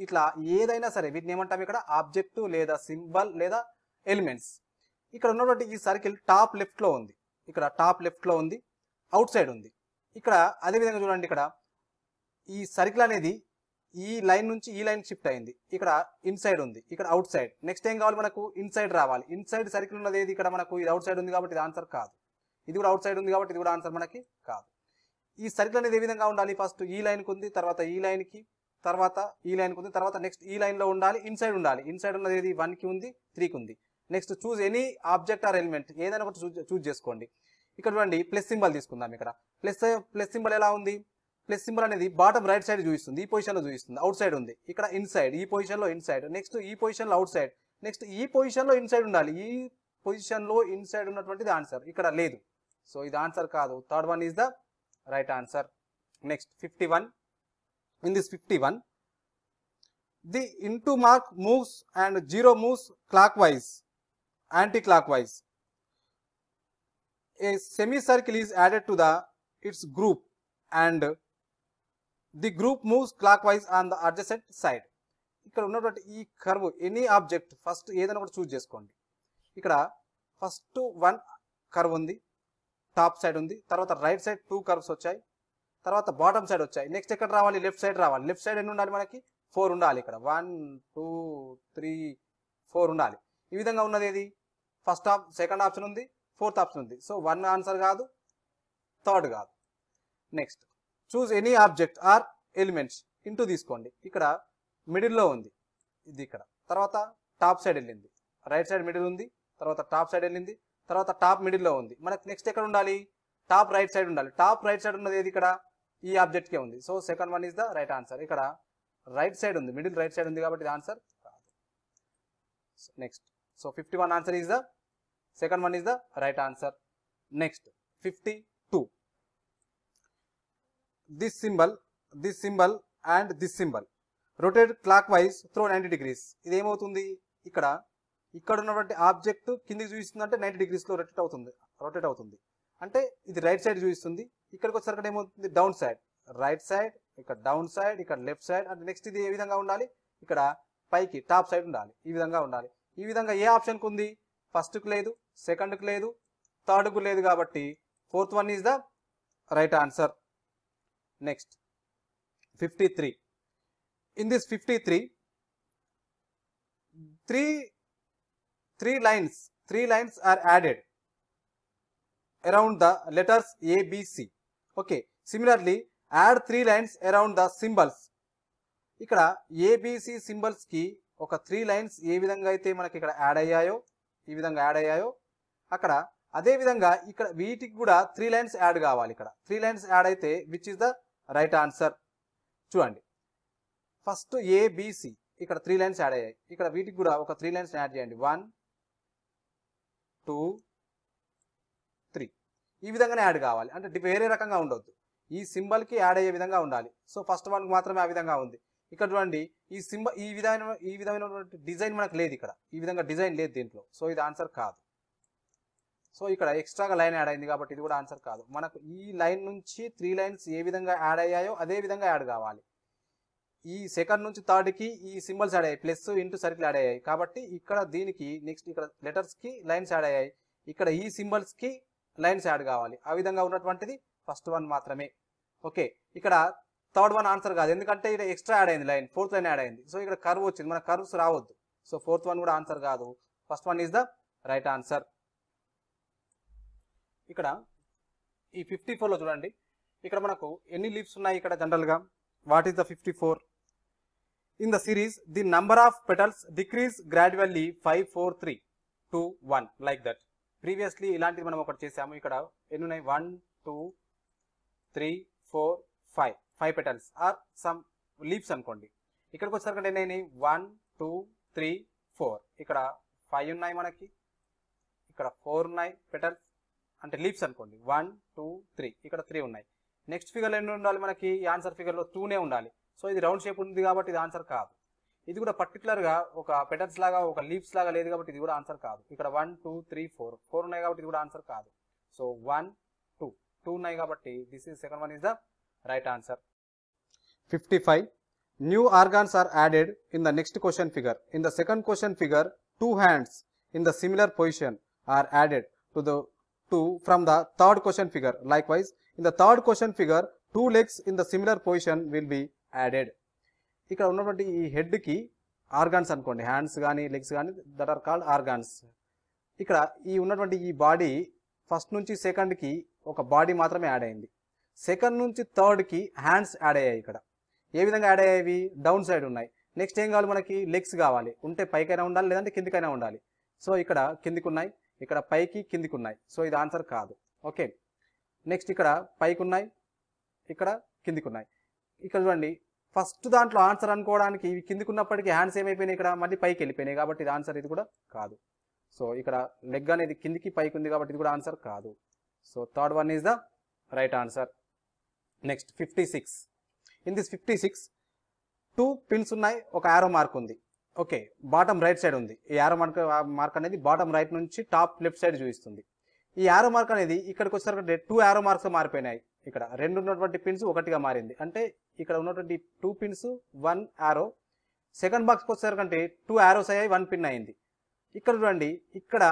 ఇట్లా ఏదైనా సరే వీటిని ఏమంటాం ఇక్కడ ఆబ్జెక్ట్ లేదా సింబల్ లేదా ఎలిమెంట్స్ ఇక్కడ ఉన్నటువంటి ఈ సర్కిల్ టాప్ లెఫ్ట్లో ఉంది ఇక్కడ టాప్ లెఫ్ట్లో ఉంది అవుట్ సైడ్ ఉంది ఇక్కడ అదేవిధంగా చూడండి ఇక్కడ ఈ సర్కిల్ అనేది ఈ లైన్ నుంచి ఈ లైన్ షిఫ్ట్ అయింది ఇక్కడ ఇన్సైడ్ ఉంది ఇక్కడ అవుట్ సైడ్ నెక్స్ట్ ఏం కావాలి మనకు ఇన్సైడ్ రావాలి ఇన్సైడ్ సర్కిల్ ఉన్నది ఏది ఇక్కడ మనకు ఇది అవుట్ సైడ్ ఉంది కాబట్టి ఇది ఆన్సర్ కాదు ఇది కూడా అవుట్ సైడ్ ఉంది కాబట్టి ఇది కూడా ఆన్సర్ మనకి కాదు ఈ సర్కిల్ అనేది ఏ విధంగా ఉండాలి ఫస్ట్ ఈ లైన్కి ఉంది తర్వాత ఈ లైన్కి తర్వాత ఈ లైన్కి ఉంది తర్వాత నెక్స్ట్ ఈ లైన్లో ఉండాలి ఇన్సైడ్ ఉండాలి ఇన్సైడ్ ఉన్నది ఏది వన్కి ఉంది త్రీకి ఉంది next choose any object or element ఏదైనా ఒకటి చూజ్ చేసుకోండి ఇక్కడ చూడండి ప్లస్ సింబల్ తీసుకుందాం ఇక్కడ ప్లస్ ప్లస్ సింబల్ ఎలా ఉంది ప్లస్ సింబల్ అనేది బాటమ్ రైట్ సైడ్ చూపిస్తుంది ఈ పొజిషన్లో చూపిస్తుంది అవుట్ సైడ్ ఉంది ఇక్కడ ఇన్సైడ్ ఈ పొజిషన్లో ఇన్సైడ్ నెక్స్ట్ ఈ పొజిషన్లో అవుట్ సైడ్ నెక్స్ట్ ఈ పొజిషన్లో ఇన్సైడ్ ఉండాలి ఈ పొజిషన్లో ఇన్సైడ్ ఉన్నటువంటిది ఆన్సర్ ఇక్కడ లేదు సో ఇది ఆన్సర్ కాదు third one is the right answer next fifty one in this fifty one the into mark moves and zero moves clock wise anticlockwise a semicircle is added to the its group and the group moves clockwise on the adjacent side ఇక్కడ ఉన్నటువంటి ఈ కర్వ్ ఎనీ ఆబ్జెక్ట్ ఫస్ట్ ఏదైనా ఒకటి చూజ్ చేసుకోండి ఇక్కడ ఫస్ట్ వన్ కర్వ్ ఉంది టాప్ సైడ్ ఉంది తర్వాత రైట్ సైడ్ టూ కర్వ్స్ వచ్చాయి తర్వాత బాటమ్ సైడ్ వచ్చాయి నెక్స్ట్ ఎక్కడ రావాలి లెఫ్ట్ సైడ్ రావాలి లెఫ్ట్ సైడ్ ఎన్ని ఉండాలి మనకి ఫోర్ ఉండాలి ఇక్కడ వన్ టూ త్రీ ఫోర్ ఉండాలి ఈ విధంగా ఉన్నది ఏది ఫస్ట్ ఆప్ సెకండ్ ఆప్షన్ ఉంది ఫోర్త్ ఆప్షన్ ఉంది సో వన్ ఆన్సర్ కాదు థర్డ్ కాదు next choose any object or elements into తీసుకోండి ఇక్కడ మిడిల్లో ఉంది ఇది ఇక్కడ తర్వాత టాప్ సైడ్ వెళ్ళింది రైట్ సైడ్ మిడిల్ ఉంది తర్వాత టాప్ సైడ్ వెళ్ళింది తర్వాత టాప్ మిడిల్లో ఉంది మనకు నెక్స్ట్ ఎక్కడ ఉండాలి టాప్ రైట్ సైడ్ ఉండాలి టాప్ రైట్ సైడ్ ఉన్నది ఏది ఇక్కడ ఈ ఆబ్జెక్ట్కే ఉంది so second one is the right answer ఇక్కడ రైట్ సైడ్ ఉంది మిడిల్ రైట్ సైడ్ ఉంది కాబట్టి answer answer next so fifty one answer is the second Second one the right answer next fifty two this symbol this symbol and this symbol rotate clock wise through ninety degrees ఇది ఏమవుతుంది ఇక్కడ ఇక్కడ ఉన్నటువంటి ఆబ్జెక్ట్ కిందికి అంటే నైంటీ డిగ్రీస్లో రొటేట్ అవుతుంది రొటేట్ అవుతుంది అంటే ఇది రైట్ సైడ్ చూపిస్తుంది ఇక్కడికి వచ్చేసరికి ఏమవుతుంది డౌన్ సైడ్ రైట్ సైడ్ ఇక్కడ డౌన్ సైడ్ ఇక్కడ లెఫ్ట్ సైడ్ అంటే నెక్స్ట్ ఇది ఏ విధంగా ఉండాలి ఇక్కడ పైకి టాప్ సైడ్ ఉండాలి ఈ విధంగా ఉండాలి ఈ విధంగా ఏ ఆప్షన్కి ఉంది ఫస్ట్కి లేదు సెకండ్కు లేదు థర్డ్కు లేదు కాబట్టి fourth one is the right answer next fifty three in this fifty three three three lines three lines are added around the letters A B C okay similarly add three lines around the symbols ఇక్కడ ఏబిసి సింబల్స్కి ఒక త్రీ లైన్స్ ఏ విధంగా అయితే మనకి ఇక్కడ యాడ్ అయ్యాయో ఈ విధంగా యాడ్ అయ్యాయో అక్కడ అదేవిధంగా ఇక్కడ వీటికి కూడా త్రీ లైన్స్ యాడ్ కావాలి ఇక్కడ త్రీ లైన్స్ యాడ్ అయితే which is the right answer చూడండి ఫస్ట్ ఏబిసి ఇక్కడ త్రీ లైన్స్ యాడ్ అయ్యాయి ఇక్కడ వీటికి కూడా ఒక త్రీ లైన్స్ యాడ్ చేయండి వన్ టూ త్రీ ఈ విధంగానే యాడ్ కావాలి అంటే వేరే రకంగా ఉండొద్దు ఈ సింబల్కి యాడ్ అయ్యే విధంగా ఉండాలి సో ఫస్ట్ వన్కి మాత్రమే ఆ విధంగా ఉంది ఇక్కడ చూడండి ఈ సింబల్ ఈ విధమైన ఈ విధమైనటువంటి డిజైన్ మనకు లేదు ఇక్కడ ఈ విధంగా డిజైన్ లేదు దీంట్లో సో ఇది ఆన్సర్ కాదు సో ఇక్కడ ఎక్స్ట్రాగా లైన్ యాడ్ అయింది కాబట్టి ఇది కూడా ఆన్సర్ కాదు మనకు ఈ లైన్ నుంచి త్రీ లైన్స్ ఏ విధంగా యాడ్ అయ్యాయో అదే విధంగా యాడ్ కావాలి ఈ సెకండ్ నుంచి థర్డ్కి ఈ సింబల్స్ యాడ్ అయ్యాయి ప్లస్ ఇంటూ సర్కిల్ యాడ్ అయ్యాయి కాబట్టి ఇక్కడ దీనికి నెక్స్ట్ ఇక్కడ లెటర్స్కి లైన్స్ యాడ్ అయ్యాయి ఇక్కడ ఈ సింబల్స్కి లైన్స్ యాడ్ కావాలి ఆ విధంగా ఉన్నటువంటిది ఫస్ట్ వన్ మాత్రమే ఓకే ఇక్కడ థర్డ్ వన్ ఆన్సర్ కాదు ఎందుకంటే ఇక్కడ ఎక్స్ట్రా యాడ్ అయింది లైన్ ఫోర్త్ లైన్ యాడ్ అయింది సో ఇక్కడ కర్వ్ వచ్చింది మన కర్వ్స్ రావద్దు సో ఫోర్త్ వన్ కూడా ఆన్సర్ కాదు first one is the right answer ఇక్కడ ఈ ఫిఫ్టీ ఫోర్లో చూడండి ఇక్కడ మనకు ఎన్ని లీవ్స్ ఉన్నాయి ఇక్కడ జనరల్గా what is the fifty four in the series the number of petals decrease gradually five four three two one like that previously ఇలాంటిది మనం ఒకటి చేసాము ఇక్కడ ఎన్ని ఉన్నాయి one two three four five five petals or some leaves అనుకోండి ఇక్కడికి వచ్చేసరికి ఎన్ని వన్ టూ త్రీ ఫోర్ ఇక్కడ ఫైవ్ ఉన్నాయి మనకి ఇక్కడ ఫోర్ ఉన్నాయి పెటల్స్ అంటే లీప్స్ అనుకోండి వన్ టూ త్రీ ఇక్కడ త్రీ ఉన్నాయి నెక్స్ట్ ఫిగర్ ఎన్ని ఉండాలి మనకి ఆన్సర్ ఫిగర్లో టూనే ఉండాలి సో ఇది రౌండ్ షేప్ ఉంది కాబట్టి ఇది ఆన్సర్ కాదు ఇది కూడా పర్టికులర్గా ఒక పెటర్స్ లాగా ఒక లీప్స్ లాగా లేదు కాబట్టి ఇది కూడా ఆన్సర్ కాదు ఇక్కడ one two three four four ఉన్నాయి కాబట్టి ఇది కూడా ఆన్సర్ కాదు సో వన్ టూ టూ ఉన్నాయి కాబట్టి this is second one is the right answer fifty five new organs are added in the next question figure in the second question figure two hands in the similar position are added to the 2 from the third question figure. Likewise, in the third question figure two legs in the similar position will be added ఇక్కడ ఉన్నటువంటి ఈ హెడ్కి ఆర్గాన్స్ అనుకోండి హ్యాండ్స్ కానీ లెగ్స్ కానీ దట్ ఆర్ కాల్డ్ ఆర్గాన్స్ ఇక్కడ ఈ ఉన్నటువంటి ఈ బాడీ ఫస్ట్ నుంచి సెకండ్కి ఒక బాడీ మాత్రమే యాడ్ అయింది సెకండ్ నుంచి థర్డ్కి హ్యాండ్స్ యాడ్ అయ్యాయి ఇక్కడ ఏ విధంగా యాడ్ అయ్యాయి డౌన్ సైడ్ ఉన్నాయి నెక్స్ట్ ఏం కావాలి మనకి లెగ్స్ కావాలి ఉంటే పైకైనా ఉండాలి లేదంటే కిందికైనా ఉండాలి సో ఇక్కడ కిందికి ఉన్నాయి ఇక్కడ పైకి కిందికి ఉన్నాయి సో ఇది ఆన్సర్ కాదు ఓకే నెక్స్ట్ ఇక్కడ పైకి ఉన్నాయి ఇక్కడ కిందికి ఉన్నాయి ఇక్కడ చూడండి ఫస్ట్ దాంట్లో ఆన్సర్ అనుకోవడానికి ఇవి కిందికి ఉన్నప్పటికీ హ్యాండ్స్ ఏమైపోయినాయి ఇక్కడ మళ్ళీ పైకి వెళ్ళిపోయినాయి కాబట్టి ఇది ఆన్సర్ ఇది కూడా కాదు సో ఇక్కడ లెగ్ అనేది కిందికి పైకి ఉంది కాబట్టి ఇది కూడా ఆన్సర్ కాదు so third one is the right answer next fifty six in this fifty six two pins ఉన్నాయి ఒక యారో మార్క్ ఉంది ఓకే బాటమ్ రైట్ సైడ్ ఉంది ఈ యారో మార్క్ మార్క్ అనేది బాటమ్ రైట్ నుంచి టాప్ లెఫ్ట్ సైడ్ చూపిస్తుంది ఈ యారో మార్క్ అనేది ఇక్కడికి వచ్చేసరికి టూ యారో మార్క్స్ మారిపోయినాయి ఇక్కడ రెండు ఉన్నటువంటి పిన్స్ ఒకటిగా మారింది అంటే ఇక్కడ ఉన్నటువంటి two pins one arrow second బాక్స్కి వచ్చేసరికంటే టూ యారోస్ అయ్యాయి వన్ పిన్ అయింది ఇక్కడ చూడండి ఇక్కడ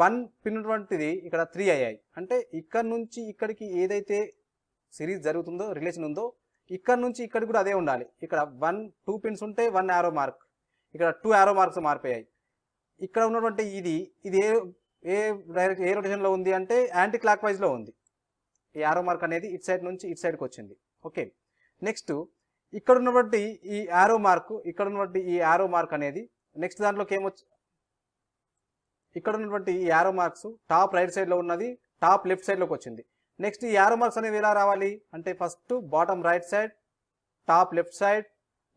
వన్ పిన్ ఉన్నటువంటిది ఇక్కడ త్రీ అయ్యాయి అంటే ఇక్కడ నుంచి ఇక్కడికి ఏదైతే సిరీస్ జరుగుతుందో రిలేషన్ ఉందో ఇక్కడ నుంచి ఇక్కడ కూడా అదే ఉండాలి ఇక్కడ వన్ టూ పిన్స్ ఉంటే వన్ యారో మార్క్ ఇక్కడ టూ యారో మార్క్స్ మారిపోయాయి ఇక్కడ ఉన్నటువంటి ఇది ఇది ఏ ఏ డైరెక్ట్ ఏ రొటేషన్లో ఉంది అంటే యాంటీ క్లాక్ వైజ్లో ఉంది ఈ యారో మార్క్ అనేది ఇటు సైడ్ నుంచి ఇటు సైడ్కి వచ్చింది ఓకే నెక్స్ట్ ఇక్కడ ఉన్నటువంటి ఈ యారో మార్క్ ఇక్కడ ఉన్నటువంటి ఈ యారో మార్క్ అనేది నెక్స్ట్ దాంట్లోకి ఏమొచ్చు ఇక్కడ ఉన్నటువంటి ఈ యారో మార్క్స్ టాప్ రైట్ సైడ్లో ఉన్నది టాప్ లెఫ్ట్ సైడ్లోకి వచ్చింది నెక్స్ట్ ఈ యారో మార్క్స్ అనేవి ఎలా రావాలి అంటే first bottom right side top left side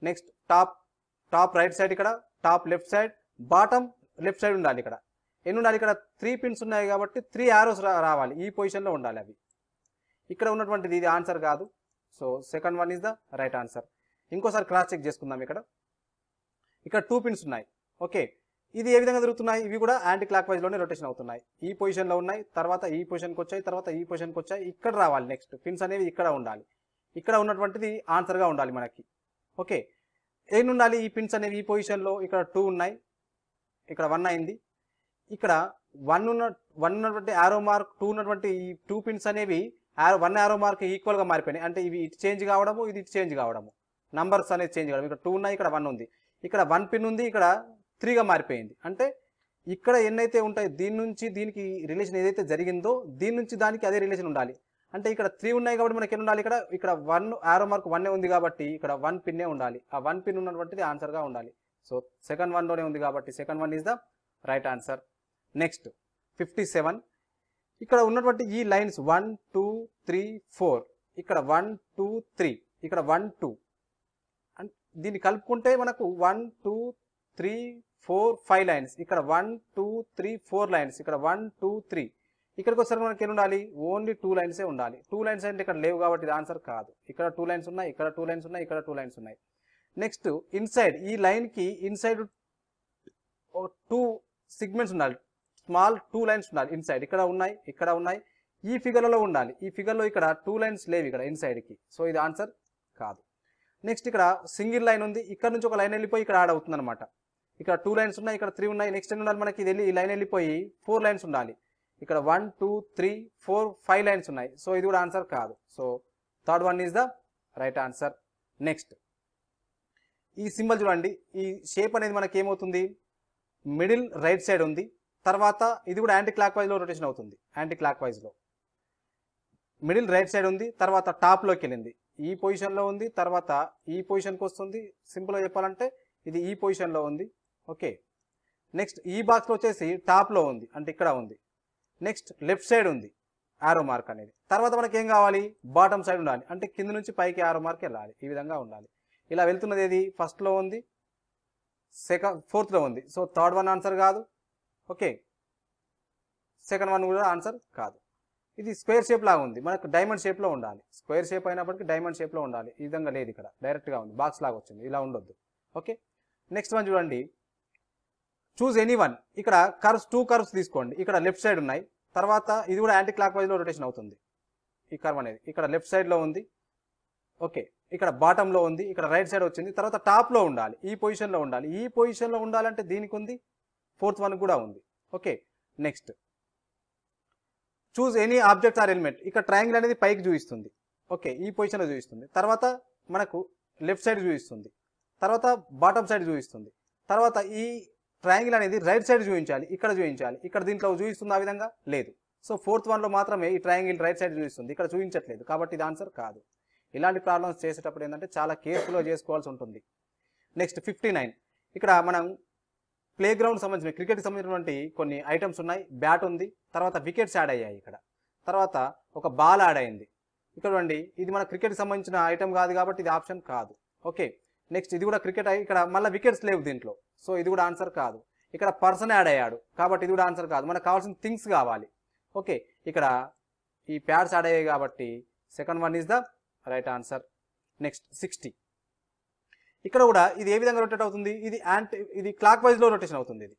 next top top right side ఇక్కడ top left side bottom left side ఉండాలి ఇక్కడ ఎన్ని ఉండాలి ఇక్కడ త్రీ పిన్స్ ఉన్నాయి కాబట్టి త్రీ యారోస్ రావాలి ఈ పొజిషన్లో ఉండాలి అవి ఇక్కడ ఉన్నటువంటిది ఇది ఆన్సర్ కాదు so second one is the right answer ఇంకోసారి క్రాస్ చెక్ చేసుకుందాం ఇక్కడ ఇక్కడ టూ పిన్స్ ఉన్నాయి ఓకే ఇది ఏ విధంగా జరుగుతున్నాయి ఇవి కూడా యాంటీ క్లాక్ వైజ్లోనే రొటేషన్ అవుతున్నాయి ఈ పొజిషన్లో ఉన్నాయి తర్వాత ఈ పొజిషన్కి వచ్చాయి తర్వాత ఈ పొజిషన్కి వచ్చాయి ఇక్కడ రావాలి నెక్స్ట్ పిన్స్ అనేవి ఇక్కడ ఉండాలి ఇక్కడ ఉన్నటువంటిది ఆన్సర్గా ఉండాలి మనకి ఓకే ఏం ఉండాలి ఈ పిన్స్ అనేవి ఈ పొజిషన్లో ఇక్కడ టూ ఉన్నాయి ఇక్కడ వన్ అయింది ఇక్కడ వన్ ఉన్న వన్ ఉన్నటువంటి ఆరో మార్క్ టూ ఉన్నటువంటి ఈ టూ పిన్స్ అనేవి వన్ యారో మార్క్ ఈక్వల్గా మారిపోయినాయి అంటే ఇవి ఇటు చేంజ్ కావడము ఇది ఇటు చేంజ్ కావడము నంబర్స్ అనేది చేంజ్ కావడం ఇక్కడ టూ ఉన్నాయి ఇక్కడ వన్ ఉంది ఇక్కడ వన్ పిన్ ఉంది ఇక్కడ త్రీగా మారిపోయింది అంటే ఇక్కడ ఎన్నైతే ఉంటాయి దీని నుంచి దీనికి రిలేషన్ ఏదైతే జరిగిందో దీని నుంచి దానికి అదే రిలేషన్ ఉండాలి అంటే ఇక్కడ త్రీ ఉన్నాయి కాబట్టి మనకి ఎన్ని ఉండాలి ఇక్కడ ఇక్కడ వన్ ఆరో మార్క్ వన్ ఉంది కాబట్టి ఇక్కడ వన్ పిన్నే ఉండాలి ఆ వన్ పిన్ ఉన్నటువంటిది ఆన్సర్గా ఉండాలి సో సెకండ్ వన్ లోనే ఉంది కాబట్టి second one is the right answer next fifty seven ఇక్కడ ఉన్నటువంటి ఈ lines one two three four ఇక్కడ వన్ టూ త్రీ ఇక్కడ వన్ టూ అండ్ దీన్ని కలుపుకుంటే మనకు one two three four five lines ఇక్కడ one two three four lines ఇక్కడ వన్ టూ త్రీ ఇక్కడికి వచ్చేసరికి మనకి ఏం ఉండాలి ఓన్లీ టూ లైన్సే ఉండాలి టూ లైన్స్ అంటే ఇక్కడ లేవు కాబట్టి ఇది ఆన్సర్ కాదు ఇక్కడ టూ లైన్స్ ఉన్నాయి ఇక్కడ టూ లైన్స్ ఉన్నాయి ఇక్కడ టూ లైన్స్ ఉన్నాయి నెక్స్ట్ ఇన్సైడ్ ఈ లైన్కి ఇన్సైడ్ టూ సిగ్మెంట్స్ ఉండాలి స్మాల్ టూ లైన్స్ ఉండాలి ఇన్సైడ్ ఇక్కడ ఉన్నాయి ఇక్కడ ఉన్నాయి ఈ ఫిగర్లలో ఉండాలి ఈ ఫిగర్లో ఇక్కడ టూ లైన్స్ లేవు ఇక్కడ ఇన్సైడ్కి సో ఇది ఆన్సర్ కాదు నెక్స్ట్ ఇక్కడ సింగిల్ లైన్ ఉంది ఇక్కడ నుంచి ఒక లైన్ వెళ్ళిపోయి ఇక్కడ యాడ్ అవుతుంది అనమాట ఇక్కడ టూ లైన్స్ ఉన్నాయి ఇక్కడ త్రీ ఉన్నాయి నెక్స్ట్ ఏం ఉండాలి మనకి ఇది వెళ్ళి ఈ లైన్ వెళ్ళిపోయి ఫోర్ లైన్స్ ఉండాలి ఇక్కడ one two three four five lines ఉన్నాయి సో ఇది కూడా ఆన్సర్ కాదు so third one is the right answer next ఈ సింబల్ చూడండి ఈ షేప్ అనేది మనకి ఏమవుతుంది మిడిల్ రైట్ సైడ్ ఉంది తర్వాత ఇది కూడా యాంటీ క్లాక్ వైజ్లో రొటేషన్ అవుతుంది యాంటీ క్లాక్ వైజ్లో మిడిల్ రైట్ సైడ్ ఉంది తర్వాత టాప్లోకి వెళ్ళింది ఈ పొజిషన్లో ఉంది తర్వాత ఈ పొజిషన్కి వస్తుంది సింపుల్గా చెప్పాలంటే ఇది ఈ పొజిషన్లో ఉంది ఓకే నెక్స్ట్ ఈ బాక్స్లో వచ్చేసి టాప్లో ఉంది అంటే ఇక్కడ ఉంది నెక్స్ట్ లెఫ్ట్ సైడ్ ఉంది ఆరో మార్క్ అనేది తర్వాత మనకి ఏం కావాలి బాటమ్ సైడ్ ఉండాలి అంటే కింద నుంచి పైకి ఆరో మార్క్ వెళ్ళాలి ఈ విధంగా ఉండాలి ఇలా వెళ్తున్నది ఏది ఫస్ట్లో ఉంది సెకండ్ ఫోర్త్లో ఉంది సో థర్డ్ వన్ ఆన్సర్ కాదు ఓకే సెకండ్ వన్ కూడా ఆన్సర్ కాదు ఇది స్క్వేర్ షేప్ లాగా ఉంది మనకు డైమండ్ షేప్లో ఉండాలి స్క్వేర్ షేప్ అయినప్పటికీ డైమండ్ షేప్లో ఉండాలి ఈ విధంగా లేదు ఇక్కడ డైరెక్ట్గా ఉంది బాక్స్ లాగా వచ్చింది ఇలా ఉండొద్దు ఓకే నెక్స్ట్ వన్ చూడండి చూస్ ఎనీ వన్ ఇక్కడ కర్వ్స్ టూ కర్వ్స్ తీసుకోండి ఇక్కడ లెఫ్ట్ సైడ్ ఉన్నాయి తర్వాత ఇది కూడా యాంటీ క్లాక్ వైజ్లో రొటేషన్ అవుతుంది ఈ కర్వ్ అనేది ఇక్కడ లెఫ్ట్ సైడ్లో ఉంది ఓకే ఇక్కడ బాటంలో ఉంది ఇక్కడ రైట్ సైడ్ వచ్చింది తర్వాత టాప్లో ఉండాలి ఈ పొజిషన్లో ఉండాలి ఈ పొజిషన్లో ఉండాలంటే దీనికి ఉంది ఫోర్త్ వన్ కూడా ఉంది okay next choose any object or element ఇక్కడ ట్రయాంగిల్ అనేది పైకి చూపిస్తుంది ఓకే ఈ పొజిషన్లో చూపిస్తుంది తర్వాత మనకు లెఫ్ట్ సైడ్ చూపిస్తుంది తర్వాత బాటమ్ సైడ్ చూపిస్తుంది తర్వాత ఈ ట్రయాంగిల్ అనేది రైట్ సైడ్ చూపించాలి ఇక్కడ చూపించాలి ఇక్కడ దీంట్లో చూపిస్తుంది ఆ విధంగా లేదు సో ఫోర్త్ వన్లో మాత్రమే ఈ ట్రయాంగిల్ రైట్ సైడ్ చూపిస్తుంది ఇక్కడ చూపించట్లేదు కాబట్టి ఇది ఆన్సర్ కాదు ఇలాంటి ప్రాబ్లమ్స్ చేసేటప్పుడు ఏంటంటే చాలా కేర్ఫుల్గా చేసుకోవాల్సి ఉంటుంది నెక్స్ట్ ఫిఫ్టీ ఇక్కడ మనం ప్లే గ్రౌండ్ సంబంధించిన క్రికెట్కి సంబంధించినటువంటి కొన్ని ఐటమ్స్ ఉన్నాయి బ్యాట్ ఉంది తర్వాత వికెట్స్ యాడ్ అయ్యాయి ఇక్కడ తర్వాత ఒక బాల్ యాడ్ అయింది ఇక్కడ ఇది మన క్రికెట్కి సంబంధించిన ఐటమ్ కాదు కాబట్టి ఇది ఆప్షన్ కాదు ఓకే నెక్స్ట్ ఇది కూడా క్రికెట్ ఇక్కడ మళ్ళీ వికెట్స్ లేవు దీంట్లో సో ఇది కూడా ఆన్సర్ కాదు ఇక్కడ పర్సన్ యాడ్ అయ్యాడు కాబట్టి ఇది కూడా ఆన్సర్ కాదు మనకు కావాల్సిన థింగ్స్ కావాలి ఓకే ఇక్కడ ఈ ప్యాడ్స్ యాడ్ అయ్యాయి కాబట్టి second one is the right answer next sixty ఇక్కడ కూడా ఇది ఏ విధంగా రొటేట్ అవుతుంది ఇది యాంటీ ఇది క్లాక్ వైజ్లో రొటేషన్ అవుతుంది ఇది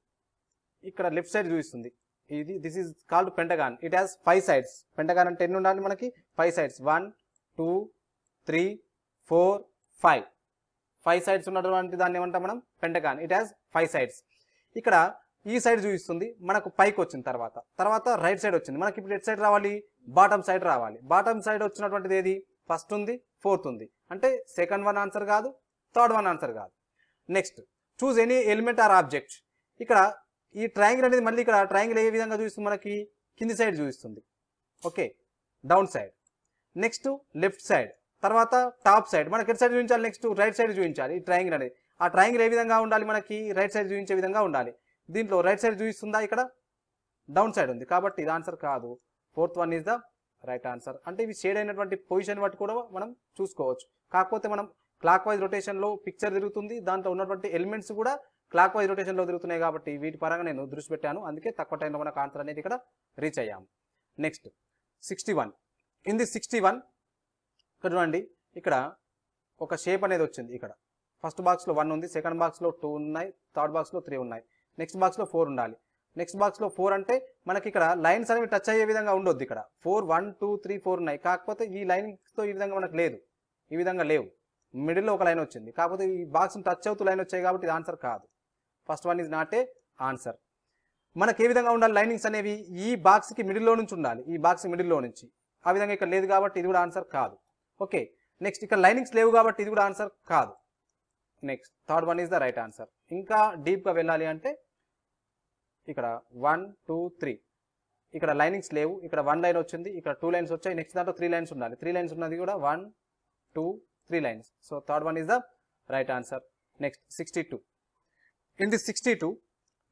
ఇక్కడ లెఫ్ట్ సైడ్ చూపిస్తుంది ఇది this is called pentagon it has five sides pentagon అంటే ఎన్ని ఉండాలి మనకి five sides one two three four five five sides ఉన్నటువంటి దాన్ని ఏమంటాం మనం pentagon it has five sides ఇక్కడ ఈ సైడ్ చూపిస్తుంది మనకు పైకి వచ్చిన తర్వాత తర్వాత రైట్ సైడ్ వచ్చింది మనకి ఇప్పుడు ఎట్ సైడ్ రావాలి బాటమ్ సైడ్ రావాలి బాటమ్ సైడ్ వచ్చినటువంటిది ఏది ఫస్ట్ ఉంది ఫోర్త్ ఉంది అంటే సెకండ్ వన్ ఆన్సర్ కాదు థర్డ్ వన్ ఆన్సర్ కాదు next choose any element or object ఇక్కడ ఈ ట్రయాంగిల్ అనేది మళ్ళీ ఇక్కడ ట్రయాంగిల్ ఏ విధంగా చూపిస్తుంది మనకి కింది సైడ్ చూపిస్తుంది okay down side next left side తర్వాత టాప్ సైడ్ మనకి ఎటు సైడ్ చూపించాలి నెక్స్ట్ రైట్ సైడ్ చూపించాలి ఈ ట్రయాంగిల్ అనేది ఆ ట్రయాంగిల్ ఏ విధంగా ఉండాలి మనకి రైట్ సైడ్ చూపించే విధంగా ఉండాలి దీంట్లో రైట్ సైడ్ చూపిస్తుందా ఇక్కడ డౌన్ సైడ్ ఉంది కాబట్టి ఇది ఆన్సర్ కాదు fourth one is the right answer అంటే ఇవి షేడ్ అయినటువంటి పొజిషన్ బట్టి కూడా మనం చూసుకోవచ్చు కాకపోతే మనం క్లాక్ వైజ్ రొటేషన్లో పిక్చర్ తిరుగుతుంది దాంట్లో ఉన్నటువంటి ఎలిమెంట్స్ కూడా క్లాక్ వైజ్ రొటేషన్లో తిరుగుతున్నాయి కాబట్టి వీటి పరంగా నేను దృష్టి పెట్టాను అందుకే తక్కువ టైంలో మనకు ఆన్సర్ అనేది ఇక్కడ రీచ్ అయ్యాము next sixty in the sixty ఇక్కడ చూడండి ఇక్కడ ఒక షేప్ అనేది వచ్చింది ఇక్కడ ఫస్ట్ బాక్స్లో వన్ ఉంది సెకండ్ బాక్స్లో టూ ఉన్నాయి థర్డ్ బాక్స్లో త్రీ ఉన్నాయి నెక్స్ట్ బాక్స్లో ఫోర్ ఉండాలి నెక్స్ట్ బాక్స్లో ఫోర్ అంటే మనకి ఇక్కడ లైన్స్ అనేవి టచ్ అయ్యే విధంగా ఉండొద్దు ఇక్కడ four one two three four ఉన్నాయి కాకపోతే ఈ లైన్స్తో ఈ విధంగా మనకు లేదు ఈ విధంగా లేవు మిడిల్లో ఒక లైన్ వచ్చింది కాకపోతే ఈ బాక్స్ని టచ్ అవుతూ లైన్ వచ్చాయి కాబట్టి ఇది ఆన్సర్ కాదు first one is not a answer మనకి ఏ విధంగా ఉండాలి లైనింగ్స్ అనేవి ఈ బాక్స్కి మిడిల్లో నుంచి ఉండాలి ఈ బాక్స్ మిడిల్లో నుంచి ఆ విధంగా ఇక్కడ లేదు కాబట్టి ఇది కూడా ఆన్సర్ కాదు ఓకే నెక్స్ట్ ఇక్కడ లైనింగ్స్ లేవు కాబట్టి ఇది కూడా ఆన్సర్ కాదు next third one is the right answer ఇంకా డీప్గా వెళ్ళాలి అంటే ఇక్కడ వన్ టూ త్రీ ఇక్కడ లైనింగ్స్ లేవు ఇక్కడ వన్ లైన్ వచ్చింది ఇక్కడ టూ లైన్స్ వచ్చాయి నెక్స్ట్ దాంట్లో త్రీ లైన్స్ ఉండాలి త్రీ లైన్స్ ఉన్నది కూడా one two three lines so third one is the right answer next sixty two in the sixty two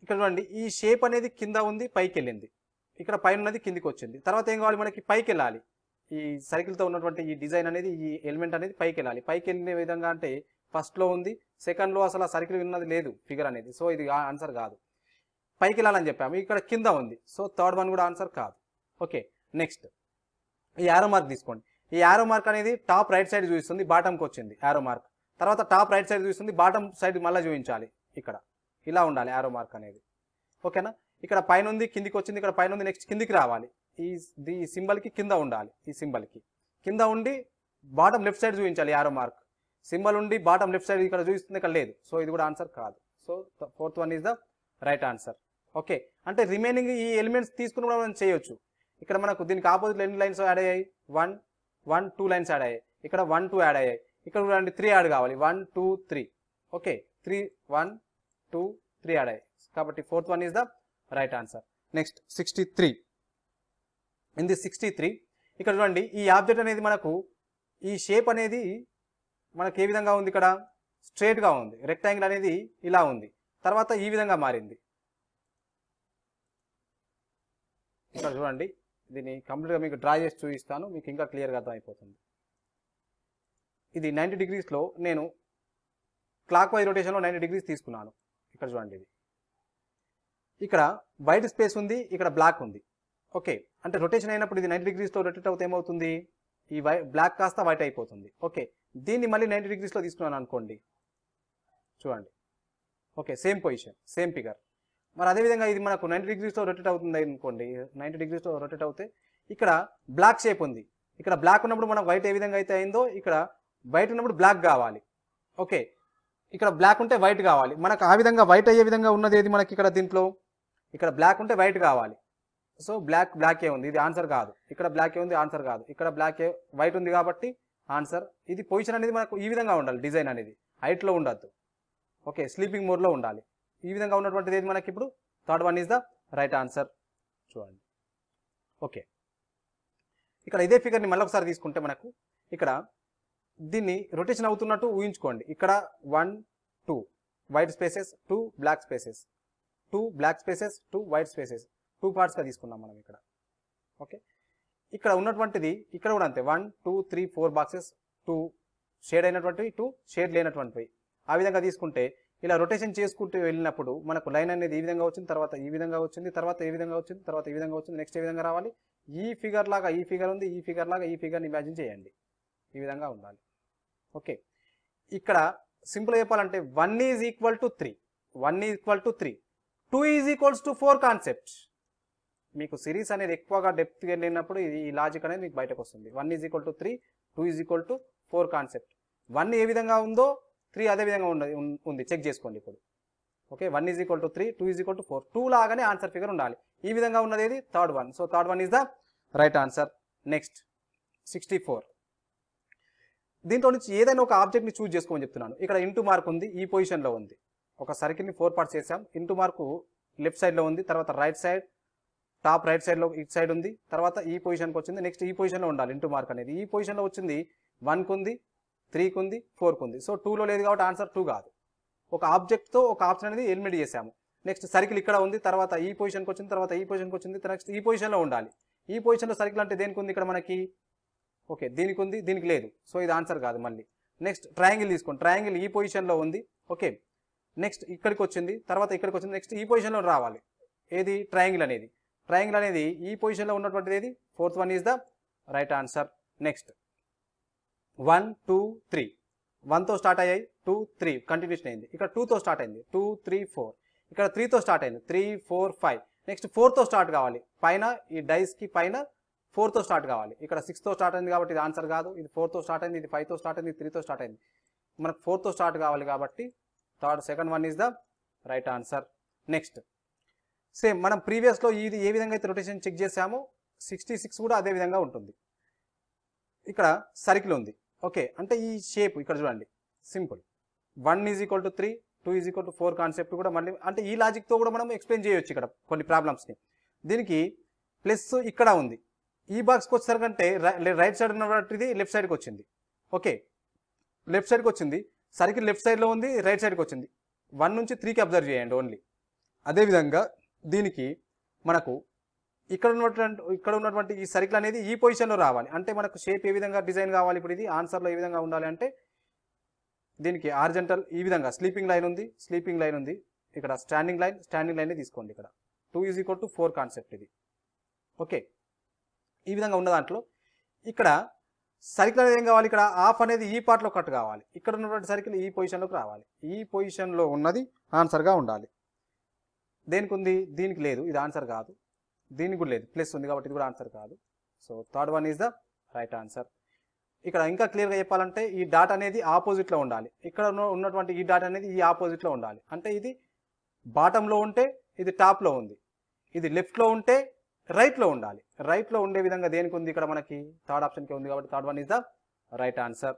ఇక్కడ చూడండి ఈ షేప్ అనేది కింద ఉంది పైకి వెళ్ళింది ఇక్కడ పైన ఉన్నది కిందికి వచ్చింది తర్వాత ఏం కావాలి మనకి పైకి వెళ్ళాలి ఈ సైకిల్తో ఉన్నటువంటి ఈ డిజైన్ అనేది ఈ ఎలిమెంట్ అనేది పైకి వెళ్ళాలి పైకి వెళ్ళిన విధంగా అంటే ఫస్ట్లో ఉంది సెకండ్లో అసలు ఆ సర్కిల్ ఉన్నది లేదు ఫిగర్ అనేది సో ఇది ఆన్సర్ కాదు పైకి వెళ్ళాలని చెప్పాము ఇక్కడ కింద ఉంది సో థర్డ్ వన్ కూడా ఆన్సర్ కాదు ఓకే నెక్స్ట్ ఈ యారో మార్క్ తీసుకోండి ఈ యారో మార్క్ అనేది టాప్ రైట్ సైడ్ చూపిస్తుంది బాటంకి వచ్చింది యారో మార్క్ తర్వాత టాప్ రైట్ సైడ్ చూపిస్తుంది బాటం సైడ్ మళ్ళీ చూపించాలి ఇక్కడ ఇలా ఉండాలి యారో మార్క్ అనేది ఓకేనా ఇక్కడ పైన ఉంది కిందికి వచ్చింది ఇక్కడ పైన ఉంది నెక్స్ట్ కిందికి రావాలి ఈ ఈ సింబల్కి కింద ఉండాలి ఈ సింబల్కి కింద ఉండి బాటం లెఫ్ట్ సైడ్ చూపించాలి యారో మార్క్ సింబల్ ఉండి బాటం లెఫ్ట్ సైడ్ ఇక్కడ చూపిస్తుంది ఇక్కడ లేదు సో ఇది కూడా ఆన్సర్ కాదు so fourth one is the right answer okay అంటే రిమైనింగ్ ఈ ఎలిమెంట్స్ తీసుకుని కూడా మనం చేయొచ్చు ఇక్కడ మనకు దీనికి ఆపోజిట్ ఎన్ని లైన్స్ యాడ్ అయ్యాయి one one two lines add అయ్యాయి ఇక్కడ వన్ టూ యాడ్ అయ్యాయి ఇక్కడ కూడా త్రీ యాడ్ కావాలి one two three okay three one two three add అయ్యాయి కాబట్టి fourth one is the right answer next sixty three in the sixty three ఇక్కడ చూడండి ఈ ఆబ్జెక్ట్ అనేది మనకు ఈ షేప్ అనేది మనకు ఏ విధంగా ఉంది ఇక్కడ స్ట్రేట్గా ఉంది రెక్టాంగిల్ అనేది ఇలా ఉంది తర్వాత ఈ విధంగా మారింది ఇక్కడ చూడండి దీన్ని కంప్లీట్గా మీకు డ్రా చేసి చూపిస్తాను మీకు ఇంకా క్లియర్గా అర్థమైపోతుంది ఇది నైంటీ డిగ్రీస్లో నేను క్లాక్ వైజ్ రొటేషన్లో నైంటీ డిగ్రీస్ తీసుకున్నాను ఇక్కడ చూడండి ఇది ఇక్కడ వైట్ స్పేస్ ఉంది ఇక్కడ బ్లాక్ ఉంది ఓకే అంటే రొటేషన్ అయినప్పుడు ఇది నైంటీ డిగ్రీస్తో రొటేట్ అవుతే ఏమవుతుంది ఈ వై బ్లాక్ కాస్త వైట్ అయిపోతుంది ఓకే దీన్ని మళ్ళీ నైంటీ డిగ్రీస్లో తీసుకున్నాను అనుకోండి చూడండి okay same position same figure మరి అదేవిధంగా ఇది మనకు నైంటీ డిగ్రీస్తో రొటేట్ అవుతుంది అనుకోండి నైంటీ డిగ్రీస్తో రొటేట్ అవుతే ఇక్కడ బ్లాక్ షేప్ ఉంది ఇక్కడ బ్లాక్ ఉన్నప్పుడు మనకు వైట్ ఏ విధంగా అయితే అయిందో ఇక్కడ వైట్ ఉన్నప్పుడు బ్లాక్ కావాలి ఓకే ఇక్కడ బ్లాక్ ఉంటే వైట్ కావాలి మనకు ఆ విధంగా వైట్ అయ్యే విధంగా ఉన్నది ఏది మనకి ఇక్కడ దీంట్లో ఇక్కడ బ్లాక్ ఉంటే వైట్ కావాలి సో బ్లాక్ బ్లాక్ ఏ ఉంది ఇది ఆన్సర్ కాదు ఇక్కడ బ్లాక్ ఏ ఉంది ఆన్సర్ కాదు ఇక్కడ బ్లాక్ ఏ వైట్ ఉంది కాబట్టి ఆన్సర్ ఇది పొజిషన్ అనేది మనకు ఈ విధంగా ఉండాలి డిజైన్ అనేది హైట్లో ఉండద్దు ఓకే స్లీపింగ్ మోడ్లో ఉండాలి ఈ విధంగా ఉన్నటువంటిది ఏది మనకి ఇప్పుడు third one is the right answer చూడండి ఓకే ఇక్కడ ఇదే ఫిగర్ని ఒకసారి తీసుకుంటే మనకు ఇక్కడ దీన్ని రొటేషన్ అవుతున్నట్టు ఊహించుకోండి ఇక్కడ one two white spaces two black spaces two black spaces two white spaces two పార్ట్స్గా తీసుకున్నాం మనం ఇక్కడ ఓకే ఇక్కడ ఉన్నటువంటిది ఇక్కడ కూడా అంతే one two three four boxes two shade అయినటువంటివి టూ షేడ్ లేనటువంటివి ఆ విధంగా తీసుకుంటే ఇలా రొటేషన్ చేసుకుంటూ వెళ్ళినప్పుడు మనకు లైన్ అనేది ఈ విధంగా వచ్చింది తర్వాత ఈ విధంగా వచ్చింది తర్వాత ఏ విధంగా వచ్చింది తర్వాత ఈ విధంగా వచ్చింది నెక్స్ట్ ఏ విధంగా రావాలి ఈ ఫిగర్ లాగా ఈ ఫిగర్ ఉంది ఈ ఫిగర్ లాగా ఈ ఫిగర్ని ఇమాజిన్ చేయండి ఈ విధంగా ఉండాలి ఓకే ఇక్కడ సింపుల్ చెప్పాలంటే one is equal to three one is equal to three two is equals to four concept మీకు సిరీస్ అనేది ఎక్కువగా డెప్త్కి వెళ్ళినప్పుడు ఈ లాజిక్ అనేది మీకు బయటకు వస్తుంది one is equal to three two is equal to four concept one ఏ విధంగా ఉందో త్రీ అదే విధంగా ఉన్నది ఉంది చెక్ చేసుకోండి ఇప్పుడు okay one is equal to three two is equal to four two లాగానే ఆన్సర్ ఫిగర్ ఉండాలి ఈ విధంగా ఉన్నది ఏది third one so third one is the right answer next sixty four దీంట్లో నుంచి ఏదైనా ఒక ఆబ్జెక్ట్ని చూజ్ చేసుకోమని చెప్తున్నాను ఇక్కడ ఇంటూ మార్క్ ఉంది ఈ పొజిషన్లో ఉంది ఒక సర్కిల్ని ఫోర్ పార్ట్స్ చేసాం ఇంటూ మార్కు లెఫ్ట్ సైడ్లో ఉంది తర్వాత రైట్ సైడ్ టాప్ రైట్ సైడ్లో ఇటు సైడ్ ఉంది తర్వాత ఈ పొజిషన్కి వచ్చింది నెక్స్ట్ ఈ పొజిషన్లో ఉండాలి ఇంటూ మార్క్ అనేది ఈ పొజిషన్లో వచ్చింది వన్కు ఉంది త్రీకి ఉంది ఫోర్కి ఉంది సో టూలో లేదు కాబట్టి ఆన్సర్ టూ కాదు ఒక ఆబ్జెక్ట్తో ఒక ఆప్షన్ అనేది ఎలిమినేట్ చేశాము నెక్స్ట్ సర్కిల్ ఇక్కడ ఉంది తర్వాత ఈ పొజిషన్కి వచ్చింది తర్వాత ఈ పొజిషన్కి వచ్చింది నెక్స్ట్ ఈ పొజిషన్లో ఉండాలి ఈ పొజిషన్లో సర్కిల్ అంటే దేనికి ఉంది ఇక్కడ మనకి ఓకే దీనికి ఉంది దీనికి లేదు సో ఇది ఆన్సర్ కాదు మళ్ళీ నెక్స్ట్ ట్రయాంగిల్ తీసుకోండి ట్రయాంగిల్ ఈ పొజిషన్లో ఉంది ఓకే నెక్స్ట్ ఇక్కడికి వచ్చింది తర్వాత ఇక్కడికి వచ్చింది నెక్స్ట్ ఈ పొజిషన్లో రావాలి ఏది ట్రయాంగిల్ అనేది ట్రయాంగిల్ అనేది ఈ పొజిషన్లో ఉన్నటువంటిది ఏది fourth one is the right answer next one two three వన్తో స్టార్ట్ అయ్యాయి టూ త్రీ కంటిన్యూషన్ అయింది ఇక్కడ టూతో స్టార్ట్ అయింది టూ త్రీ ఫోర్ ఇక్కడ త్రీతో స్టార్ట్ అయింది త్రీ ఫోర్ ఫైవ్ నెక్స్ట్ ఫోర్తో స్టార్ట్ కావాలి పైన ఈ డైస్కి పైన ఫోర్తో స్టార్ట్ కావాలి ఇక్కడ సిక్స్తో స్టార్ట్ అయింది కాబట్టి ఇది ఆన్సర్ కాదు ఇది ఫోర్తో స్టార్ట్ అయింది ఇది ఫైవ్తో స్టార్ట్ అయింది త్రీతో స్టార్ట్ అయింది మనకు ఫోర్తో స్టార్ట్ కావాలి కాబట్టి third second one is the right answer next same మనం ప్రీవియస్లో ఇది ఏ విధంగా అయితే రొటేషన్ చెక్ చేసామో సిక్స్టీ సిక్స్ కూడా అదే విధంగా ఉంటుంది ఇక్కడ సర్కిల్ ఉంది ఓకే అంటే ఈ షేప్ ఇక్కడ చూడండి simple one is equal to three two is equal to four concept కూడా మళ్ళీ అంటే ఈ లాజిక్తో కూడా మనం ఎక్స్ప్లెయిన్ చేయొచ్చు ఇక్కడ కొన్ని ప్రాబ్లమ్స్ని దీనికి ప్లస్ ఇక్కడ ఉంది ఈ బాక్స్కి వచ్చేసరికంటే రైట్ సైడ్ ఉన్నటువంటిది లెఫ్ట్ సైడ్కి వచ్చింది ఓకే లెఫ్ట్ సైడ్కి వచ్చింది సర్కిల్ లెఫ్ట్ సైడ్లో ఉంది రైట్ సైడ్కి వచ్చింది వన్ నుంచి త్రీకి అబ్జర్వ్ చేయండి ఓన్లీ అదేవిధంగా దీనికి మనకు ఇక్కడ ఉన్నటువంటి ఇక్కడ ఉన్నటువంటి ఈ సర్కిల్ అనేది ఈ పొజిషన్లో రావాలి అంటే మనకు షేప్ ఏ విధంగా డిజైన్ కావాలి ఇప్పుడు ఇది ఆన్సర్లో ఏ విధంగా ఉండాలి అంటే దీనికి ఆర్జెంటల్ ఈ విధంగా స్లీపింగ్ లైన్ ఉంది స్లీపింగ్ లైన్ ఉంది ఇక్కడ స్టాండింగ్ లైన్ స్టాండింగ్ లైన్ తీసుకోండి ఇక్కడ two is equal to four concept ఇది ఓకే ఈ విధంగా ఉన్న దాంట్లో ఇక్కడ సర్కిల్ అనేది ఏం కావాలి ఇక్కడ ఆఫ్ అనేది ఈ పార్ట్లో కట్ కావాలి ఇక్కడ ఉన్నటువంటి సర్కిల్ ఈ పొజిషన్లోకి రావాలి ఈ పొజిషన్లో ఉన్నది ఆన్సర్గా ఉండాలి దేనికి ఉంది దీనికి లేదు ఇది ఆన్సర్ కాదు దీనికి కూడా లేదు ప్లస్ ఉంది కాబట్టి ఇది కూడా ఆన్సర్ కాదు so third one is the right answer ఇక్కడ ఇంకా క్లియర్గా చెప్పాలంటే ఈ డాట్ అనేది ఆపోజిట్లో ఉండాలి ఇక్కడ ఉన్నటువంటి ఈ డాట్ అనేది ఈ ఆపోజిట్లో ఉండాలి అంటే ఇది బాటంలో ఉంటే ఇది టాప్లో ఉంది ఇది లెఫ్ట్లో ఉంటే రైట్లో ఉండాలి రైట్లో ఉండే విధంగా దేనికి ఉంది ఇక్కడ మనకి థర్డ్ ఆప్షన్కి ఉంది కాబట్టి third one is the right answer